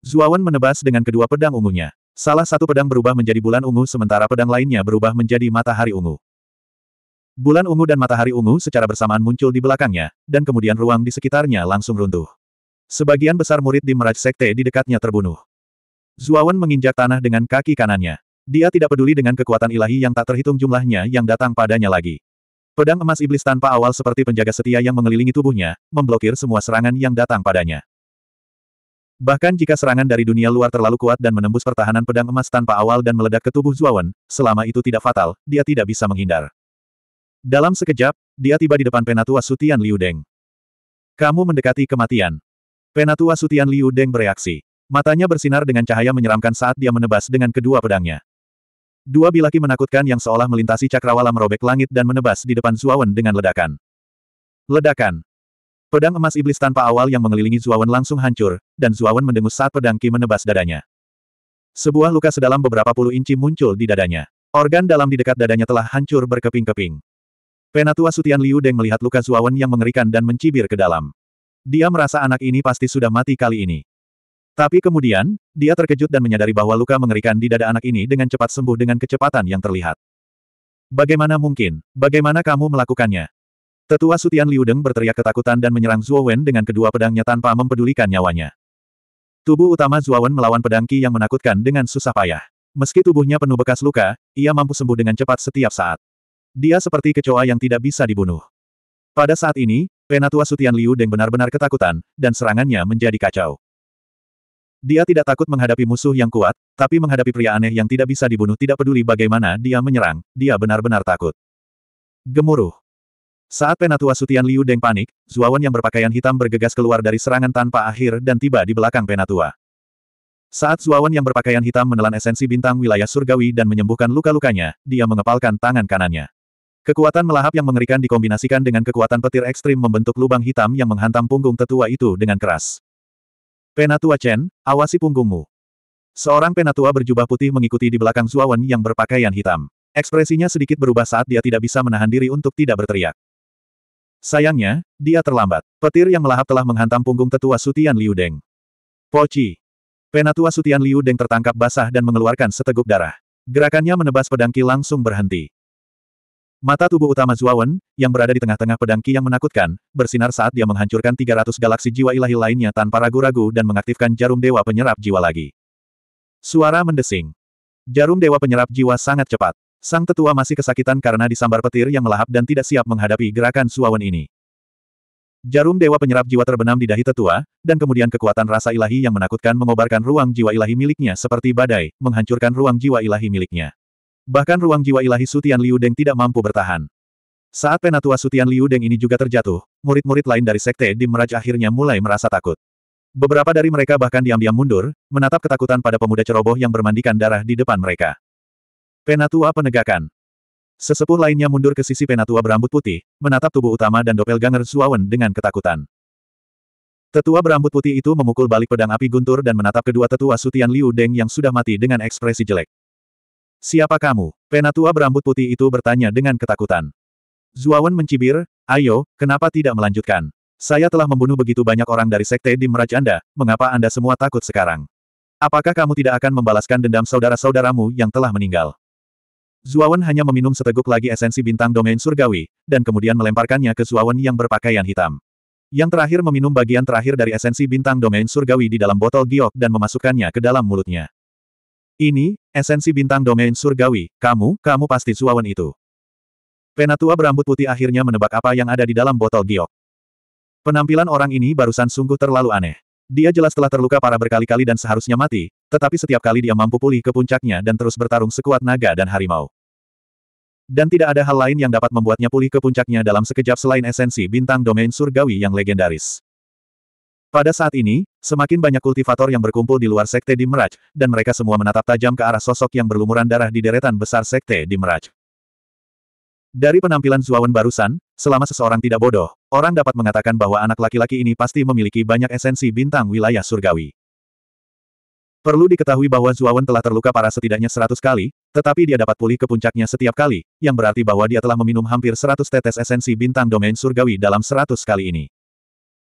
Zuawan menebas dengan kedua pedang ungunya. Salah satu pedang berubah menjadi bulan ungu sementara pedang lainnya berubah menjadi matahari ungu. Bulan ungu dan matahari ungu secara bersamaan muncul di belakangnya, dan kemudian ruang di sekitarnya langsung runtuh. Sebagian besar murid di Meraj Sekte di dekatnya terbunuh. Zuawan menginjak tanah dengan kaki kanannya. Dia tidak peduli dengan kekuatan ilahi yang tak terhitung jumlahnya yang datang padanya lagi. Pedang emas iblis tanpa awal seperti penjaga setia yang mengelilingi tubuhnya, memblokir semua serangan yang datang padanya. Bahkan jika serangan dari dunia luar terlalu kuat dan menembus pertahanan pedang emas tanpa awal dan meledak ke tubuh Zuawan, selama itu tidak fatal, dia tidak bisa menghindar. Dalam sekejap, dia tiba di depan Penatua Sutian Liu Deng. Kamu mendekati kematian. Penatua Sutian Liu Deng bereaksi. Matanya bersinar dengan cahaya menyeramkan saat dia menebas dengan kedua pedangnya. Dua bilaki menakutkan yang seolah melintasi cakrawala merobek langit dan menebas di depan Zuawan dengan ledakan. Ledakan. Pedang emas iblis tanpa awal yang mengelilingi Zuawan langsung hancur, dan Zuawan mendengus saat pedang Ki menebas dadanya. Sebuah luka sedalam beberapa puluh inci muncul di dadanya. Organ dalam di dekat dadanya telah hancur berkeping-keping. Penatua Sutian Liu Deng melihat luka Zuawan yang mengerikan dan mencibir ke dalam. Dia merasa anak ini pasti sudah mati kali ini. Tapi kemudian, dia terkejut dan menyadari bahwa luka mengerikan di dada anak ini dengan cepat sembuh dengan kecepatan yang terlihat. Bagaimana mungkin? Bagaimana kamu melakukannya? Tetua Sutian Liu Deng berteriak ketakutan dan menyerang Zhuo Wen dengan kedua pedangnya tanpa mempedulikan nyawanya. Tubuh utama Zhuo Wen melawan pedang Qi yang menakutkan dengan susah payah. Meski tubuhnya penuh bekas luka, ia mampu sembuh dengan cepat setiap saat. Dia seperti kecoa yang tidak bisa dibunuh. Pada saat ini, Penatua Sutian Liu Deng benar-benar ketakutan, dan serangannya menjadi kacau. Dia tidak takut menghadapi musuh yang kuat, tapi menghadapi pria aneh yang tidak bisa dibunuh tidak peduli bagaimana dia menyerang, dia benar-benar takut. Gemuruh. Saat penatua Sutian Liu Deng panik, Zuawan yang berpakaian hitam bergegas keluar dari serangan tanpa akhir dan tiba di belakang penatua. Saat Zuawan yang berpakaian hitam menelan esensi bintang wilayah surgawi dan menyembuhkan luka-lukanya, dia mengepalkan tangan kanannya. Kekuatan melahap yang mengerikan dikombinasikan dengan kekuatan petir ekstrim membentuk lubang hitam yang menghantam punggung tetua itu dengan keras. Penatua Chen, awasi punggungmu. Seorang penatua berjubah putih mengikuti di belakang Zuawan yang berpakaian hitam. Ekspresinya sedikit berubah saat dia tidak bisa menahan diri untuk tidak berteriak. Sayangnya, dia terlambat. Petir yang melahap telah menghantam punggung tetua Sutian Liu Deng. Poci. Penatua Sutian Liu Deng tertangkap basah dan mengeluarkan seteguk darah. Gerakannya menebas pedangki langsung berhenti. Mata tubuh utama Zuawan, yang berada di tengah-tengah pedangki yang menakutkan, bersinar saat dia menghancurkan 300 galaksi jiwa ilahi lainnya tanpa ragu-ragu dan mengaktifkan jarum dewa penyerap jiwa lagi. Suara mendesing. Jarum dewa penyerap jiwa sangat cepat. Sang tetua masih kesakitan karena disambar petir yang melahap dan tidak siap menghadapi gerakan suawan ini. Jarum dewa penyerap jiwa terbenam di dahi tetua, dan kemudian kekuatan rasa ilahi yang menakutkan mengobarkan ruang jiwa ilahi miliknya seperti badai, menghancurkan ruang jiwa ilahi miliknya. Bahkan ruang jiwa ilahi Sutian Liu Deng tidak mampu bertahan. Saat penatua Sutian Liu Deng ini juga terjatuh, murid-murid lain dari sekte Di Meraj akhirnya mulai merasa takut. Beberapa dari mereka bahkan diam-diam mundur, menatap ketakutan pada pemuda ceroboh yang bermandikan darah di depan mereka. Penatua penegakan. Sesepuh lainnya mundur ke sisi penatua berambut putih, menatap tubuh utama dan dopel doppelganger Suawen dengan ketakutan. Tetua berambut putih itu memukul balik pedang api guntur dan menatap kedua tetua sutian Liu Deng yang sudah mati dengan ekspresi jelek. Siapa kamu? Penatua berambut putih itu bertanya dengan ketakutan. Zuawan mencibir, ayo, kenapa tidak melanjutkan? Saya telah membunuh begitu banyak orang dari sekte di Meraj Anda, mengapa Anda semua takut sekarang? Apakah kamu tidak akan membalaskan dendam saudara-saudaramu yang telah meninggal? Zuawan hanya meminum seteguk lagi esensi bintang domain surgawi, dan kemudian melemparkannya ke Zuawan yang berpakaian hitam. Yang terakhir meminum bagian terakhir dari esensi bintang domain surgawi di dalam botol giok dan memasukkannya ke dalam mulutnya. Ini, esensi bintang domain surgawi, kamu, kamu pasti Zuawan itu. Penatua berambut putih akhirnya menebak apa yang ada di dalam botol giok. Penampilan orang ini barusan sungguh terlalu aneh. Dia jelas telah terluka parah berkali-kali dan seharusnya mati, tetapi setiap kali dia mampu pulih ke puncaknya dan terus bertarung sekuat naga dan harimau. Dan tidak ada hal lain yang dapat membuatnya pulih ke puncaknya dalam sekejap selain esensi bintang domain surgawi yang legendaris. Pada saat ini, semakin banyak kultivator yang berkumpul di luar sekte di Meraj, dan mereka semua menatap tajam ke arah sosok yang berlumuran darah di deretan besar sekte di Meraj. Dari penampilan Zuawan barusan, Selama seseorang tidak bodoh, orang dapat mengatakan bahwa anak laki-laki ini pasti memiliki banyak esensi bintang wilayah surgawi. Perlu diketahui bahwa Zuawan telah terluka parah setidaknya seratus kali, tetapi dia dapat pulih ke puncaknya setiap kali, yang berarti bahwa dia telah meminum hampir seratus tetes esensi bintang domain surgawi dalam seratus kali ini.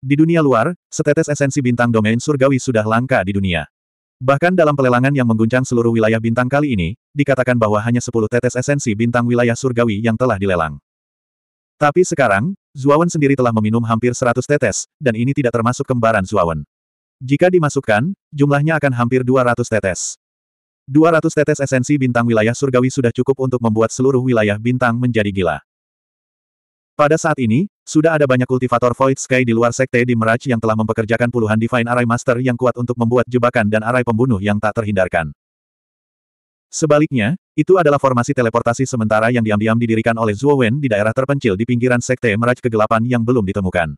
Di dunia luar, setetes esensi bintang domain surgawi sudah langka di dunia. Bahkan dalam pelelangan yang mengguncang seluruh wilayah bintang kali ini, dikatakan bahwa hanya sepuluh tetes esensi bintang wilayah surgawi yang telah dilelang. Tapi sekarang, Zuawan sendiri telah meminum hampir 100 tetes, dan ini tidak termasuk kembaran Zuawan. Jika dimasukkan, jumlahnya akan hampir 200 tetes. 200 tetes esensi bintang wilayah surgawi sudah cukup untuk membuat seluruh wilayah bintang menjadi gila. Pada saat ini, sudah ada banyak kultivator Void Sky di luar sekte di Meraj yang telah mempekerjakan puluhan Divine Array Master yang kuat untuk membuat jebakan dan array pembunuh yang tak terhindarkan. Sebaliknya, itu adalah formasi teleportasi sementara yang diam-diam didirikan oleh Zhuo Wen di daerah terpencil di pinggiran Sekte Meraj Kegelapan yang belum ditemukan.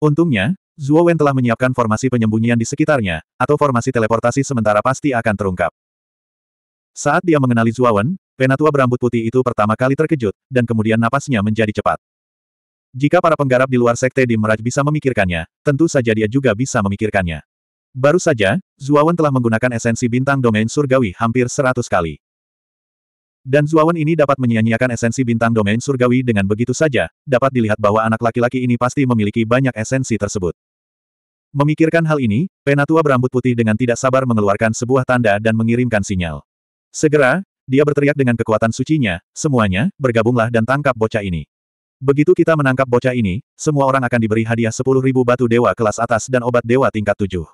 Untungnya, Zhuo Wen telah menyiapkan formasi penyembunyian di sekitarnya, atau formasi teleportasi sementara pasti akan terungkap. Saat dia mengenali Zhuo Wen, penatua berambut putih itu pertama kali terkejut, dan kemudian napasnya menjadi cepat. Jika para penggarap di luar Sekte di Meraj bisa memikirkannya, tentu saja dia juga bisa memikirkannya. Baru saja, Wen telah menggunakan esensi bintang domain surgawi hampir seratus kali. Dan Zuawan ini dapat menyia-nyiakan esensi bintang domain surgawi dengan begitu saja, dapat dilihat bahwa anak laki-laki ini pasti memiliki banyak esensi tersebut. Memikirkan hal ini, penatua berambut putih dengan tidak sabar mengeluarkan sebuah tanda dan mengirimkan sinyal. Segera, dia berteriak dengan kekuatan sucinya, semuanya, bergabunglah dan tangkap bocah ini. Begitu kita menangkap bocah ini, semua orang akan diberi hadiah sepuluh ribu batu dewa kelas atas dan obat dewa tingkat tujuh.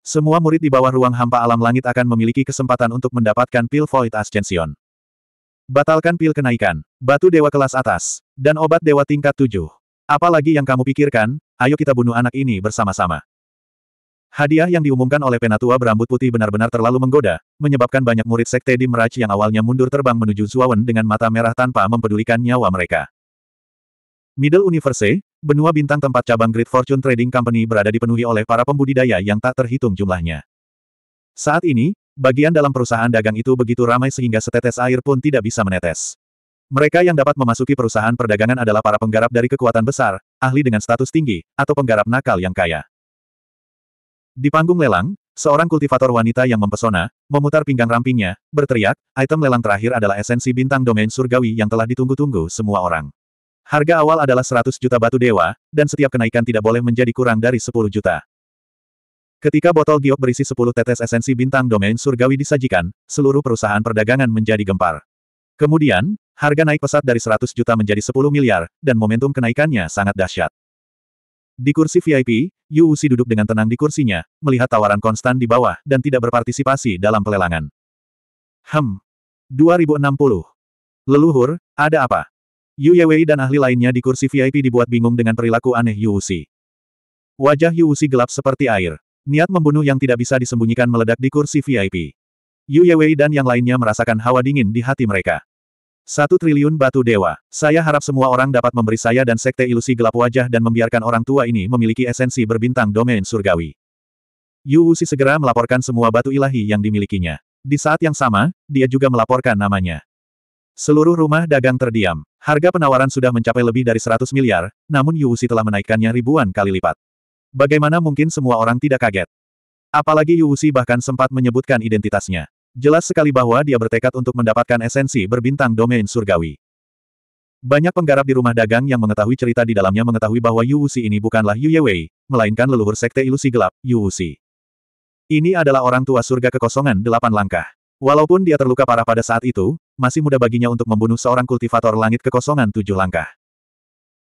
Semua murid di bawah ruang hampa alam langit akan memiliki kesempatan untuk mendapatkan pil Void Ascension. Batalkan pil kenaikan, batu dewa kelas atas, dan obat dewa tingkat tujuh. Apalagi yang kamu pikirkan, ayo kita bunuh anak ini bersama-sama. Hadiah yang diumumkan oleh penatua berambut putih benar-benar terlalu menggoda, menyebabkan banyak murid sekte di Meraj yang awalnya mundur terbang menuju Zuawan dengan mata merah tanpa mempedulikan nyawa mereka. Middle Universe, benua bintang tempat cabang Great Fortune Trading Company berada dipenuhi oleh para pembudidaya yang tak terhitung jumlahnya. Saat ini, Bagian dalam perusahaan dagang itu begitu ramai sehingga setetes air pun tidak bisa menetes. Mereka yang dapat memasuki perusahaan perdagangan adalah para penggarap dari kekuatan besar, ahli dengan status tinggi, atau penggarap nakal yang kaya. Di panggung lelang, seorang kultivator wanita yang mempesona, memutar pinggang rampingnya, berteriak, item lelang terakhir adalah esensi bintang domain surgawi yang telah ditunggu-tunggu semua orang. Harga awal adalah 100 juta batu dewa, dan setiap kenaikan tidak boleh menjadi kurang dari 10 juta. Ketika botol giok berisi 10 tetes esensi bintang domain surgawi disajikan, seluruh perusahaan perdagangan menjadi gempar. Kemudian, harga naik pesat dari 100 juta menjadi 10 miliar, dan momentum kenaikannya sangat dahsyat. Di kursi VIP, Yu Wuxi duduk dengan tenang di kursinya, melihat tawaran konstan di bawah dan tidak berpartisipasi dalam pelelangan. Hmm. 2060. Leluhur, ada apa? Yu Yewei dan ahli lainnya di kursi VIP dibuat bingung dengan perilaku aneh Yu Wuxi. Wajah Yu Wuxi gelap seperti air. Niat membunuh yang tidak bisa disembunyikan meledak di kursi VIP. Yu Yewei dan yang lainnya merasakan hawa dingin di hati mereka. Satu triliun batu dewa. Saya harap semua orang dapat memberi saya dan sekte ilusi gelap wajah dan membiarkan orang tua ini memiliki esensi berbintang domain surgawi. Yu Wuxi segera melaporkan semua batu ilahi yang dimilikinya. Di saat yang sama, dia juga melaporkan namanya. Seluruh rumah dagang terdiam. Harga penawaran sudah mencapai lebih dari 100 miliar, namun Yu Wuxi telah menaikkannya ribuan kali lipat. Bagaimana mungkin semua orang tidak kaget? Apalagi Yu bahkan sempat menyebutkan identitasnya. Jelas sekali bahwa dia bertekad untuk mendapatkan esensi berbintang domain surgawi. Banyak penggarap di rumah dagang yang mengetahui cerita di dalamnya mengetahui bahwa Yu ini bukanlah Yu Yewei, melainkan leluhur sekte ilusi gelap, Yu Ini adalah orang tua surga kekosongan delapan langkah. Walaupun dia terluka parah pada saat itu, masih mudah baginya untuk membunuh seorang kultivator langit kekosongan tujuh langkah.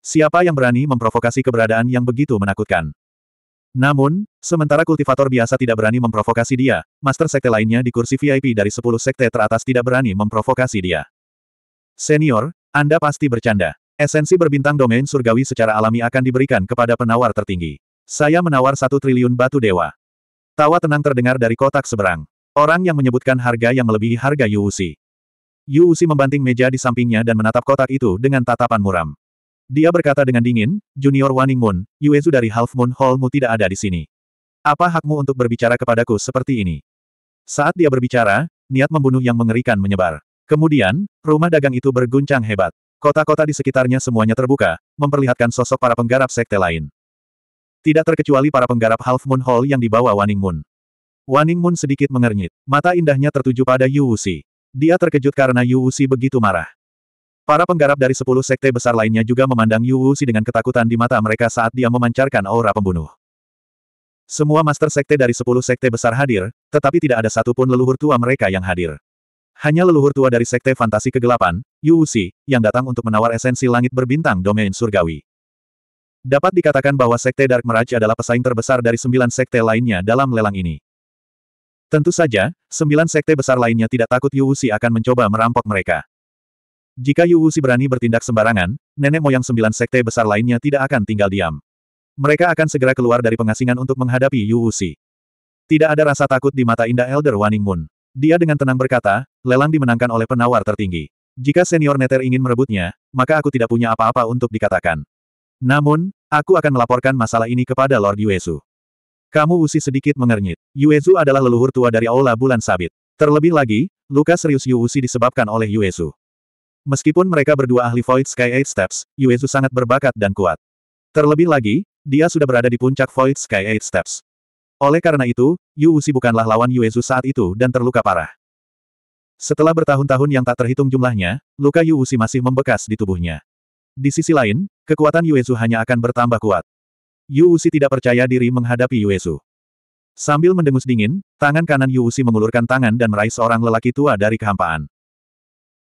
Siapa yang berani memprovokasi keberadaan yang begitu menakutkan? Namun, sementara kultivator biasa tidak berani memprovokasi dia, master sekte lainnya di kursi VIP dari 10 sekte teratas tidak berani memprovokasi dia. Senior, Anda pasti bercanda. Esensi berbintang domain surgawi secara alami akan diberikan kepada penawar tertinggi. Saya menawar satu triliun batu dewa. Tawa tenang terdengar dari kotak seberang. Orang yang menyebutkan harga yang melebihi harga Yuusi. Yuusi membanting meja di sampingnya dan menatap kotak itu dengan tatapan muram. Dia berkata dengan dingin, Junior Waning Moon, Yuezu dari Half Moon Hallmu tidak ada di sini. Apa hakmu untuk berbicara kepadaku seperti ini? Saat dia berbicara, niat membunuh yang mengerikan menyebar. Kemudian, rumah dagang itu berguncang hebat. Kota-kota di sekitarnya semuanya terbuka, memperlihatkan sosok para penggarap sekte lain. Tidak terkecuali para penggarap Half Moon Hall yang dibawa Waning Moon. Waning Moon sedikit mengernyit. Mata indahnya tertuju pada Yu Wuxi. Dia terkejut karena Yu Wuxi begitu marah. Para penggarap dari sepuluh sekte besar lainnya juga memandang Yu Wuxi dengan ketakutan di mata mereka saat dia memancarkan aura pembunuh. Semua master sekte dari sepuluh sekte besar hadir, tetapi tidak ada satupun leluhur tua mereka yang hadir. Hanya leluhur tua dari sekte fantasi kegelapan, Yu Wuxi, yang datang untuk menawar esensi langit berbintang domain surgawi. Dapat dikatakan bahwa sekte Dark Mirage adalah pesaing terbesar dari sembilan sekte lainnya dalam lelang ini. Tentu saja, sembilan sekte besar lainnya tidak takut Yu Wuxi akan mencoba merampok mereka. Jika Yu Wuxi berani bertindak sembarangan, nenek moyang sembilan sekte besar lainnya tidak akan tinggal diam. Mereka akan segera keluar dari pengasingan untuk menghadapi Yu Wuxi. Tidak ada rasa takut di mata indah Elder Waning Moon. Dia dengan tenang berkata, lelang dimenangkan oleh penawar tertinggi. Jika senior neter ingin merebutnya, maka aku tidak punya apa-apa untuk dikatakan. Namun, aku akan melaporkan masalah ini kepada Lord Yuezu. Kamu usi sedikit mengernyit. Yuezu adalah leluhur tua dari Aula Bulan Sabit. Terlebih lagi, luka serius Yu Wuxi disebabkan oleh Yuezu. Meskipun mereka berdua ahli Void Sky Eight Steps, Yuezu sangat berbakat dan kuat. Terlebih lagi, dia sudah berada di puncak Void Sky Eight Steps. Oleh karena itu, Yu bukanlah lawan Yuezu saat itu dan terluka parah. Setelah bertahun-tahun yang tak terhitung jumlahnya, luka Yu masih membekas di tubuhnya. Di sisi lain, kekuatan Yuezu hanya akan bertambah kuat. Yu tidak percaya diri menghadapi Yuezu. Sambil mendengus dingin, tangan kanan Yu mengulurkan tangan dan meraih seorang lelaki tua dari kehampaan.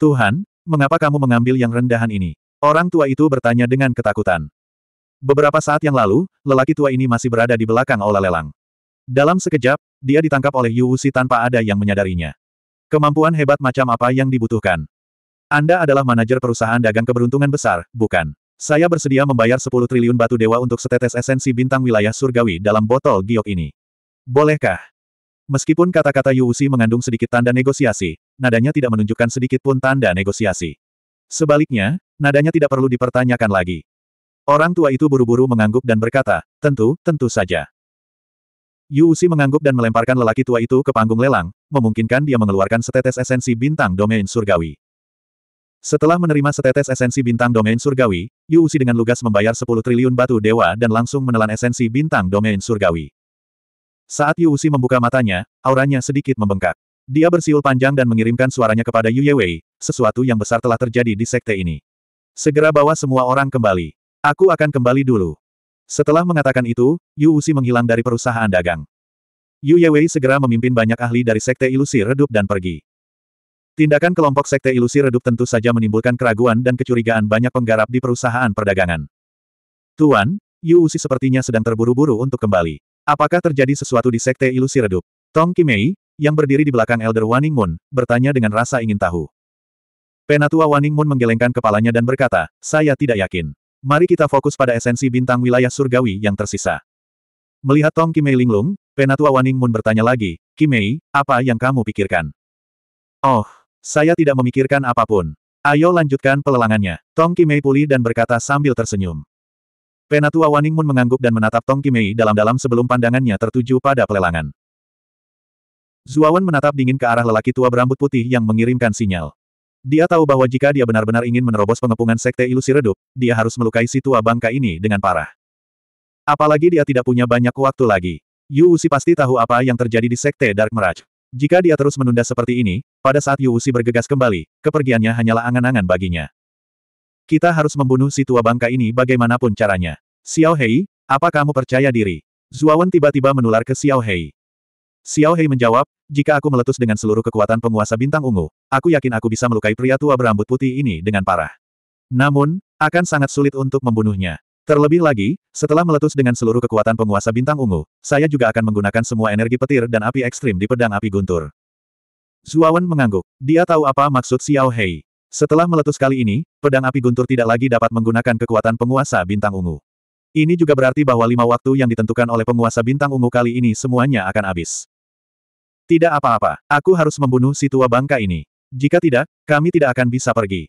Tuhan, mengapa kamu mengambil yang rendahan ini? Orang tua itu bertanya dengan ketakutan. Beberapa saat yang lalu, lelaki tua ini masih berada di belakang olah lelang. Dalam sekejap, dia ditangkap oleh Yu tanpa ada yang menyadarinya. Kemampuan hebat macam apa yang dibutuhkan? Anda adalah manajer perusahaan dagang keberuntungan besar, bukan? Saya bersedia membayar 10 triliun batu dewa untuk setetes esensi bintang wilayah surgawi dalam botol giok ini. Bolehkah? Meskipun kata-kata Yu mengandung sedikit tanda negosiasi, nadanya tidak menunjukkan sedikit pun tanda negosiasi. Sebaliknya, nadanya tidak perlu dipertanyakan lagi. Orang tua itu buru-buru mengangguk dan berkata, tentu, tentu saja. Yu Usi mengangguk dan melemparkan lelaki tua itu ke panggung lelang, memungkinkan dia mengeluarkan setetes esensi bintang domain surgawi. Setelah menerima setetes esensi bintang domain surgawi, Yu Usi dengan lugas membayar 10 triliun batu dewa dan langsung menelan esensi bintang domain surgawi. Saat Yu Usi membuka matanya, auranya sedikit membengkak. Dia bersiul panjang dan mengirimkan suaranya kepada Yu Yewei, sesuatu yang besar telah terjadi di sekte ini. Segera bawa semua orang kembali. Aku akan kembali dulu. Setelah mengatakan itu, Yu Usi menghilang dari perusahaan dagang. Yu Yewei segera memimpin banyak ahli dari sekte ilusi redup dan pergi. Tindakan kelompok sekte ilusi redup tentu saja menimbulkan keraguan dan kecurigaan banyak penggarap di perusahaan perdagangan. Tuan, Yu Usi sepertinya sedang terburu-buru untuk kembali. Apakah terjadi sesuatu di sekte ilusi redup? Tong Kimei, yang berdiri di belakang Elder Waning Moon, bertanya dengan rasa ingin tahu. Penatua Waning Moon menggelengkan kepalanya dan berkata, saya tidak yakin. Mari kita fokus pada esensi bintang wilayah surgawi yang tersisa. Melihat Tong Kimei linglung, Penatua Waning Moon bertanya lagi, Kimei, apa yang kamu pikirkan? Oh, saya tidak memikirkan apapun. Ayo lanjutkan pelelangannya. Tong Kimei pulih dan berkata sambil tersenyum. Penatua Waning Moon mengangguk dan menatap Tong Kimei dalam-dalam sebelum pandangannya tertuju pada pelelangan. Zuawan menatap dingin ke arah lelaki tua berambut putih yang mengirimkan sinyal. Dia tahu bahwa jika dia benar-benar ingin menerobos pengepungan sekte ilusi redup, dia harus melukai si tua bangka ini dengan parah. Apalagi dia tidak punya banyak waktu lagi. Yu Usi pasti tahu apa yang terjadi di sekte Dark Mirage. Jika dia terus menunda seperti ini, pada saat Yu Usi bergegas kembali, kepergiannya hanyalah angan-angan baginya. Kita harus membunuh si tua bangka ini bagaimanapun caranya. Xiao Hei, apa kamu percaya diri? Zuawan tiba-tiba menular ke Xiao Hei. Xiao Hei menjawab, jika aku meletus dengan seluruh kekuatan penguasa bintang ungu, aku yakin aku bisa melukai pria tua berambut putih ini dengan parah. Namun, akan sangat sulit untuk membunuhnya. Terlebih lagi, setelah meletus dengan seluruh kekuatan penguasa bintang ungu, saya juga akan menggunakan semua energi petir dan api ekstrim di pedang api guntur. Zuawan mengangguk. Dia tahu apa maksud Xiao Hei. Setelah meletus kali ini, pedang api guntur tidak lagi dapat menggunakan kekuatan penguasa bintang ungu. Ini juga berarti bahwa lima waktu yang ditentukan oleh penguasa bintang ungu kali ini semuanya akan habis. Tidak apa-apa, aku harus membunuh si tua bangka ini. Jika tidak, kami tidak akan bisa pergi.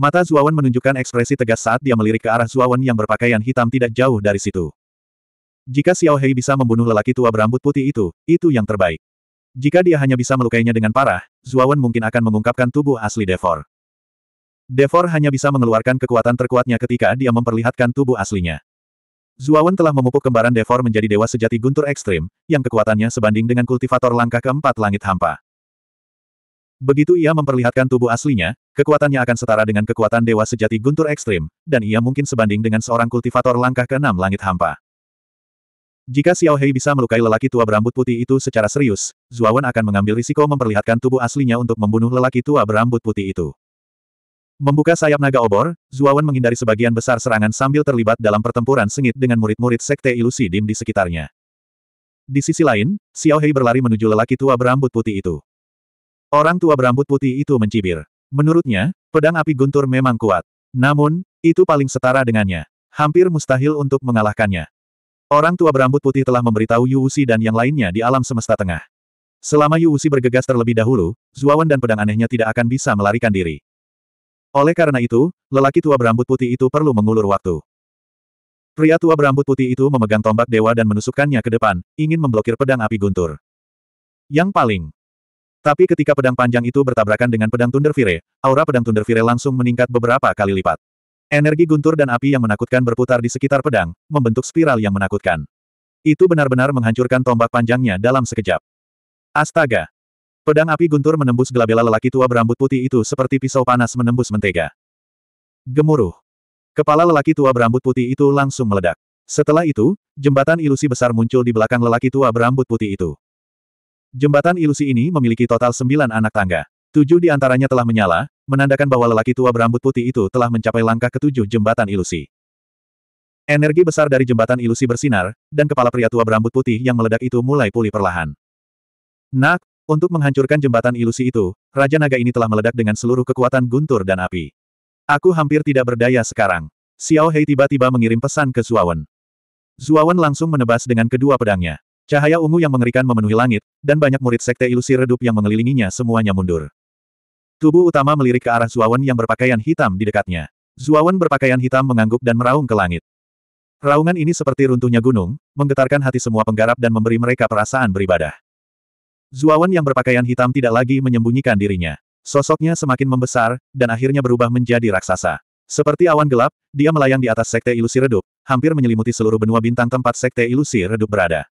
Mata Zuawan menunjukkan ekspresi tegas saat dia melirik ke arah Zuawan yang berpakaian hitam tidak jauh dari situ. Jika Xiao Hei bisa membunuh lelaki tua berambut putih itu, itu yang terbaik. Jika dia hanya bisa melukainya dengan parah, Zuawan mungkin akan mengungkapkan tubuh asli Devor. Devor hanya bisa mengeluarkan kekuatan terkuatnya ketika dia memperlihatkan tubuh aslinya. Zuawan telah memupuk kembaran Devor menjadi dewa sejati guntur ekstrim, yang kekuatannya sebanding dengan kultivator langkah keempat langit hampa. Begitu ia memperlihatkan tubuh aslinya, kekuatannya akan setara dengan kekuatan dewa sejati guntur ekstrim, dan ia mungkin sebanding dengan seorang kultivator langkah keenam langit hampa. Jika Xiao Hei bisa melukai lelaki tua berambut putih itu secara serius, Zuawan akan mengambil risiko memperlihatkan tubuh aslinya untuk membunuh lelaki tua berambut putih itu. Membuka sayap naga obor, Zuawan menghindari sebagian besar serangan sambil terlibat dalam pertempuran sengit dengan murid-murid sekte ilusi dim di sekitarnya. Di sisi lain, Xiao Hei berlari menuju lelaki tua berambut putih itu. Orang tua berambut putih itu mencibir. Menurutnya, pedang api guntur memang kuat. Namun, itu paling setara dengannya. Hampir mustahil untuk mengalahkannya. Orang tua berambut putih telah memberitahu Yu Wuxi dan yang lainnya di alam semesta tengah. Selama Yu Wuxi bergegas terlebih dahulu, Zuawan dan pedang anehnya tidak akan bisa melarikan diri. Oleh karena itu, lelaki tua berambut putih itu perlu mengulur waktu. Pria tua berambut putih itu memegang tombak dewa dan menusukkannya ke depan, ingin memblokir pedang api guntur. Yang paling. Tapi ketika pedang panjang itu bertabrakan dengan pedang Thunderfire, aura pedang Thunderfire langsung meningkat beberapa kali lipat. Energi guntur dan api yang menakutkan berputar di sekitar pedang, membentuk spiral yang menakutkan. Itu benar-benar menghancurkan tombak panjangnya dalam sekejap. Astaga! Pedang api guntur menembus gelabela lelaki tua berambut putih itu seperti pisau panas menembus mentega. Gemuruh. Kepala lelaki tua berambut putih itu langsung meledak. Setelah itu, jembatan ilusi besar muncul di belakang lelaki tua berambut putih itu. Jembatan ilusi ini memiliki total sembilan anak tangga. Tujuh di antaranya telah menyala, menandakan bahwa lelaki tua berambut putih itu telah mencapai langkah ketujuh jembatan ilusi. Energi besar dari jembatan ilusi bersinar, dan kepala pria tua berambut putih yang meledak itu mulai pulih perlahan. Nak, untuk menghancurkan jembatan ilusi itu, Raja Naga ini telah meledak dengan seluruh kekuatan guntur dan api. Aku hampir tidak berdaya sekarang. Xiao Hei tiba-tiba mengirim pesan ke Zuawan. Zuawan langsung menebas dengan kedua pedangnya. Cahaya ungu yang mengerikan memenuhi langit, dan banyak murid sekte ilusi redup yang mengelilinginya semuanya mundur. Tubuh utama melirik ke arah Zuawan yang berpakaian hitam di dekatnya. Zuawan berpakaian hitam mengangguk dan meraung ke langit. Raungan ini seperti runtuhnya gunung, menggetarkan hati semua penggarap dan memberi mereka perasaan beribadah. Zuawan yang berpakaian hitam tidak lagi menyembunyikan dirinya. Sosoknya semakin membesar, dan akhirnya berubah menjadi raksasa. Seperti awan gelap, dia melayang di atas sekte ilusi redup, hampir menyelimuti seluruh benua bintang tempat sekte ilusi redup berada.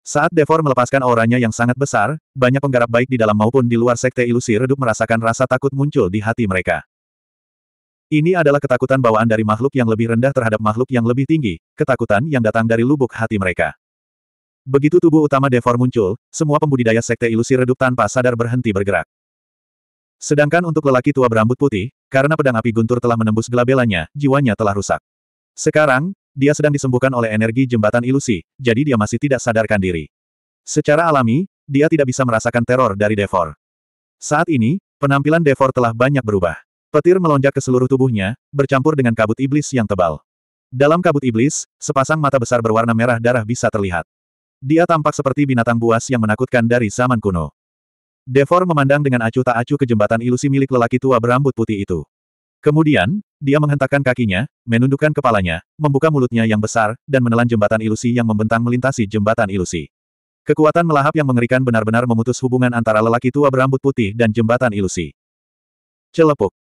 Saat Devor melepaskan auranya yang sangat besar, banyak penggarap baik di dalam maupun di luar sekte ilusi redup merasakan rasa takut muncul di hati mereka. Ini adalah ketakutan bawaan dari makhluk yang lebih rendah terhadap makhluk yang lebih tinggi, ketakutan yang datang dari lubuk hati mereka. Begitu tubuh utama Devor muncul, semua pembudidaya sekte ilusi redup tanpa sadar berhenti bergerak. Sedangkan untuk lelaki tua berambut putih, karena pedang api guntur telah menembus gelabelanya, jiwanya telah rusak. Sekarang, dia sedang disembuhkan oleh energi jembatan ilusi, jadi dia masih tidak sadarkan diri. Secara alami, dia tidak bisa merasakan teror dari Devor. Saat ini, penampilan Devor telah banyak berubah. Petir melonjak ke seluruh tubuhnya, bercampur dengan kabut iblis yang tebal. Dalam kabut iblis, sepasang mata besar berwarna merah darah bisa terlihat. Dia tampak seperti binatang buas yang menakutkan dari zaman kuno. Devor memandang dengan acuh tak acuh ke jembatan ilusi milik lelaki tua berambut putih itu. Kemudian, dia menghentakkan kakinya, menundukkan kepalanya, membuka mulutnya yang besar, dan menelan jembatan ilusi yang membentang melintasi jembatan ilusi. Kekuatan melahap yang mengerikan benar-benar memutus hubungan antara lelaki tua berambut putih dan jembatan ilusi. Celepuk.